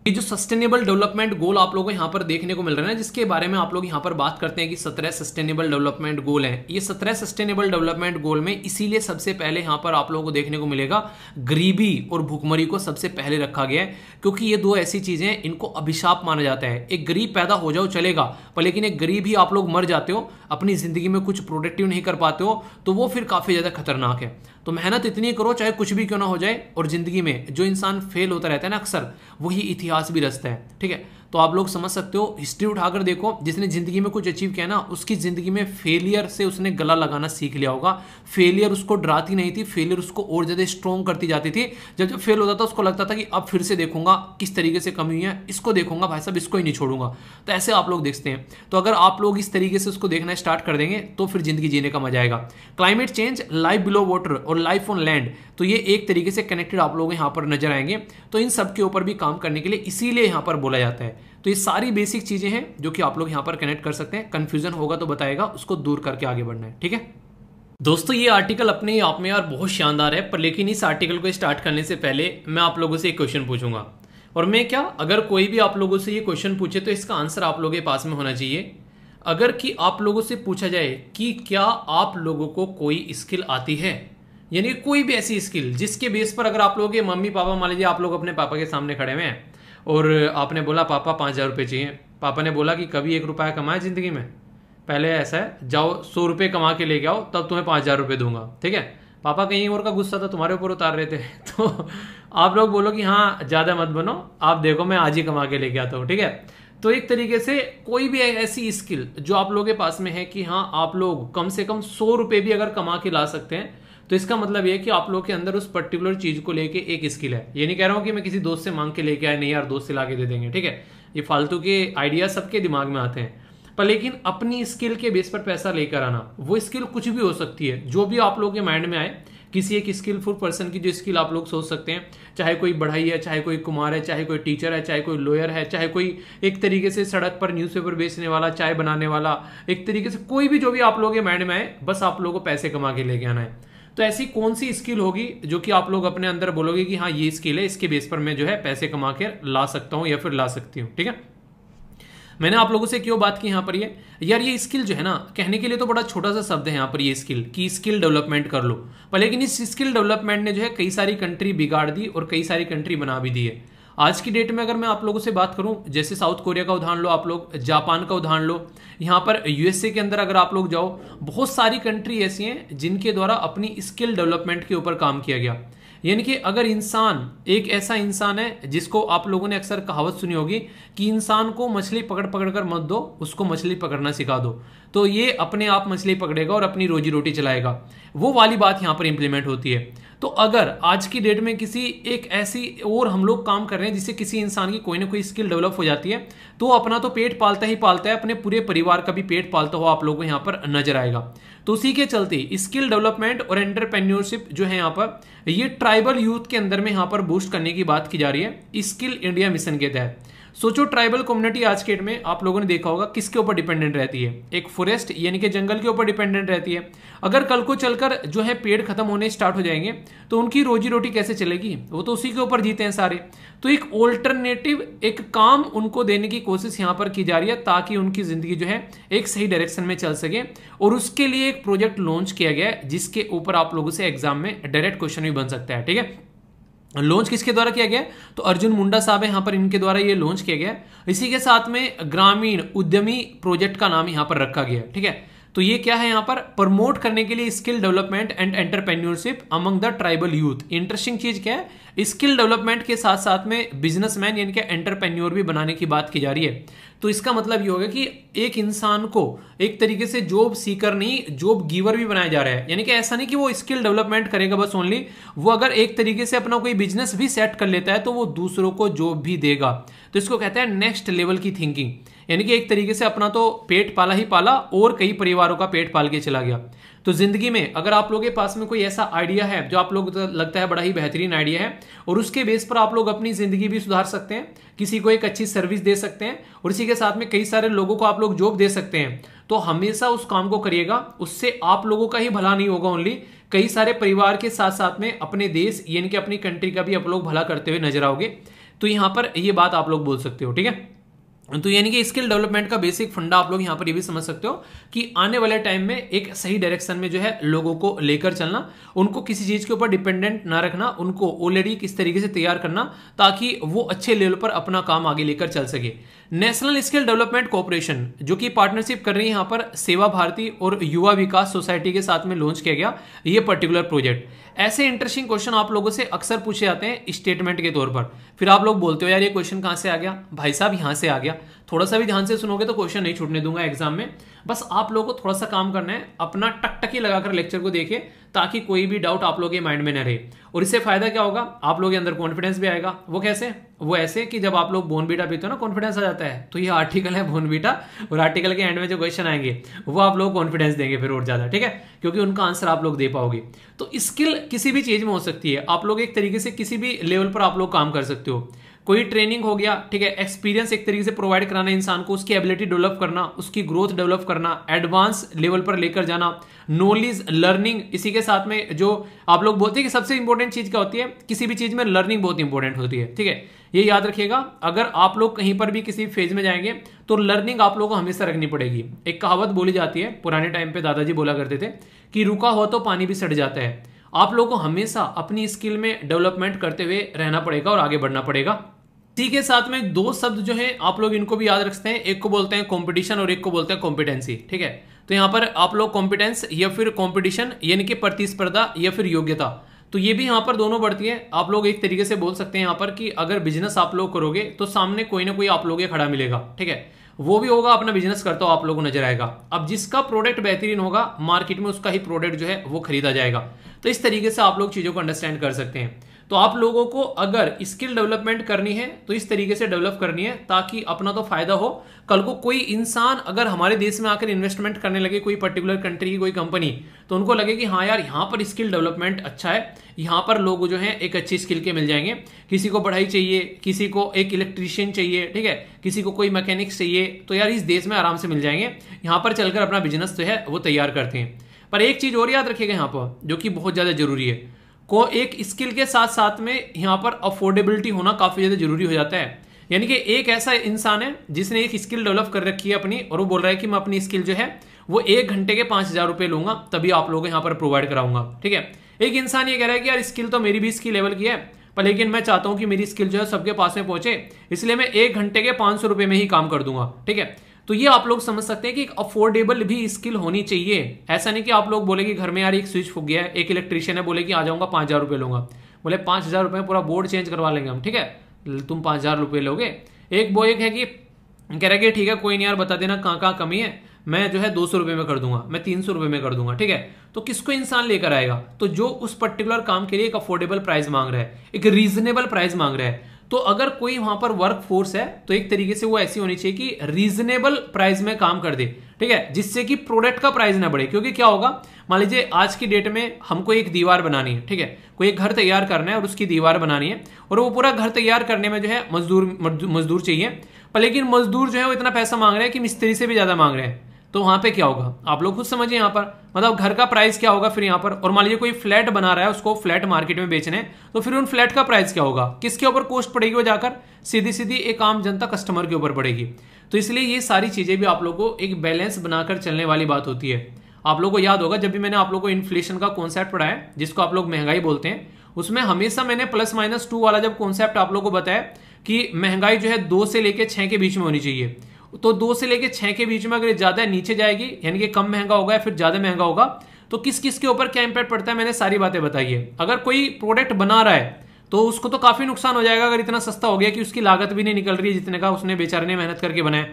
ये जो सस्टेनेबल डेवलपमेंट गोल आप लोगों को यहाँ पर देखने को मिल रहा है जिसके बारे में आप लोग यहाँ पर बात करते हैं कि सत्रह सस्टेनेबल डेवलपमेंट गोल हैं ये सत्रह सस्टेनेबल डेवलपमेंट गोल में इसीलिए सबसे पहले यहाँ पर आप लोगों को देखने को मिलेगा गरीबी और भूखमरी को सबसे पहले रखा गया है क्योंकि ये दो ऐसी चीज़ें हैं इनको अभिशाप माना जाता है एक गरीब पैदा हो जाओ चलेगा पर लेकिन एक गरीब ही आप लोग मर जाते हो अपनी ज़िंदगी में कुछ प्रोडक्टिव नहीं कर पाते हो तो वो फिर काफ़ी ज़्यादा खतरनाक है तो मेहनत इतनी करो चाहे कुछ भी क्यों ना हो जाए और ज़िंदगी में जो इंसान फेल होता रहता है ना अक्सर वही इतिहास भी रचता है ठीक है तो आप लोग समझ सकते हो हिस्ट्री उठाकर देखो जिसने ज़िंदगी में कुछ अचीव किया ना उसकी ज़िंदगी में फेलियर से उसने गला लगाना सीख लिया होगा फेलियर उसको डराती नहीं थी फेलियर उसको और ज़्यादा स्ट्रॉन्ग करती जाती थी जब जब फेल होता था उसको लगता था कि अब फिर से देखूंगा किस तरीके से कमी हुई है इसको देखूंगा भाई साहब इसको ही नहीं छोड़ूंगा तो ऐसे आप लोग देखते हैं तो अगर आप लोग इस तरीके से उसको देखना स्टार्ट कर देंगे तो फिर ज़िंदगी जीने का मजा आएगा climate change life below water और लाइफ ऑन लैंड तो ये एक तरीके से कनेक्टेड आप लोग यहाँ पर नजर आएंगे तो इन सब के ऊपर भी काम करने के लिए इसीलिए यहाँ पर बोला जाता है तो ये सारी बेसिक चीज़ें हैं जो कि आप लोग यहां पर कनेक्ट कर सकते हैं कंफ्यूजन होगा तो बताएगा उसको दूर करके आगे बढ़ना है ठीक है दोस्तों ये आर्टिकल अपने आप में यार बहुत शानदार है पर लेकिन इस आर्टिकल को स्टार्ट करने से पहले मैं आप लोगों से एक क्वेश्चन पूछूंगा और मैं क्या अगर कोई भी आप लोगों से ये क्वेश्चन पूछे तो इसका आंसर आप लोगों के पास में होना चाहिए अगर कि आप लोगों से पूछा जाए कि क्या आप लोगों को कोई स्किल आती है यानी कोई भी ऐसी स्किल जिसके बेस पर अगर आप लोगों के मम्मी पापा मान लीजिए आप लोग अपने पापा के सामने खड़े हुए हैं और आपने बोला पापा पाँच हज़ार रुपये चाहिए पापा ने बोला कि कभी एक रुपया कमाए ज़िंदगी में पहले ऐसा है जाओ सौ रुपये कमा के लेके आओ तब तुम्हें पाँच हज़ार रुपये दूंगा ठीक है पापा कहीं और का गुस्सा था तुम्हारे ऊपर उतार रहे थे तो आप लोग बोलो कि हाँ ज़्यादा मत बनो आप देखो मैं आज ही कमा के लेके आता हूँ ठीक है तो एक तरीके से कोई भी ऐसी स्किल जो आप लोगों के पास में है कि हाँ आप लोग कम से कम सौ रुपये भी अगर कमा के ला सकते हैं तो इसका मतलब यह कि आप लोग के अंदर उस पर्टिकुलर चीज को लेके एक स्किल है ये नहीं कह रहा हूँ कि मैं किसी दोस्त से मांग के लेके आए नहीं यार दोस्त से ला के दे देंगे ठीक है ये फालतू के आइडिया सबके दिमाग में आते हैं पर लेकिन अपनी स्किल के बेस पर पैसा लेकर आना वो स्किल कुछ भी हो सकती है जो भी आप लोगों के माइंड में आए किसी एक स्किलफुल पर्सन की जो स्किल आप लोग सोच सकते हैं चाहे कोई बढ़ाई है चाहे कोई कुमार है चाहे कोई टीचर है चाहे कोई लॉयर है चाहे कोई एक तरीके से सड़क पर न्यूज़पेपर बेचने वाला चाय बनाने वाला एक तरीके से कोई भी जो भी आप लोगों के माइंड में आए बस आप लोगों को पैसे कमा के लेके आना है तो ऐसी कौन सी स्किल होगी जो कि आप लोग अपने अंदर बोलोगे कि हाँ ये स्किल है इसके बेस पर मैं जो है पैसे कमा के ला सकता हूं या फिर ला सकती हूँ ठीक है मैंने आप लोगों से क्यों बात की यहां पर ये यार ये स्किल जो है ना कहने के लिए तो बड़ा छोटा सा शब्द है यहां पर ये स्किल कि स्किल डेवलपमेंट कर लो पर लेकिन इस स्किल डेवलपमेंट ने जो है कई सारी कंट्री बिगाड़ दी और कई सारी कंट्री बना भी दी है आज की डेट में अगर मैं आप लोगों से बात करूं जैसे साउथ कोरिया का उदाहरण लो आप लोग जापान का उदाहरण लो यहां पर यूएसए के अंदर अगर आप लोग जाओ बहुत सारी कंट्री ऐसी हैं जिनके द्वारा अपनी स्किल डेवलपमेंट के ऊपर काम किया गया यानी कि अगर इंसान एक ऐसा इंसान है जिसको आप लोगों ने अक्सर कहावत सुनी होगी कि इंसान को मछली पकड़ पकड़ कर मत दो उसको मछली पकड़ना सिखा दो तो ये अपने आप मछली पकड़ेगा और अपनी रोजी रोटी चलाएगा वो वाली बात यहाँ पर इम्प्लीमेंट होती है तो अगर आज की डेट में किसी एक ऐसी और हम लोग काम कर रहे हैं जिससे किसी इंसान की कोई ना कोई स्किल डेवलप हो जाती है तो अपना तो पेट पालता ही पालता है अपने पूरे परिवार का भी पेट पालता हुआ आप लोगों को यहाँ पर नजर आएगा तो उसी के चलते स्किल डेवलपमेंट और एंटरप्रेन्योरशिप जो है यहाँ पर ये ट्राइबल यूथ के अंदर में यहाँ पर बूस्ट करने की बात की जा रही है स्किल इंडिया मिशन के तहत सोचो ट्राइबल कम्युनिटी आज के डेट में आप लोगों ने देखा होगा किसके ऊपर डिपेंडेंट रहती है एक फॉरेस्ट यानी कि जंगल के ऊपर डिपेंडेंट रहती है अगर कल को चलकर जो है पेड़ खत्म होने स्टार्ट हो जाएंगे तो उनकी रोजी रोटी कैसे चलेगी वो तो उसी के ऊपर जीते हैं सारे तो एक ऑल्टरनेटिव एक काम उनको देने की कोशिश यहाँ पर की जा रही है ताकि उनकी ज़िंदगी जो है एक सही डायरेक्शन में चल सके और उसके लिए एक प्रोजेक्ट लॉन्च किया गया है जिसके ऊपर आप लोगों से एग्जाम में डायरेक्ट क्वेश्चन भी बन सकता है ठीक है लॉन्च किसके द्वारा किया गया तो अर्जुन मुंडा साहब है पर इनके द्वारा ये लॉन्च किया गया इसी के साथ में ग्रामीण उद्यमी प्रोजेक्ट का नाम यहां पर रखा गया ठीक है तो ये क्या है यहाँ पर प्रमोट करने के लिए skill development and entrepreneurship among the tribal youth interesting चीज क्या है स्किल डेवलपमेंट के साथ साथ में बिजनेसमैन यानी कि एंटरप्रेन्योर भी बनाने की बात की जा रही है तो इसका मतलब ये होगा कि एक इंसान को एक तरीके से जॉब सीकर नहीं जॉब गिवर भी बनाया जा रहा है यानी कि ऐसा नहीं कि वो स्किल डेवलपमेंट करेगा बस ओनली वो अगर एक तरीके से अपना कोई बिजनेस भी सेट कर लेता है तो वो दूसरों को जॉब भी देगा तो इसको कहते हैं नेक्स्ट लेवल की थिंकिंग यानी कि एक तरीके से अपना तो पेट पाला ही पाला और कई परिवारों का पेट पाल के चला गया तो ज़िंदगी में अगर आप लोगों के पास में कोई ऐसा आइडिया है जो आप लोग तो लगता है बड़ा ही बेहतरीन आइडिया है और उसके बेस पर आप लोग अपनी ज़िंदगी भी सुधार सकते हैं किसी को एक अच्छी सर्विस दे सकते हैं और इसी के साथ में कई सारे लोगों को आप लोग जॉब दे सकते हैं तो हमेशा उस काम को करिएगा उससे आप लोगों का ही भला नहीं होगा ओनली कई सारे परिवार के साथ साथ में अपने देश यानी कि अपनी कंट्री का भी आप लोग भला करते हुए नजर आओगे तो यहां पर ये बात आप लोग बोल सकते हो ठीक है तो यानी कि स्किल डेवलपमेंट का बेसिक फंडा आप लोग यहां पर ये भी समझ सकते हो कि आने वाले टाइम में एक सही डायरेक्शन में जो है लोगों को लेकर चलना उनको किसी चीज़ के ऊपर डिपेंडेंट ना रखना उनको ऑलरेडी किस तरीके से तैयार करना ताकि वो अच्छे लेवल पर अपना काम आगे लेकर चल सके नेशनल स्किल डेवलपमेंट कॉरपोरेशन जो कि पार्टनरशिप कर रही है यहाँ पर सेवा भारती और युवा विकास सोसाइटी के साथ में लॉन्च किया गया ये पर्टिकुलर प्रोजेक्ट ऐसे इंटरेस्टिंग क्वेश्चन आप लोगों से अक्सर पूछे जाते हैं स्टेटमेंट के तौर पर फिर आप लोग बोलते हो यार ये क्वेश्चन कहाँ से आ गया भाई साहब यहाँ से आ गया थोड़ा सा भी ध्यान से सुनोगे तो क्वेश्चन नहीं छूटने दूंगा एग्जाम में बस आप लोगों को थोड़ा सा काम करना है अपना टकटकी लगाकर लेक्चर को देखे ताकि कोई भी डाउट आप लोगों के माइंड में न रहे और इससे फायदा क्या होगा आप लोगों के अंदर कॉन्फिडेंस भी आएगा वो कैसे वो ऐसे कि जब आप लोग बोन बीटा पीते हो ना कॉन्फिडेंस आ जाता है तो ये आर्टिकल है बोन बीटा और आर्टिकल के एंड में जो क्वेश्चन आएंगे वो आप लोग कॉन्फिडेंस देंगे फिर और ज्यादा ठीक है क्योंकि उनका आंसर आप लोग दे पाओगे तो स्किल किसी भी चीज में हो सकती है आप लोग एक तरीके से किसी भी लेवल पर आप लोग काम कर सकते हो कोई ट्रेनिंग हो गया ठीक है एक्सपीरियंस एक तरीके से प्रोवाइड कराना इंसान को उसकी एबिलिटी डेवलप करना उसकी ग्रोथ डेवलप करना एडवांस लेवल पर लेकर जाना नॉलेज लर्निंग इसी के साथ में जो आप लोग बोलते हैं कि सबसे इंपॉर्टेंट चीज़ क्या होती है किसी भी चीज़ में लर्निंग बहुत इंपॉर्टेंट होती है ठीक है ये याद रखिएगा अगर आप लोग कहीं पर भी किसी फेज में जाएंगे तो लर्निंग आप लोगों को हमेशा रखनी पड़ेगी एक कहावत बोली जाती है पुराने टाइम पे दादाजी बोला करते थे कि रुका हो तो पानी भी सड़ जाता है आप लोगों को हमेशा अपनी स्किल में डेवलपमेंट करते हुए रहना पड़ेगा और आगे बढ़ना पड़ेगा ठीक के साथ में दो शब्द जो है आप लोग इनको भी याद रखते हैं एक को बोलते हैं कॉम्पिटिशन और एक को बोलते हैं कॉम्पिटेंसी ठीक है तो यहां पर आप लोग कॉम्पिटेंस या फिर कॉम्पिटिशन यानी कि प्रतिस्पर्धा या फिर योग्यता तो ये भी यहाँ पर दोनों बढ़ती है आप लोग एक तरीके से बोल सकते हैं यहाँ पर कि अगर बिजनेस आप लोग करोगे तो सामने कोई ना कोई आप लोग खड़ा मिलेगा ठीक है वो भी होगा अपना बिजनेस करता हो आप लोगों को नजर आएगा अब जिसका प्रोडक्ट बेहतरीन होगा मार्केट में उसका ही प्रोडक्ट जो है वो खरीदा जाएगा तो इस तरीके से आप लोग चीज़ों को अंडरस्टैंड कर सकते हैं तो आप लोगों को अगर स्किल डेवलपमेंट करनी है तो इस तरीके से डेवलप करनी है ताकि अपना तो फायदा हो कल को कोई इंसान अगर हमारे देश में आकर इन्वेस्टमेंट करने लगे कोई पर्टिकुलर कंट्री की कोई कंपनी तो उनको लगे कि हाँ यार यहाँ पर स्किल डेवलपमेंट अच्छा है यहाँ पर लोग जो हैं एक अच्छी स्किल के मिल जाएंगे किसी को पढ़ाई चाहिए किसी को एक इलेक्ट्रीशियन चाहिए ठीक है किसी को कोई मैकेनिक्स चाहिए तो यार इस देश में आराम से मिल जाएंगे यहाँ पर चलकर अपना बिजनेस जो है वो तैयार करते हैं पर एक चीज़ और याद रखिएगा यहाँ पर जो कि बहुत ज़्यादा ज़रूरी है को एक स्किल के साथ साथ में यहाँ पर अफोर्डेबिलिटी होना काफ़ी ज़्यादा ज़रूरी हो जाता है यानी कि एक ऐसा इंसान है जिसने एक स्किल डेवलप कर रखी है अपनी और वो बोल रहा है कि मैं अपनी स्किल जो है वो एक घंटे के पांच हज़ार रुपए लूंगा तभी आप लोगों को यहाँ पर प्रोवाइड कराऊंगा ठीक है एक इंसान ये कह रहा है कि यार स्किल तो मेरी भी इसकी लेवल की है पर लेकिन मैं चाहता हूँ कि मेरी स्किल जो है सबके पास में पहुंचे इसलिए मैं एक घंटे के पांच सौ रुपए में ही काम कर दूंगा ठीक है तो ये आप लोग समझ सकते हैं कि एक अफोर्डेबल भी स्किल होनी चाहिए ऐसा नहीं कि आप लोग बोले कि घर में यार एक स्विच फूक गया है एक इलेक्ट्रिशियन है बोले कि आ जाऊंगा पांच हज़ार रुपये लूंगा बोले पांच हज़ार रुपये पूरा बोर्ड चेंज करवा लेंगे हम ठीक है तुम पांच हज़ार रुपये लोगे एक वो एक है कि कह रहे कि ठीक है कोई नहीं यार बता देना कहाँ कहाँ कमी है मैं जो है दो सौ रुपये में कर दूंगा मैं तीन सौ रुपये में कर दूंगा ठीक है तो किसको इंसान लेकर आएगा तो जो उस पर्टिकुलर काम के लिए एक अफोर्डेबल प्राइस मांग रहा है एक रीजनेबल प्राइस मांग रहा है तो अगर कोई वहां पर वर्क फोर्स है तो एक तरीके से वो ऐसी होनी चाहिए कि रीजनेबल प्राइस में काम कर दे ठीक है जिससे कि प्रोडक्ट का प्राइस ना बढ़े क्योंकि क्या होगा मान लीजिए आज की डेट में हमको एक दीवार बनानी है ठीक है कोई एक घर तैयार करना है और उसकी दीवार बनानी है और वो पूरा घर तैयार करने में जो है मजदूर मजदूर चाहिए पर लेकिन मजदूर जो है वो इतना पैसा मांग रहे हैं कि मिस्त्री से भी ज्यादा मांग रहे हैं तो वहां पे क्या होगा आप लोग खुद समझिए यहाँ पर मतलब घर का प्राइस क्या होगा फिर यहाँ पर और मान लीजिए कोई फ्लैट बना रहा है उसको फ्लैट मार्केट में बेचने तो फिर उन फ्लैट का प्राइस क्या होगा किसके ऊपर कोस्ट पड़ेगी वो जाकर सीधी सीधी एक आम जनता कस्टमर के ऊपर पड़ेगी तो इसलिए ये सारी चीज़ें भी आप लोग को एक बैलेंस बनाकर चलने वाली बात होती है आप लोग को याद होगा जब भी मैंने आप लोग को इन्फ्लेशन का कॉन्सेप्ट पढ़ाया जिसको आप लोग महंगाई बोलते हैं उसमें हमेशा मैंने प्लस माइनस टू वाला जब कॉन्सेप्ट आप लोग को बताया कि महंगाई जो है दो से लेकर छह के बीच में होनी चाहिए तो दो से लेके छह के बीच में अगर ज़्यादा नीचे जाएगी यानी कि कम महंगा होगा या फिर ज़्यादा महंगा होगा तो किस किस के ऊपर क्या इंपैक्ट पड़ता है मैंने सारी बातें बताई है अगर कोई प्रोडक्ट बना रहा है तो उसको तो काफ़ी नुकसान हो जाएगा अगर इतना सस्ता हो गया कि उसकी लागत भी नहीं निकल रही है जितने का उसने बेचारे ने मेहनत करके बनाया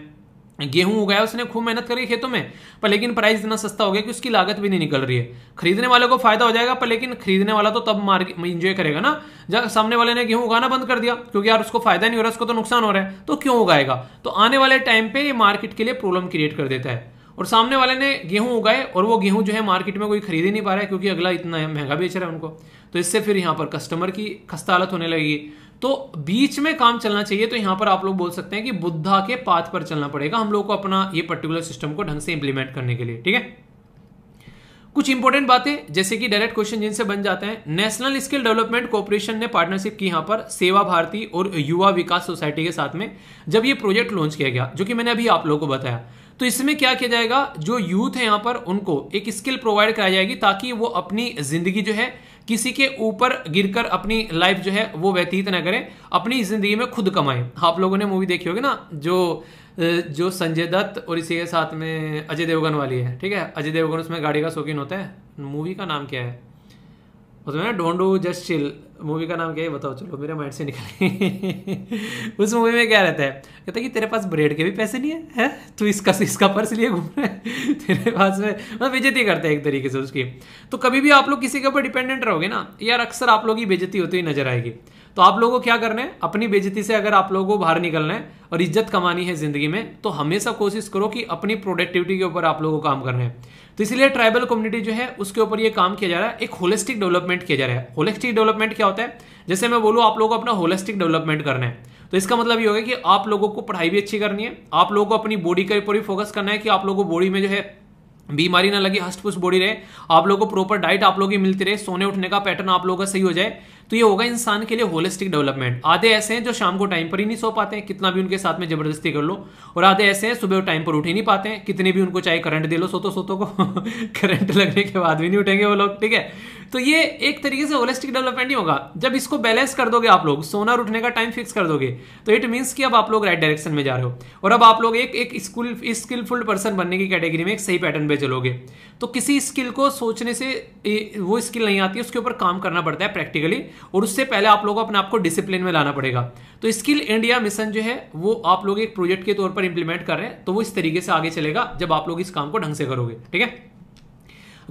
गेहूं उगाया उसने खूब मेहनत करी खेतों में पर लेकिन प्राइस इतना सस्ता हो गया कि उसकी लागत भी नहीं निकल रही है खरीदने वाले को फायदा हो जाएगा पर लेकिन खरीदने वाला तो तब मार्केट इंजॉय करेगा ना जब सामने वाले ने गेहूं उगाना बंद कर दिया क्योंकि यार उसको फायदा नहीं हो रहा उसको तो नुकसान हो रहा है तो क्यों उगाएगा तो आने वाले टाइम पे ये मार्केट के लिए प्रॉब्लम क्रिएट कर देता है और सामने वाले ने गेहूं उगाए और वो गेहूं जो है मार्केट में कोई खरीद ही नहीं पा रहा है क्योंकि अगला इतना महंगा बेच रहा है उनको तो इससे फिर यहाँ पर कस्टमर की खस्ता हालत होने लगेगी तो बीच में काम चलना चाहिए तो यहां पर आप लोग बोल सकते हैं कि बुद्धा के पाथ पर चलना पड़ेगा हम लोग को अपना ये पर्टिकुलर सिस्टम को ढंग से इंप्लीमेंट करने के लिए ठीक है कुछ इंपॉर्टेंट बातें जैसे कि डायरेक्ट क्वेश्चन जिनसे बन जाते हैं नेशनल स्किल डेवलपमेंट कॉर्पोरेशन ने पार्टनरशिप की यहां पर सेवा भारती और युवा विकास सोसाइटी के साथ में जब ये प्रोजेक्ट लॉन्च किया गया जो कि मैंने अभी आप लोगों को बताया तो इसमें क्या किया जाएगा जो यूथ है यहां पर उनको एक स्किल प्रोवाइड कराई जाएगी ताकि वो अपनी जिंदगी जो है किसी के ऊपर गिरकर अपनी लाइफ जो है वो व्यतीत ना करें अपनी जिंदगी में खुद कमाएं आप लोगों ने मूवी देखी होगी ना जो जो संजय दत्त और इसी के साथ में अजय देवगन वाली है ठीक है अजय देवगन उसमें गाड़ी का शौकीन होता है मूवी का नाम क्या है उसमें ना don't do just chill movie का नाम क्या है बताओ चलो मेरे माइंड से निकले उस मूवी में क्या रहता है कहता है कि तेरे पास ब्रेड के भी पैसे नहीं है, है? तू इसका इसका पर्स लिए घूम रहे तेरे पास में मतलब बेजती करते हैं एक तरीके से उसकी तो कभी भी आप लोग किसी के ऊपर डिपेंडेंट रहोगे ना यार अक्सर आप लोग ही बेजती होती हुई नजर आएगी तो आप लोगों को क्या करना है अपनी बेजती से अगर आप लोगों को बाहर निकलना है और इज्जत कमानी है जिंदगी में तो हमेशा कोशिश करो कि अपनी प्रोडक्टिविटी के ऊपर आप लोगों को काम करना है तो इसलिए ट्राइबल कम्युनिटी जो है उसके ऊपर ये काम किया जा रहा है एक होलिस्टिक डेवलपमेंट किया जा रहा है होलिस्टिक डेवलपमेंट क्या होता है जैसे मैं बोलूँ आप लोगों को अपना होलिस्टिक डेवलपमेंट करना है तो इसका मतलब ये होगा कि आप लोगों को पढ़ाई भी अच्छी करनी है आप लोगों को अपनी बॉडी के ऊपर भी फोकस करना है कि आप लोगों को बॉडी में जो है बीमारी ना लगे हष्ट बॉडी रहे आप लोगों को प्रॉपर डाइट आप लोगों की मिलती रहे सोने उठने का पैटर्न आप लोगों का सही हो जाए तो ये होगा इंसान के लिए होलिस्टिक डेवलपमेंट आधे ऐसे हैं जो शाम को टाइम पर ही नहीं सो पाते हैं कितना भी उनके साथ में जबरदस्ती कर लो और आधे ऐसे हैं सुबह टाइम पर उठ ही नहीं पाते हैं कितने भी उनको चाहे करंट दे लो सोतो सोतो को करंट लगने के बाद भी नहीं उठेंगे वो लोग ठीक है तो ये एक तरीके से होलिस्टिक डेवलपमेंट ही होगा जब इसको बैलेंस कर दोगे आप लोग सोना और उठने का टाइम फिक्स कर दोगे तो इट मीन्स कि अब आप लोग राइट डायरेक्शन में जा रहे हो और अब आप लोग एक एक स्किल स्किलफुल पर्सन बनने की कैटेगरी में एक सही पैटर्न पे चलोगे तो किसी स्किल को सोचने से वो स्किल नहीं आती है उसके ऊपर काम करना पड़ता है प्रैक्टिकली और उससे पहले आप लोगों को अपने आपको डिसिप्लिन में लाना पड़ेगा तो स्किल इंडिया मिशन जो है वो आप लोग एक प्रोजेक्ट के तौर पर इंप्लीमेंट कर रहे हैं तो वो इस तरीके से आगे चलेगा जब आप लोग इस काम को ढंग से करोगे ठीक है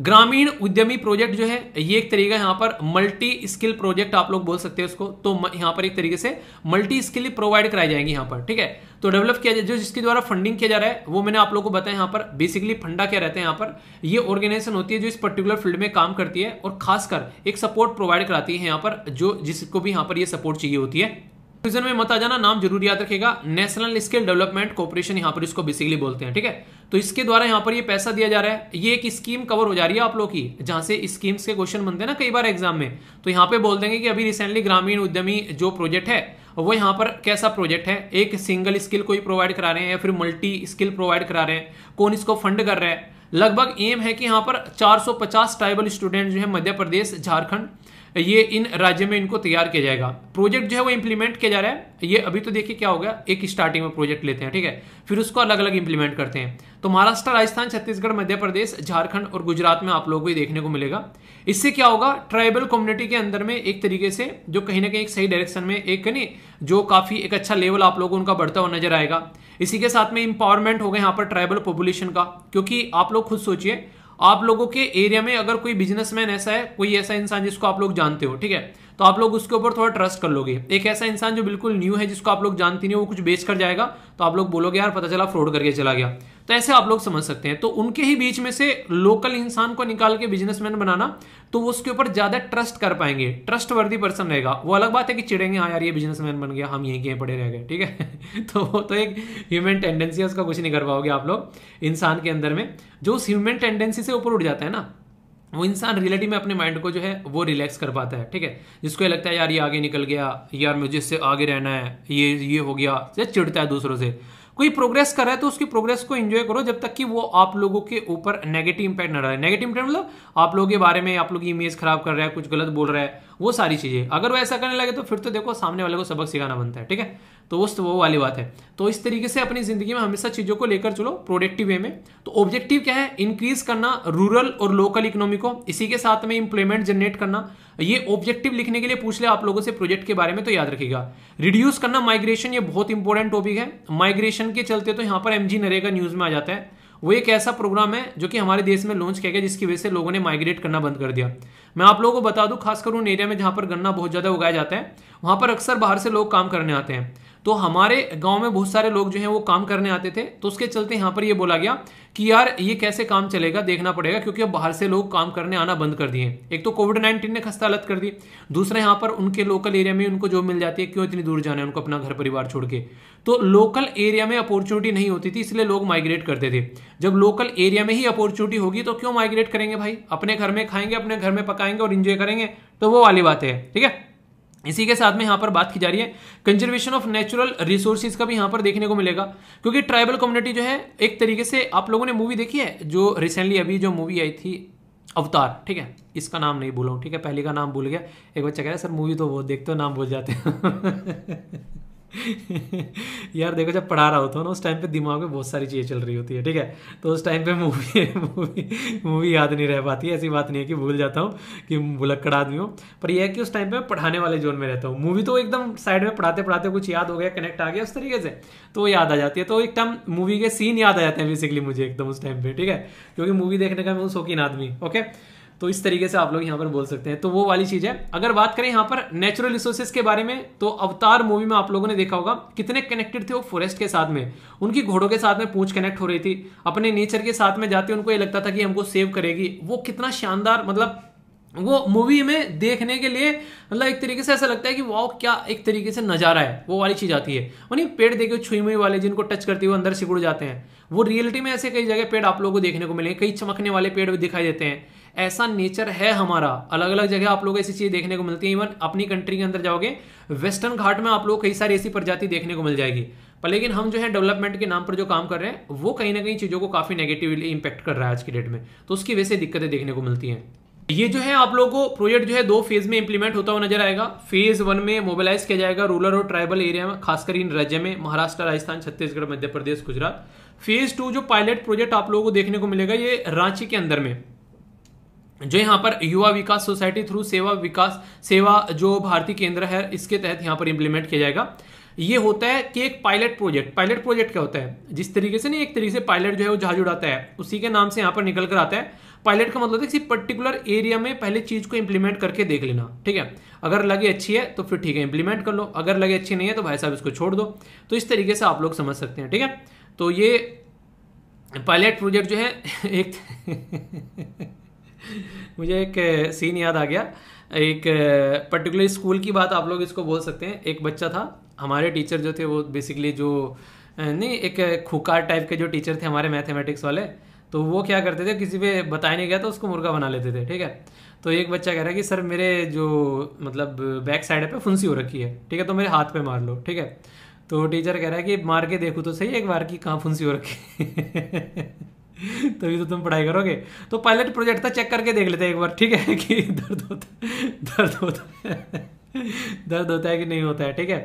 ग्रामीण उद्यमी प्रोजेक्ट जो है ये एक तरीका यहां पर मल्टी स्किल प्रोजेक्ट आप लोग बोल सकते हैं उसको तो यहां पर एक तरीके से मल्टी स्किल प्रोवाइड कराई जाएंगी यहां पर ठीक है तो डेवलप किया जाए जो जिसके द्वारा फंडिंग किया जा रहा है वो मैंने आप लोगों को बताया यहां पर बेसिकली फंडा क्या रहता है यहां पर ये ऑर्गेनाइजेशन होती है जो इस पर्टिकुलर फील्ड में काम करती है और खासकर एक सपोर्ट प्रोवाइड कराती है यहां पर जो जिसको भी यहां पर ये सपोर्ट चाहिए होती है कंफ्यूजन में मत आ जाना नाम जरूर याद रखेगा नेशनल स्किल डेवलपमेंट कॉर्पोरेशन यहाँ पर इसको बेसिकली बोलते हैं ठीक है तो इसके द्वारा यहाँ पर ये यह पैसा दिया जा रहा है ये एक स्कीम कवर हो जा रही है आप लोग की जहां से स्कीम्स के क्वेश्चन बनते हैं ना कई बार एग्जाम में तो यहाँ पे बोल देंगे कि अभी रिसेंटली ग्रामीण उद्यमी जो प्रोजेक्ट है वो यहाँ पर कैसा प्रोजेक्ट है एक सिंगल स्किल कोई प्रोवाइड करा रहे हैं या फिर मल्टी स्किल प्रोवाइड करा रहे हैं कौन इसको फंड कर रहे हैं लगभग एम है कि यहाँ पर 450 ट्राइबल स्टूडेंट जो है मध्य प्रदेश झारखंड ये इन राज्य में इनको तैयार किया जाएगा प्रोजेक्ट जो है वो इंप्लीमेंट किया जा रहा है ये अभी तो देखिए क्या होगा एक स्टार्टिंग में प्रोजेक्ट लेते हैं ठीक है फिर उसको अलग अलग इंप्लीमेंट करते हैं तो महाराष्ट्र राजस्थान छत्तीसगढ़ मध्य प्रदेश झारखंड और गुजरात में आप लोग को देखने को मिलेगा इससे क्या होगा ट्राइबल कम्युनिटी के अंदर में एक तरीके से जो कहीं ना कहीं एक सही डायरेक्शन में एक नहीं जो काफ़ी एक अच्छा लेवल आप लोगों को उनका बढ़ता हुआ नजर आएगा इसी के साथ में इंपावरमेंट होगा यहाँ पर ट्राइबल पॉपुलेशन का क्योंकि आप लोग खुद सोचिए आप लोगों के एरिया में अगर कोई बिजनेसमैन ऐसा है कोई ऐसा इंसान जिसको आप लोग जानते हो ठीक है तो आप लोग उसके ऊपर थोड़ा ट्रस्ट कर लोगे एक ऐसा इंसान जो बिल्कुल न्यू है जिसको आप लोग जानते नहीं हो वो कुछ बेच कर जाएगा तो आप लोग बोलोगे यार पता चला फ्रॉड करके चला गया तो ऐसे आप लोग समझ सकते हैं तो उनके ही बीच में से लोकल इंसान को निकाल के बिजनेसमैन बनाना तो वो उसके ऊपर ज़्यादा ट्रस्ट कर पाएंगे ट्रस्ट वर्दी पर्सन रहेगा वो अलग बात है कि चिड़ेंगे हाँ यार ये बिजनेसमैन बन गया हम यहीं के पड़े रह गए ठीक है तो वो तो एक ह्यूमन टेंडेंसी है उसका कुछ नहीं कर पाओगे आप लोग इंसान के अंदर में जो उस ह्यूमन टेंडेंसी से ऊपर उठ जाता है ना वो इंसान रियलिटी में अपने माइंड को जो है वो रिलैक्स कर पाता है ठीक है जिसको ये लगता है यार ये आगे निकल गया यार मुझे इससे आगे रहना है ये ये हो गया या चिड़ता है दूसरों से कोई प्रोग्रेस कर रहा है तो उसकी प्रोग्रेस को एंजॉय करो जब तक कि वो आप लोगों के ऊपर नेगेटिव इंपैक्ट ना रहे नेगेटिव इंपैक्ट मतलब आप लोगों के बारे में आप लोग की इमेज खराब कर रहा है कुछ गलत बोल रहा है वो सारी चीज़ें अगर वो ऐसा करने लगे तो फिर तो देखो सामने वाले को सबक सिखाना बनता है ठीक है तो वो वो वाली बात है तो इस तरीके से अपनी ज़िंदगी में हमेशा चीज़ों को लेकर चलो प्रोडक्टिव वे में तो ऑब्जेक्टिव क्या है इंक्रीज करना रूरल और लोकल इकोनॉमी को इसी के साथ में इंप्लॉयमेंट जनरेट करना ये ऑब्जेक्टिव लिखने के लिए पूछ ले आप लोगों से प्रोजेक्ट के बारे में तो याद रखेगा रिड्यूस करना माइग्रेशन ये बहुत इंपॉर्टेंट टॉपिक है माइग्रेशन के चलते तो यहाँ पर एम जी नरेगा न्यूज़ में आ जाता है वो एक ऐसा प्रोग्राम है जो कि हमारे देश में लॉन्च किया गया जिसकी वजह से लोगों ने माइग्रेट करना बंद कर दिया मैं आप लोगों को बता दूं खासकर उन एरिया में जहां पर गन्ना बहुत ज़्यादा उगाया जाता है वहां पर अक्सर बाहर से लोग काम करने आते हैं तो हमारे गांव में बहुत सारे लोग जो हैं वो काम करने आते थे तो उसके चलते यहां पर ये बोला गया कि यार ये कैसे काम चलेगा देखना पड़ेगा क्योंकि अब बाहर से लोग काम करने आना बंद कर दिए एक तो कोविड नाइन्टीन ने खस्ता हालत कर दी दूसरा यहाँ पर उनके लोकल एरिया में उनको जॉब मिल जाती है क्यों इतनी दूर जाना है उनको अपना घर परिवार छोड़ के तो लोकल एरिया में अपॉर्चुनिटी नहीं होती थी इसलिए लोग माइग्रेट करते थे जब लोकल एरिया में ही अपॉर्चुनिटी होगी तो क्यों माइग्रेट करेंगे भाई अपने घर में खाएंगे अपने घर में पकाएंगे और इंजॉय करेंगे तो वो वाली बात है ठीक है इसी के साथ में यहाँ पर बात की जा रही है कंजर्वेशन ऑफ नेचुरल रिसोर्सिस का भी यहाँ पर देखने को मिलेगा क्योंकि ट्राइबल कम्युनिटी जो है एक तरीके से आप लोगों ने मूवी देखी है जो रिसेंटली अभी जो मूवी आई थी अवतार ठीक है इसका नाम नहीं भूला हूँ ठीक है पहले का नाम भूल गया एक बच्चा कह रहा है सर मूवी तो वो देखते हो नाम भूल जाते हैं यार देखो जब पढ़ा रहा होता हूँ ना उस टाइम पे दिमाग में बहुत सारी चीज़ें चल रही होती है ठीक है तो उस टाइम पे मूवी मूवी मूवी याद नहीं रह पाती ऐसी बात नहीं है कि भूल जाता हूँ कि भुलक्कड़ आदमी हूँ पर यह है कि उस टाइम पे मैं पढ़ाने वाले जोन में रहता हूँ मूवी तो एकदम साइड में पढ़ाते पढ़ाते कुछ याद हो गया कनेक्ट आ गया उस तरीके से तो वो याद आ जाती है तो एक टाइम मूवी के सीन याद आ जाते हैं बेसिकली मुझे एकदम उस टाइम पर ठीक है क्योंकि मूवी देखने का मैं शौकीन आदमी ओके तो इस तरीके से आप लोग यहाँ पर बोल सकते हैं तो वो वाली चीज़ है अगर बात करें यहाँ पर नेचुरल रिसोर्सेज के बारे में तो अवतार मूवी में आप लोगों ने देखा होगा कितने कनेक्टेड थे वो फॉरेस्ट के साथ में उनकी घोड़ों के साथ में पूछ कनेक्ट हो रही थी अपने नेचर के साथ में जाते उनको ये लगता था कि हमको सेव करेगी वो कितना शानदार मतलब वो मूवी में देखने के लिए मतलब एक तरीके से ऐसा लगता है कि वाह क्या एक तरीके से नज़ारा है वो वाली चीज़ आती है वही पेड़ देखे छुई मुई वाले जिनको टच करते हुए अंदर सिकुड़ जाते हैं वो रियलिटी में ऐसे कई जगह पेड़ आप लोगों को देखने को मिले कई चमकने वाले पेड़ भी दिखाई देते हैं ऐसा नेचर है हमारा अलग अलग जगह आप लोग ऐसी चीज़ देखने को मिलती है इवन अपनी कंट्री के अंदर जाओगे वेस्टर्न घाट में आप लोग कई सारी ऐसी प्रजाति देखने को मिल जाएगी पर लेकिन हम जो है डेवलपमेंट के नाम पर जो काम कर रहे हैं वो कहीं ना कहीं चीज़ों को काफ़ी नेगेटिवली इंपैक्ट कर रहा है आज की डेट में तो उसकी वजह से दिक्कतें देखने को मिलती हैं ये जो है आप लोगों को प्रोजेक्ट जो है दो फेज में इंप्लीमेंट होता हुआ नजर आएगा फेज वन में मोबिलाइज किया जाएगा रूरल और ट्राइबल एरिया में खासकर इन राज्य में महाराष्ट्र राजस्थान छत्तीसगढ़ मध्य प्रदेश गुजरात फेज टू जो पायलट प्रोजेक्ट आप लोगों को देखने को मिलेगा ये रांची के अंदर में जो यहाँ पर युवा विकास सोसाइटी थ्रू सेवा विकास सेवा जो भारतीय केंद्र है इसके तहत यहाँ पर इम्प्लीमेंट किया जाएगा ये होता है कि एक पायलट प्रोजेक्ट पायलट प्रोजेक्ट क्या होता है जिस तरीके से नहीं एक तरीके से पायलट जो है वो जहाज उड़ाता है उसी के नाम से यहाँ पर निकल कर आता है पायलट का मतलब है किसी पर्टिकुलर एरिया में पहले चीज को इंप्लीमेंट करके देख लेना ठीक है अगर लगे अच्छी है तो फिर ठीक है इंप्लीमेंट कर लो अगर लगे अच्छी नहीं है तो भाई साहब इसको छोड़ दो तो इस तरीके से आप लोग समझ सकते हैं ठीक है तो ये पायलट प्रोजेक्ट जो है एक मुझे एक सीन याद आ गया एक पर्टिकुलर स्कूल की बात आप लोग इसको बोल सकते हैं एक बच्चा था हमारे टीचर जो थे वो बेसिकली जो नहीं एक खुकार टाइप के जो टीचर थे हमारे मैथमेटिक्स वाले तो वो क्या करते थे किसी पे बताया नहीं गया तो उसको मुर्गा बना लेते थे ठीक है तो एक बच्चा कह रहा है कि सर मेरे जो मतलब बैक साइड पे फुंसी हो रखी है ठीक है तो मेरे हाथ पे मार लो ठीक है तो टीचर कह रहा है कि मार के देखो तो सही एक बार की कहाँ फुंसी हो रखी है तभी तो तुम पढ़ाई करोगे तो पायलट प्रोजेक्ट था चेक करके देख लेते हैं एक बार ठीक है कि दर्द होता दर्द होता है दर्द होता है कि नहीं होता है ठीक है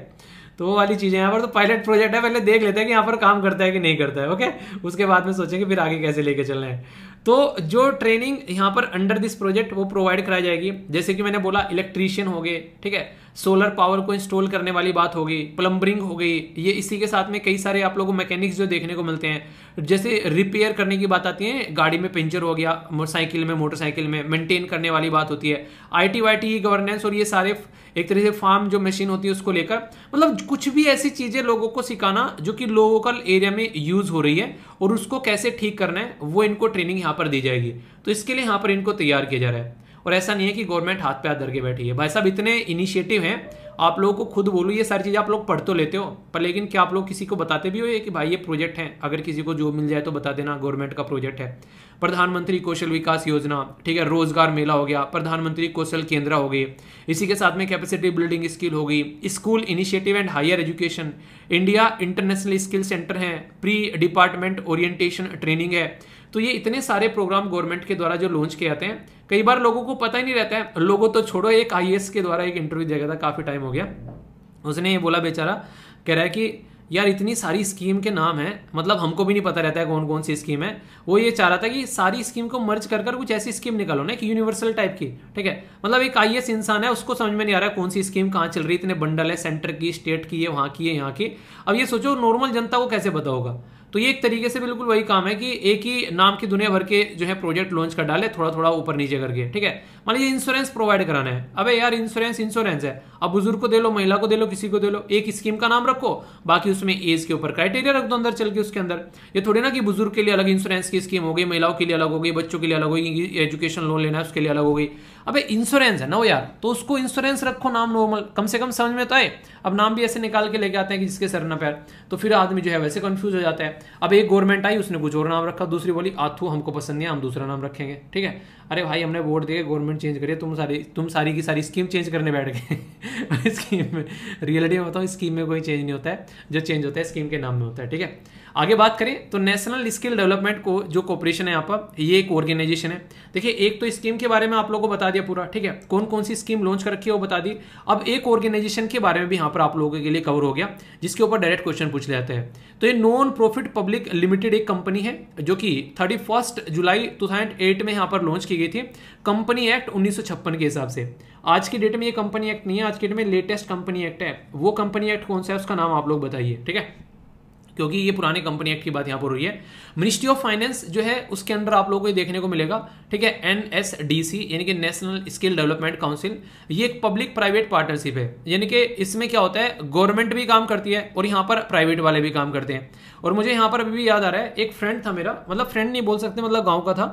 तो वो वाली चीज़ें यहाँ पर तो पायलट प्रोजेक्ट है पहले देख लेते हैं कि यहाँ पर काम करता है कि नहीं करता है ओके उसके बाद में सोचेंगे फिर आगे कैसे लेके चलना है तो जो ट्रेनिंग यहाँ पर अंडर दिस प्रोजेक्ट वो प्रोवाइड कराई जाएगी जैसे कि मैंने बोला इलेक्ट्रीशियन हो गए ठीक है सोलर पावर को इंस्टॉल करने वाली बात हो गई प्लम्बरिंग हो गई ये इसी के साथ में कई सारे आप लोगों को मैकेनिक्स जो देखने को मिलते हैं जैसे रिपेयर करने की बात आती है गाड़ी में पंचर हो गया साइकिल में मोटरसाइकिल में मेंटेन करने वाली बात होती है I T Y T governance और ये सारे एक तरह से फार्म जो मशीन होती है उसको लेकर मतलब कुछ भी ऐसी चीज़ें लोगों को सिखाना जो कि लोकल एरिया में यूज़ हो रही है और उसको कैसे ठीक करना है वो इनको ट्रेनिंग यहाँ पर दी जाएगी तो इसके लिए यहाँ पर इनको तैयार किया जा रहा है और ऐसा नहीं है कि गवर्नमेंट हाथ पे हाथ धर के बैठी है भाई साहब इतने इनिशिएटिव हैं आप लोगों को खुद बोलूँ ये सारी चीज़ें आप लोग पढ़ तो लेते हो पर लेकिन क्या आप लोग किसी को बताते भी हो ये कि भाई ये प्रोजेक्ट हैं अगर किसी को जॉब मिल जाए तो बता देना गवर्नमेंट का प्रोजेक्ट है प्रधानमंत्री कौशल विकास योजना ठीक है रोजगार मेला हो गया प्रधानमंत्री कौशल केंद्र हो गई इसी के साथ में कैपेसिटी बिल्डिंग स्किल हो गई school initiative and higher education India international skill centre है प्री डिपार्टमेंट ओरिएंटेशन ट्रेनिंग है तो ये इतने सारे प्रोग्राम गवर्नमेंट के द्वारा जो लॉन्च किए जाते हैं कई बार लोगों को पता ही नहीं रहता है लोगों तो छोड़ो एक आई के द्वारा एक इंटरव्यू दिया गया था काफ़ी टाइम हो गया उसने ये बोला बेचारा कह रहा है कि यार इतनी सारी स्कीम के नाम है मतलब हमको भी नहीं पता रहता है कौन कौन सी स्कीम है वो ये चाह रहा था कि सारी स्कीम को मर्ज कर कर कुछ ऐसी स्कीम निकालो ना कि यूनिवर्सल टाइप की ठीक है मतलब एक आई इंसान है उसको समझ में नहीं आ रहा है कौन सी स्कीम कहाँ चल रही है इतने बंडल है सेंटर की स्टेट की है वहाँ की है यहाँ की अब ये सोचो नॉर्मल जनता को कैसे बताओगा होगा तो ये एक तरीके से बिल्कुल वही काम है कि एक ही नाम की दुनिया भर के जो है प्रोजेक्ट लॉन्च कर डाले थोड़ा थोड़ा ऊपर नीचे करके ठीक है मान लीजिए इंश्योरेंस प्रोवाइड कराना है अबे यार इंश्योरेंस इंश्योरेंस है अब बुजुर्ग को दे लो महिला को दे लो किसी को दे लो एक स्कीम का नाम रखो बाकी उसमें एज के ऊपर क्राइटेरिया रख दो अंदर चल के उसके अंदर ये थोड़ी ना कि बुजुर्ग के लिए अलग इंश्योरेंस की स्कीम हो गई महिलाओं के लिए अलग हो गई बच्चों के लिए अलग हो गई एजुकेशन लोन लेना है उसके लिए अलग हो गई अबे इंश्योरेंस है ना वो यार तो उसको इंश्योरेंस रखो नाम नॉर्मल कम से कम समझ में तो आए अब नाम भी ऐसे निकाल के लेके आते हैं कि जिसके सर ना पैर तो फिर आदमी जो है वैसे कंफ्यूज हो जाता है अब एक गवर्नमेंट आई उसने कुछ और नाम रखा दूसरी बोली आथू हमको पसंद नहीं हम दूसरा नाम रखेंगे ठीक है अरे भाई हमने वोट दिए गवर्नमेंट चेंज करिए तुम सारी तुम सारी की सारी स्कीम चेंज करने बैठ गए स्कीम में रियलिटी में बताओ स्कीम में कोई चेंज नहीं होता है जो चेंज होता है स्कीम के नाम में होता है ठीक है आगे बात करें तो नेशनल स्किल डेवलपमेंट को जो कॉपरेशन है यहाँ पर ये एक ऑर्गेनाइजेशन है देखिए एक तो स्कीम के बारे में आप लोगों को बता दिया पूरा ठीक है कौन कौन सी स्कीम लॉन्च कर रखी है वो बता दी अब एक ऑर्गेनाइजेशन के बारे में भी यहाँ पर आप लोगों के लिए कवर हो गया जिसके ऊपर डायरेक्ट क्वेश्चन पूछ जाते हैं तो ये नॉन प्रॉफिट पब्लिक लिमिटेड एक कंपनी है जो कि थर्टी जुलाई टू में यहाँ पर लॉन्च की गई थी कंपनी एक्ट उन्नीस के हिसाब से आज की डेट में ये कंपनी एक्ट नहीं है आज की डेट में लेटेस्ट कंपनी एक्ट है वो कंपनी एक्ट कौन सा है उसका नाम आप लोग बताइए ठीक है क्योंकि ये पुराने कंपनी एक्ट की बात यहाँ पर हो रही है मिनिस्ट्री ऑफ फाइनेंस जो है उसके अंडर आप लोगों को ये देखने को मिलेगा ठीक है एन एस डी सी यानी कि नेशनल स्किल डेवलपमेंट काउंसिल ये एक पब्लिक प्राइवेट पार्टनरशिप है यानी कि इसमें क्या होता है गवर्नमेंट भी काम करती है और यहाँ पर प्राइवेट वाले भी काम करते हैं और मुझे यहाँ पर अभी भी याद आ रहा है एक फ्रेंड था मेरा मतलब फ्रेंड नहीं बोल सकते मतलब गाँव का था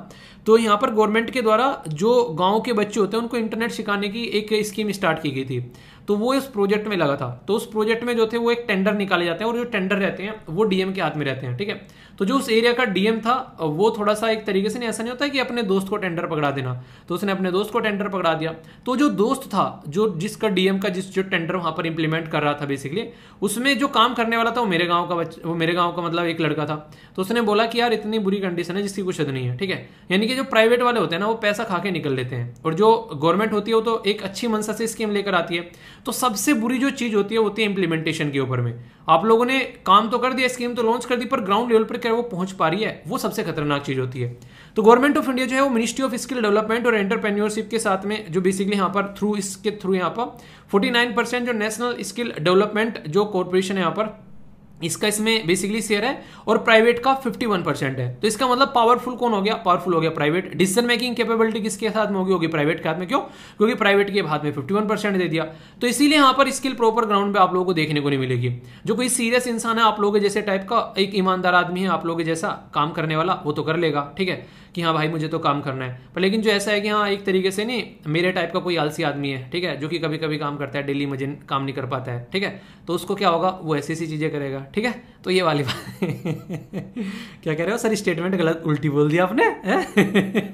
तो यहाँ पर गवर्नमेंट के द्वारा जो गाँव के बच्चे होते हैं उनको इंटरनेट सिखाने की एक स्कीम स्टार्ट की गई थी तो वो इस प्रोजेक्ट में लगा था तो उस प्रोजेक्ट में जो थे वो एक टेंडर निकाले जाते हैं और जो टेंडर रहते हैं वो डीएम के हाथ में रहते हैं ठीक है तो जो उस एरिया का डीएम था वो थोड़ा सा एक तरीके से नहीं ऐसा नहीं होता कि अपने दोस्त को टेंडर पकड़ा देना तो उसने अपने दोस्त को टेंडर पकड़ा दिया तो जो दोस्त था जो जिसका डीएम का जिस जो टेंडर वहां पर इंप्लीमेंट कर रहा था बेसिकली उसमें जो काम करने वाला था वो मेरे गाँव का वो मेरे गाँव का मतलब एक लड़का था तो उसने बोला कि यार इतनी बुरी कंडीशन है जिसकी कुछ नहीं है ठीक है यानी कि जो प्राइवेट वाले होते हैं ना वो पैसा खा के निकल लेते हैं और जो गवर्नमेंट होती है वो तो एक अच्छी मनसा से स्कीम लेकर आती है तो सबसे बुरी जो चीज़ होती है वो होती है इंप्लीमेंटेशन के ऊपर में आप लोगों ने काम तो कर दिया स्कीम तो लॉन्च कर दी पर ग्राउंड लेवल पर तक वो पहुंच पा रही है वो सबसे खतरनाक चीज़ होती है तो गवर्नमेंट ऑफ इंडिया जो है वो मिनिस्ट्री ऑफ स्किल डेवलपमेंट और एंटरप्रेन्योरशिप के साथ में जो बेसिकली यहाँ पर थ्रू इसके थ्रू यहाँ पर फोर्टी परसेंट जो नेशनल स्किल डेवलपमेंट जो कॉरपोरेशन है यहाँ पर इसका इसमें बेसिकली शेयर है और प्राइवेट का 51 परसेंट है तो इसका मतलब पावरफुल कौन हो गया पावरफुल हो गया प्राइवेट डिसीजन मेकिंग कैपेबिलिटी किसके हाथ में होगी होगी प्राइवेट के हाथ में क्यों क्योंकि प्राइवेट के हाथ में 51 परसेंट दे दिया तो इसीलिए यहाँ पर स्किल प्रॉपर ग्राउंड पे आप लोगों को देखने को नहीं मिलेगी जो कोई सीरियस इंसान है आप लोगों जैसे टाइप का एक ईमानदार आदमी है आप लोगों जैसा काम करने वाला वो तो कर लेगा ठीक है कि हाँ भाई मुझे तो काम करना है पर लेकिन जो ऐसा है कि हाँ एक तरीके से नहीं मेरे टाइप का कोई आलसी आदमी है ठीक है जो कि कभी कभी काम करता है डेली मुझे काम नहीं कर पाता है ठीक है तो उसको क्या होगा वो ऐसी ऐसी चीज़ें करेगा ठीक है तो ये वाली बात क्या कह रहे हो सर स्टेटमेंट गलत उल्टी बोल दिया आपने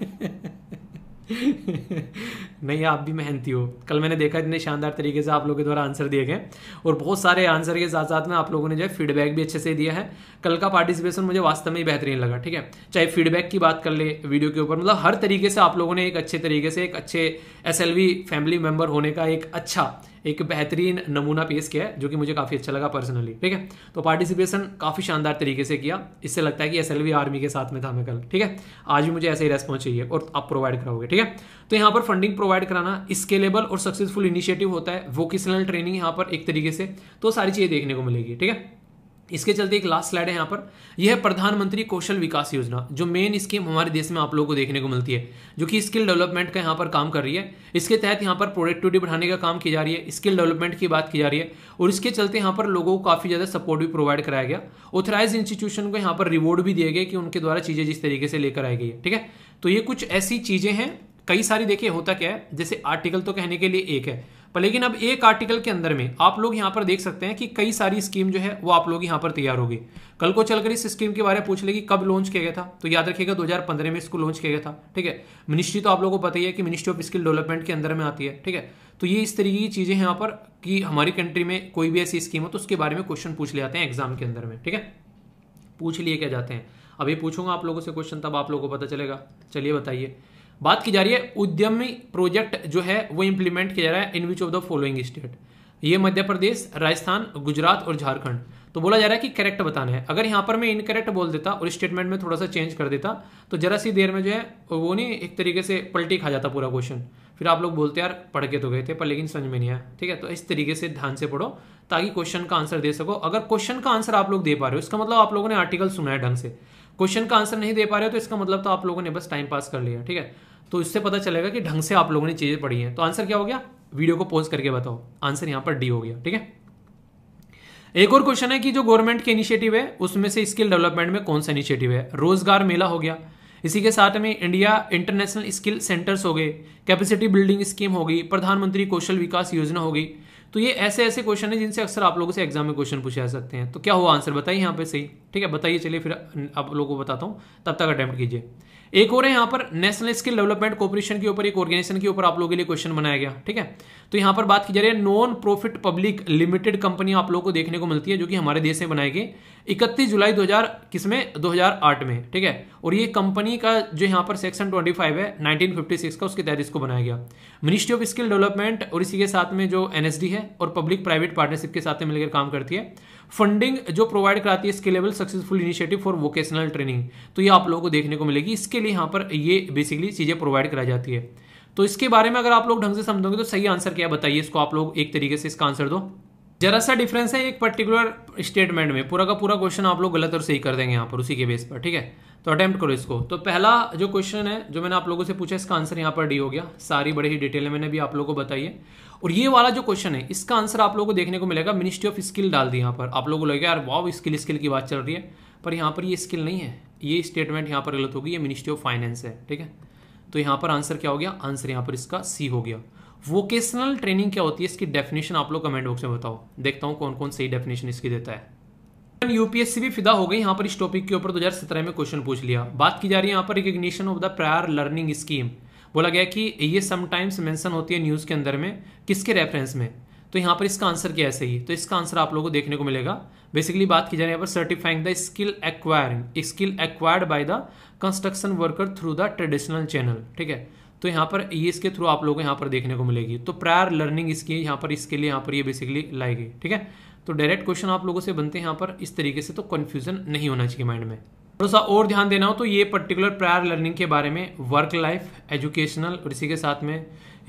नहीं आप भी मेहनती हो कल मैंने देखा इतने शानदार तरीके से आप लोगों के द्वारा आंसर दिए गए और बहुत सारे आंसर के साथ साथ में आप लोगों ने जो है फीडबैक भी अच्छे से दिया है कल का पार्टिसिपेशन मुझे वास्तव में ही बेहतरीन लगा ठीक है चाहे फीडबैक की बात कर ले वीडियो के ऊपर मतलब हर तरीके से आप लोगों ने एक अच्छे तरीके से एक अच्छे एस फैमिली मेम्बर होने का एक अच्छा एक बेहतरीन नमूना पेश किया है जो कि मुझे काफ़ी अच्छा लगा पर्सनली ठीक है तो पार्टिसिपेशन काफ़ी शानदार तरीके से किया इससे लगता है कि एस आर्मी के साथ में था मैं कल ठीक है आज भी मुझे ऐसे ही रेस्पॉन्स चाहिए और आप प्रोवाइड कराओगे ठीक है तो यहाँ पर फंडिंग प्रोवाइड कराना स्केलेबल और सक्सेसफुल इनिशिएटिव होता है वोकेशनल ट्रेनिंग यहाँ पर एक तरीके से तो सारी चीज़ें देखने को मिलेगी ठीक है इसके चलते एक लास्ट स्लाइड है यहाँ पर यह है प्रधानमंत्री कौशल विकास योजना जो मेन स्कीम हमारे देश में आप लोगों को देखने को मिलती है जो कि स्किल डेवलपमेंट का यहाँ पर काम कर रही है इसके तहत यहाँ पर प्रोडक्टिविटी बढ़ाने का काम की जा रही है स्किल डेवलपमेंट की बात की जा रही है और इसके चलते यहाँ पर लोगों को काफ़ी ज़्यादा सपोर्ट भी प्रोवाइड कराया गया ऑथराइज इंस्टीट्यूशन को यहाँ पर रिवॉर्ड भी दिए गए कि उनके द्वारा चीज़ें जिस तरीके से लेकर आई गई है ठीक है तो ये कुछ ऐसी चीज़ें हैं कई सारी देखिए होता क्या है जैसे आर्टिकल तो कहने के लिए एक है पर लेकिन अब एक आर्टिकल के अंदर में आप लोग यहाँ पर देख सकते हैं कि कई सारी स्कीम जो है वो आप लोग यहाँ पर तैयार होगी कल को चलकर इस स्कीम के बारे में पूछ लेगी कब लॉन्च किया गया था तो याद रखिएगा 2015 में इसको लॉन्च किया गया था ठीक है मिनिस्ट्री तो आप लोगों को पता ही है कि मिनिस्ट्री ऑफ स्किल डेवलपमेंट के अंदर में आती है ठीक है तो ये इस तरीके की चीज़ें यहां यहाँ पर कि हमारी कंट्री में कोई भी ऐसी स्कीम हो तो उसके बारे में क्वेश्चन पूछ ले जाते हैं एग्जाम के अंदर में ठीक है पूछ लिए क्या जाते हैं अब ये पूछूंगा आप लोगों से क्वेश्चन तब आप लोगों को पता चलेगा चलिए बताइए बात की जा रही है उद्यमी प्रोजेक्ट जो है वो इंप्लीमेंट किया जा रहा है in which of the following state ये मध्य प्रदेश राजस्थान गुजरात और झारखंड तो बोला जा रहा है कि करेक्ट बताना है अगर यहां पर मैं इनकरेक्ट बोल देता और स्टेटमेंट में थोड़ा सा चेंज कर देता तो जरा सी देर में जो है वो नहीं एक तरीके से पलटी खा जाता पूरा क्वेश्चन फिर आप लोग बोलते यार पढ़ के तो गए थे पर लेकिन समझ में नहीं आया ठीक है तो इस तरीके से ध्यान से पढ़ो ताकि क्वेश्चन का आंसर दे सको अगर क्वेश्चन का आंसर आप लोग दे पा रहे हो इसका मतलब आप लोगों ने आर्टिकल सुना है ढंग से क्वेश्चन का आंसर नहीं दे पा रहे हो तो इसका मतलब तो आप लोगों ने बस टाइम पास कर लिया ठीक है तो इससे पता चलेगा कि ढंग से आप लोगों ने चीज़ें पढ़ी हैं तो आंसर क्या हो गया वीडियो को पॉज करके बताओ आंसर यहां पर डी हो गया ठीक है एक और क्वेश्चन है कि जो गवर्नमेंट के इनिशिएटिव है उसमें से स्किल डेवलपमेंट में कौन सा इनिशिएटिव है रोजगार मेला हो गया इसी के साथ में इंडिया इंटरनेशनल स्किल सेंटर्स हो गए कैपेसिटी बिल्डिंग स्कीम हो गई प्रधानमंत्री कौशल विकास योजना हो गई तो ये ऐसे ऐसे क्वेश्चन है जिनसे अक्सर आप लोगों से एग्जाम में क्वेश्चन पूछे जा सकते हैं तो क्या हुआ आंसर बताइए यहाँ पे सही ठीक है बताइए चलिए फिर आप लोगों को बताता हूँ तब तक अटैम्प्ट कीजिए एक और है यहाँ पर नेशनल स्किल डेवलपमेंट कॉपोरेशन के ऊपर एक ऑर्गेनाइजेशन के ऊपर आप लोगों के लिए क्वेश्चन बनाया गया ठीक है तो यहां पर बात की जा रही है non profit public limited company आप लोगों को देखने को मिलती है जो कि हमारे देश में बनाई गई इकतीस जुलाई दो हजार किसमें दो हजार आठ में ठीक है और ये कंपनी का जो यहां पर सेक्शन ट्वेंटी फाइव है नाइनटीन फिफ्टी सिक्स का उसके तहत इसको बनाया गया मिनिस्ट्री ऑफ स्किल डेवलपमेंट और इसी के साथ में जो एनएसडी है और पब्लिक प्राइवेट पार्टनरशिप के साथ में मिलकर काम करती है फंडिंग जो प्रोवाइड कराती है scalable successful initiative for vocational training तो ये आप लोगों को देखने को मिलेगी इसके लिए यहाँ पर ये बेसिकली चीज़ें प्रोवाइड कराई जाती है तो इसके बारे में अगर आप लोग ढंग से समझोगे तो सही आंसर क्या बताइए इसको आप लोग एक तरीके से इसका आंसर दो जरा सा डिफरेंस है एक पर्टिकुलर स्टेटमेंट में पूरा का पूरा क्वेश्चन आप लोग गलत और सही कर देंगे यहाँ पर उसी के बेस पर ठीक है तो अटैम्प्ट करो इसको तो पहला जो क्वेश्चन है जो मैंने आप लोगों से पूछा इसका आंसर यहाँ पर डी हो गया सारी बड़े ही डिटेल है मैंने भी आप लोगों को बताई है और ये वाला जो क्वेश्चन है इसका आंसर आप लोगों को देखने को मिलेगा मिनिस्ट्री ऑफ स्किल डाल दी यहाँ पर आप लोगों को लगेगा यार वाव स्किल स्किल की बात चल रही है पर यहाँ पर ये स्किल नहीं है ये स्टेटमेंट यहाँ पर गलत होगी ये मिनिस्ट्री ऑफ फाइनेंस है ठीक है तो यहाँ पर आंसर क्या हो गया आंसर यहाँ पर इसका सी हो गया वोकेशनल ट्रेनिंग क्या होती है इसकी डेफिनेशन आप लोग कमेंट बॉक्स में बताओ देखता हूँ कौन कौन सही डेफिनेशन इसकी देता है यूपीएससी भी फिदा हो गई यहाँ पर इस टॉपिक के ऊपर 2017 में क्वेश्चन पूछ लिया बात की जा रही है यहाँ पर recognition of the prior learning scheme बोला गया कि ये समटाइम्स मेंशन होती है न्यूज़ के अंदर में किसके रेफरेंस में तो यहाँ पर इसका आंसर क्या है सही तो इसका आंसर आप लोगों को देखने को मिलेगा बेसिकली बात की जा रही है यहाँ पर certifying the skill acquiring skill acquired by the construction worker through the traditional channel ठीक है तो यहाँ पर ये इसके थ्रू आप लोगों को यहाँ पर देखने को मिलेगी तो प्रायर लर्निंग इसकी यहाँ पर इसके लिए यहाँ पर ये बेसिकली लाई गई ठीक है तो डायरेक्ट क्वेश्चन आप लोगों से बनते हैं यहाँ पर इस तरीके से तो कन्फ्यूजन नहीं होना चाहिए माइंड में थोड़ा सा और ध्यान देना हो तो ये पर्टिकुलर प्रायर लर्निंग के बारे में वर्क लाइफ एजुकेशनल और इसी के साथ में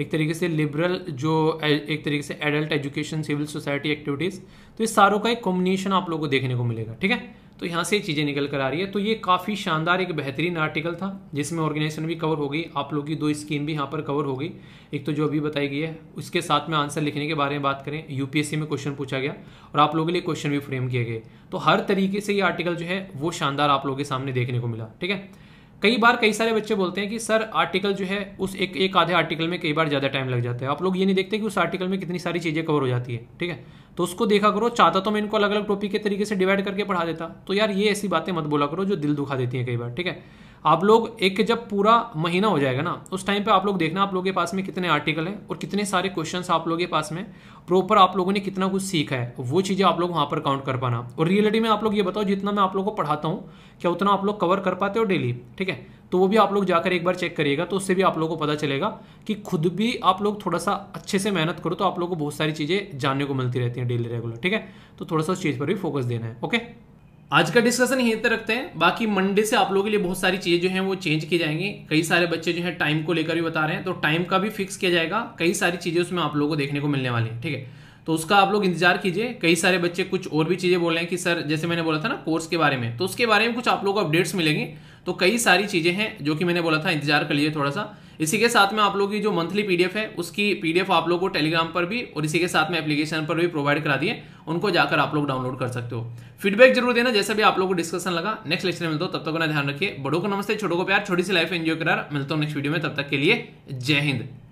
एक तरीके से लिबरल जो एक तरीके से adult education civil society activities तो इस सारों का एक कॉम्बिनेशन आप लोगों को देखने को मिलेगा ठीक है तो यहाँ से चीज़ें निकल कर आ रही है तो ये काफ़ी शानदार एक बेहतरीन आर्टिकल था जिसमें ऑर्गेनाइजेशन भी कवर हो गई आप लोगों की दो स्कीम भी यहाँ पर कवर हो गई एक तो जो अभी बताई गई है उसके साथ में आंसर लिखने के बारे में बात करें यूपीएससी में क्वेश्चन पूछा गया और आप लोगों के लिए क्वेश्चन भी फ्रेम किए गए तो हर तरीके से ये आर्टिकल जो है वो शानदार आप लोगों के सामने देखने को मिला ठीक है कई बार कई सारे बच्चे बोलते हैं कि सर आर्टिकल जो है उस एक एक आधे आर्टिकल में कई बार ज़्यादा टाइम लग जाता है आप लोग ये नहीं देखते कि उस आर्टिकल में कितनी सारी चीज़ें कवर हो जाती है ठीक है तो उसको देखा करो चाहता तो मैं इनको अलग अलग टॉपिक के तरीके से डिवाइड करके पढ़ा देता तो यार ये ऐसी बातें मत बोला करो जो दिल दुखा देती हैं कई बार ठीक है आप लोग एक जब पूरा महीना हो जाएगा ना उस टाइम पे आप लोग देखना आप लोगों के पास में कितने आर्टिकल हैं और कितने सारे क्वेश्चन आप लोगों के पास में प्रॉपर आप लोगों ने कितना कुछ सीखा है वो चीज़ें आप लोग वहाँ पर काउंट कर पाना और रियलिटी में आप लोग ये बताओ जितना मैं आप लोग को पढ़ाता हूँ क्या उतना आप लोग कवर कर पाते हो डेली ठीक है तो वो भी आप लोग जाकर एक बार चेक करिएगा तो उससे भी आप लोगों को पता चलेगा कि खुद भी आप लोग थोड़ा सा अच्छे से मेहनत करो तो आप लोगों को बहुत सारी चीज़ें जानने को मिलती रहती हैं डेली रेगुलर ठीक है तो थोड़ा सा उस चीज़ पर भी फोकस देना है ओके आज का डिस्कशन यहीं तक रखते हैं बाकी मंडे से आप लोगों के लिए बहुत सारी चीज़ें जो हैं वो चेंज की जाएंगी कई सारे बच्चे जो हैं टाइम को लेकर भी बता रहे हैं तो टाइम का भी फिक्स किया जाएगा कई सारी चीज़ें उसमें आप लोगों को देखने को मिलने वाली है ठीक है तो उसका आप लोग इंतजार कीजिए कई सारे बच्चे कुछ और भी चीज़ें बोल रहे हैं कि सर जैसे मैंने बोला था ना कोर्स के बारे में तो उसके बारे में कुछ आप लोगों को अपडेट्स मिलेंगी तो कई सारी चीज़ें हैं जो कि मैंने बोला था इंतजार कर लीजिए थोड़ा सा इसी के साथ में आप लोगों की जो मंथली पीडीएफ है उसकी पीडीएफ आप लोग को टेलीग्राम पर भी और इसी के साथ में एप्लीकेशन पर भी प्रोवाइड करा दिए उनको जाकर आप लोग डाउनलोड कर सकते हो फीडबैक जरूर देना जैसे भी आप लोगों को डिस्कशन लगा नेक्स्ट लेक्चर मिलता मिलते हो तब तक अपना ध्यान रखिए बड़ों को नमस्ते छोटों को प्यार छोटी सी लाइफ एंजॉय करा मिलता हूँ नेक्स्ट वीडियो में तब तक के लिए जय हिंद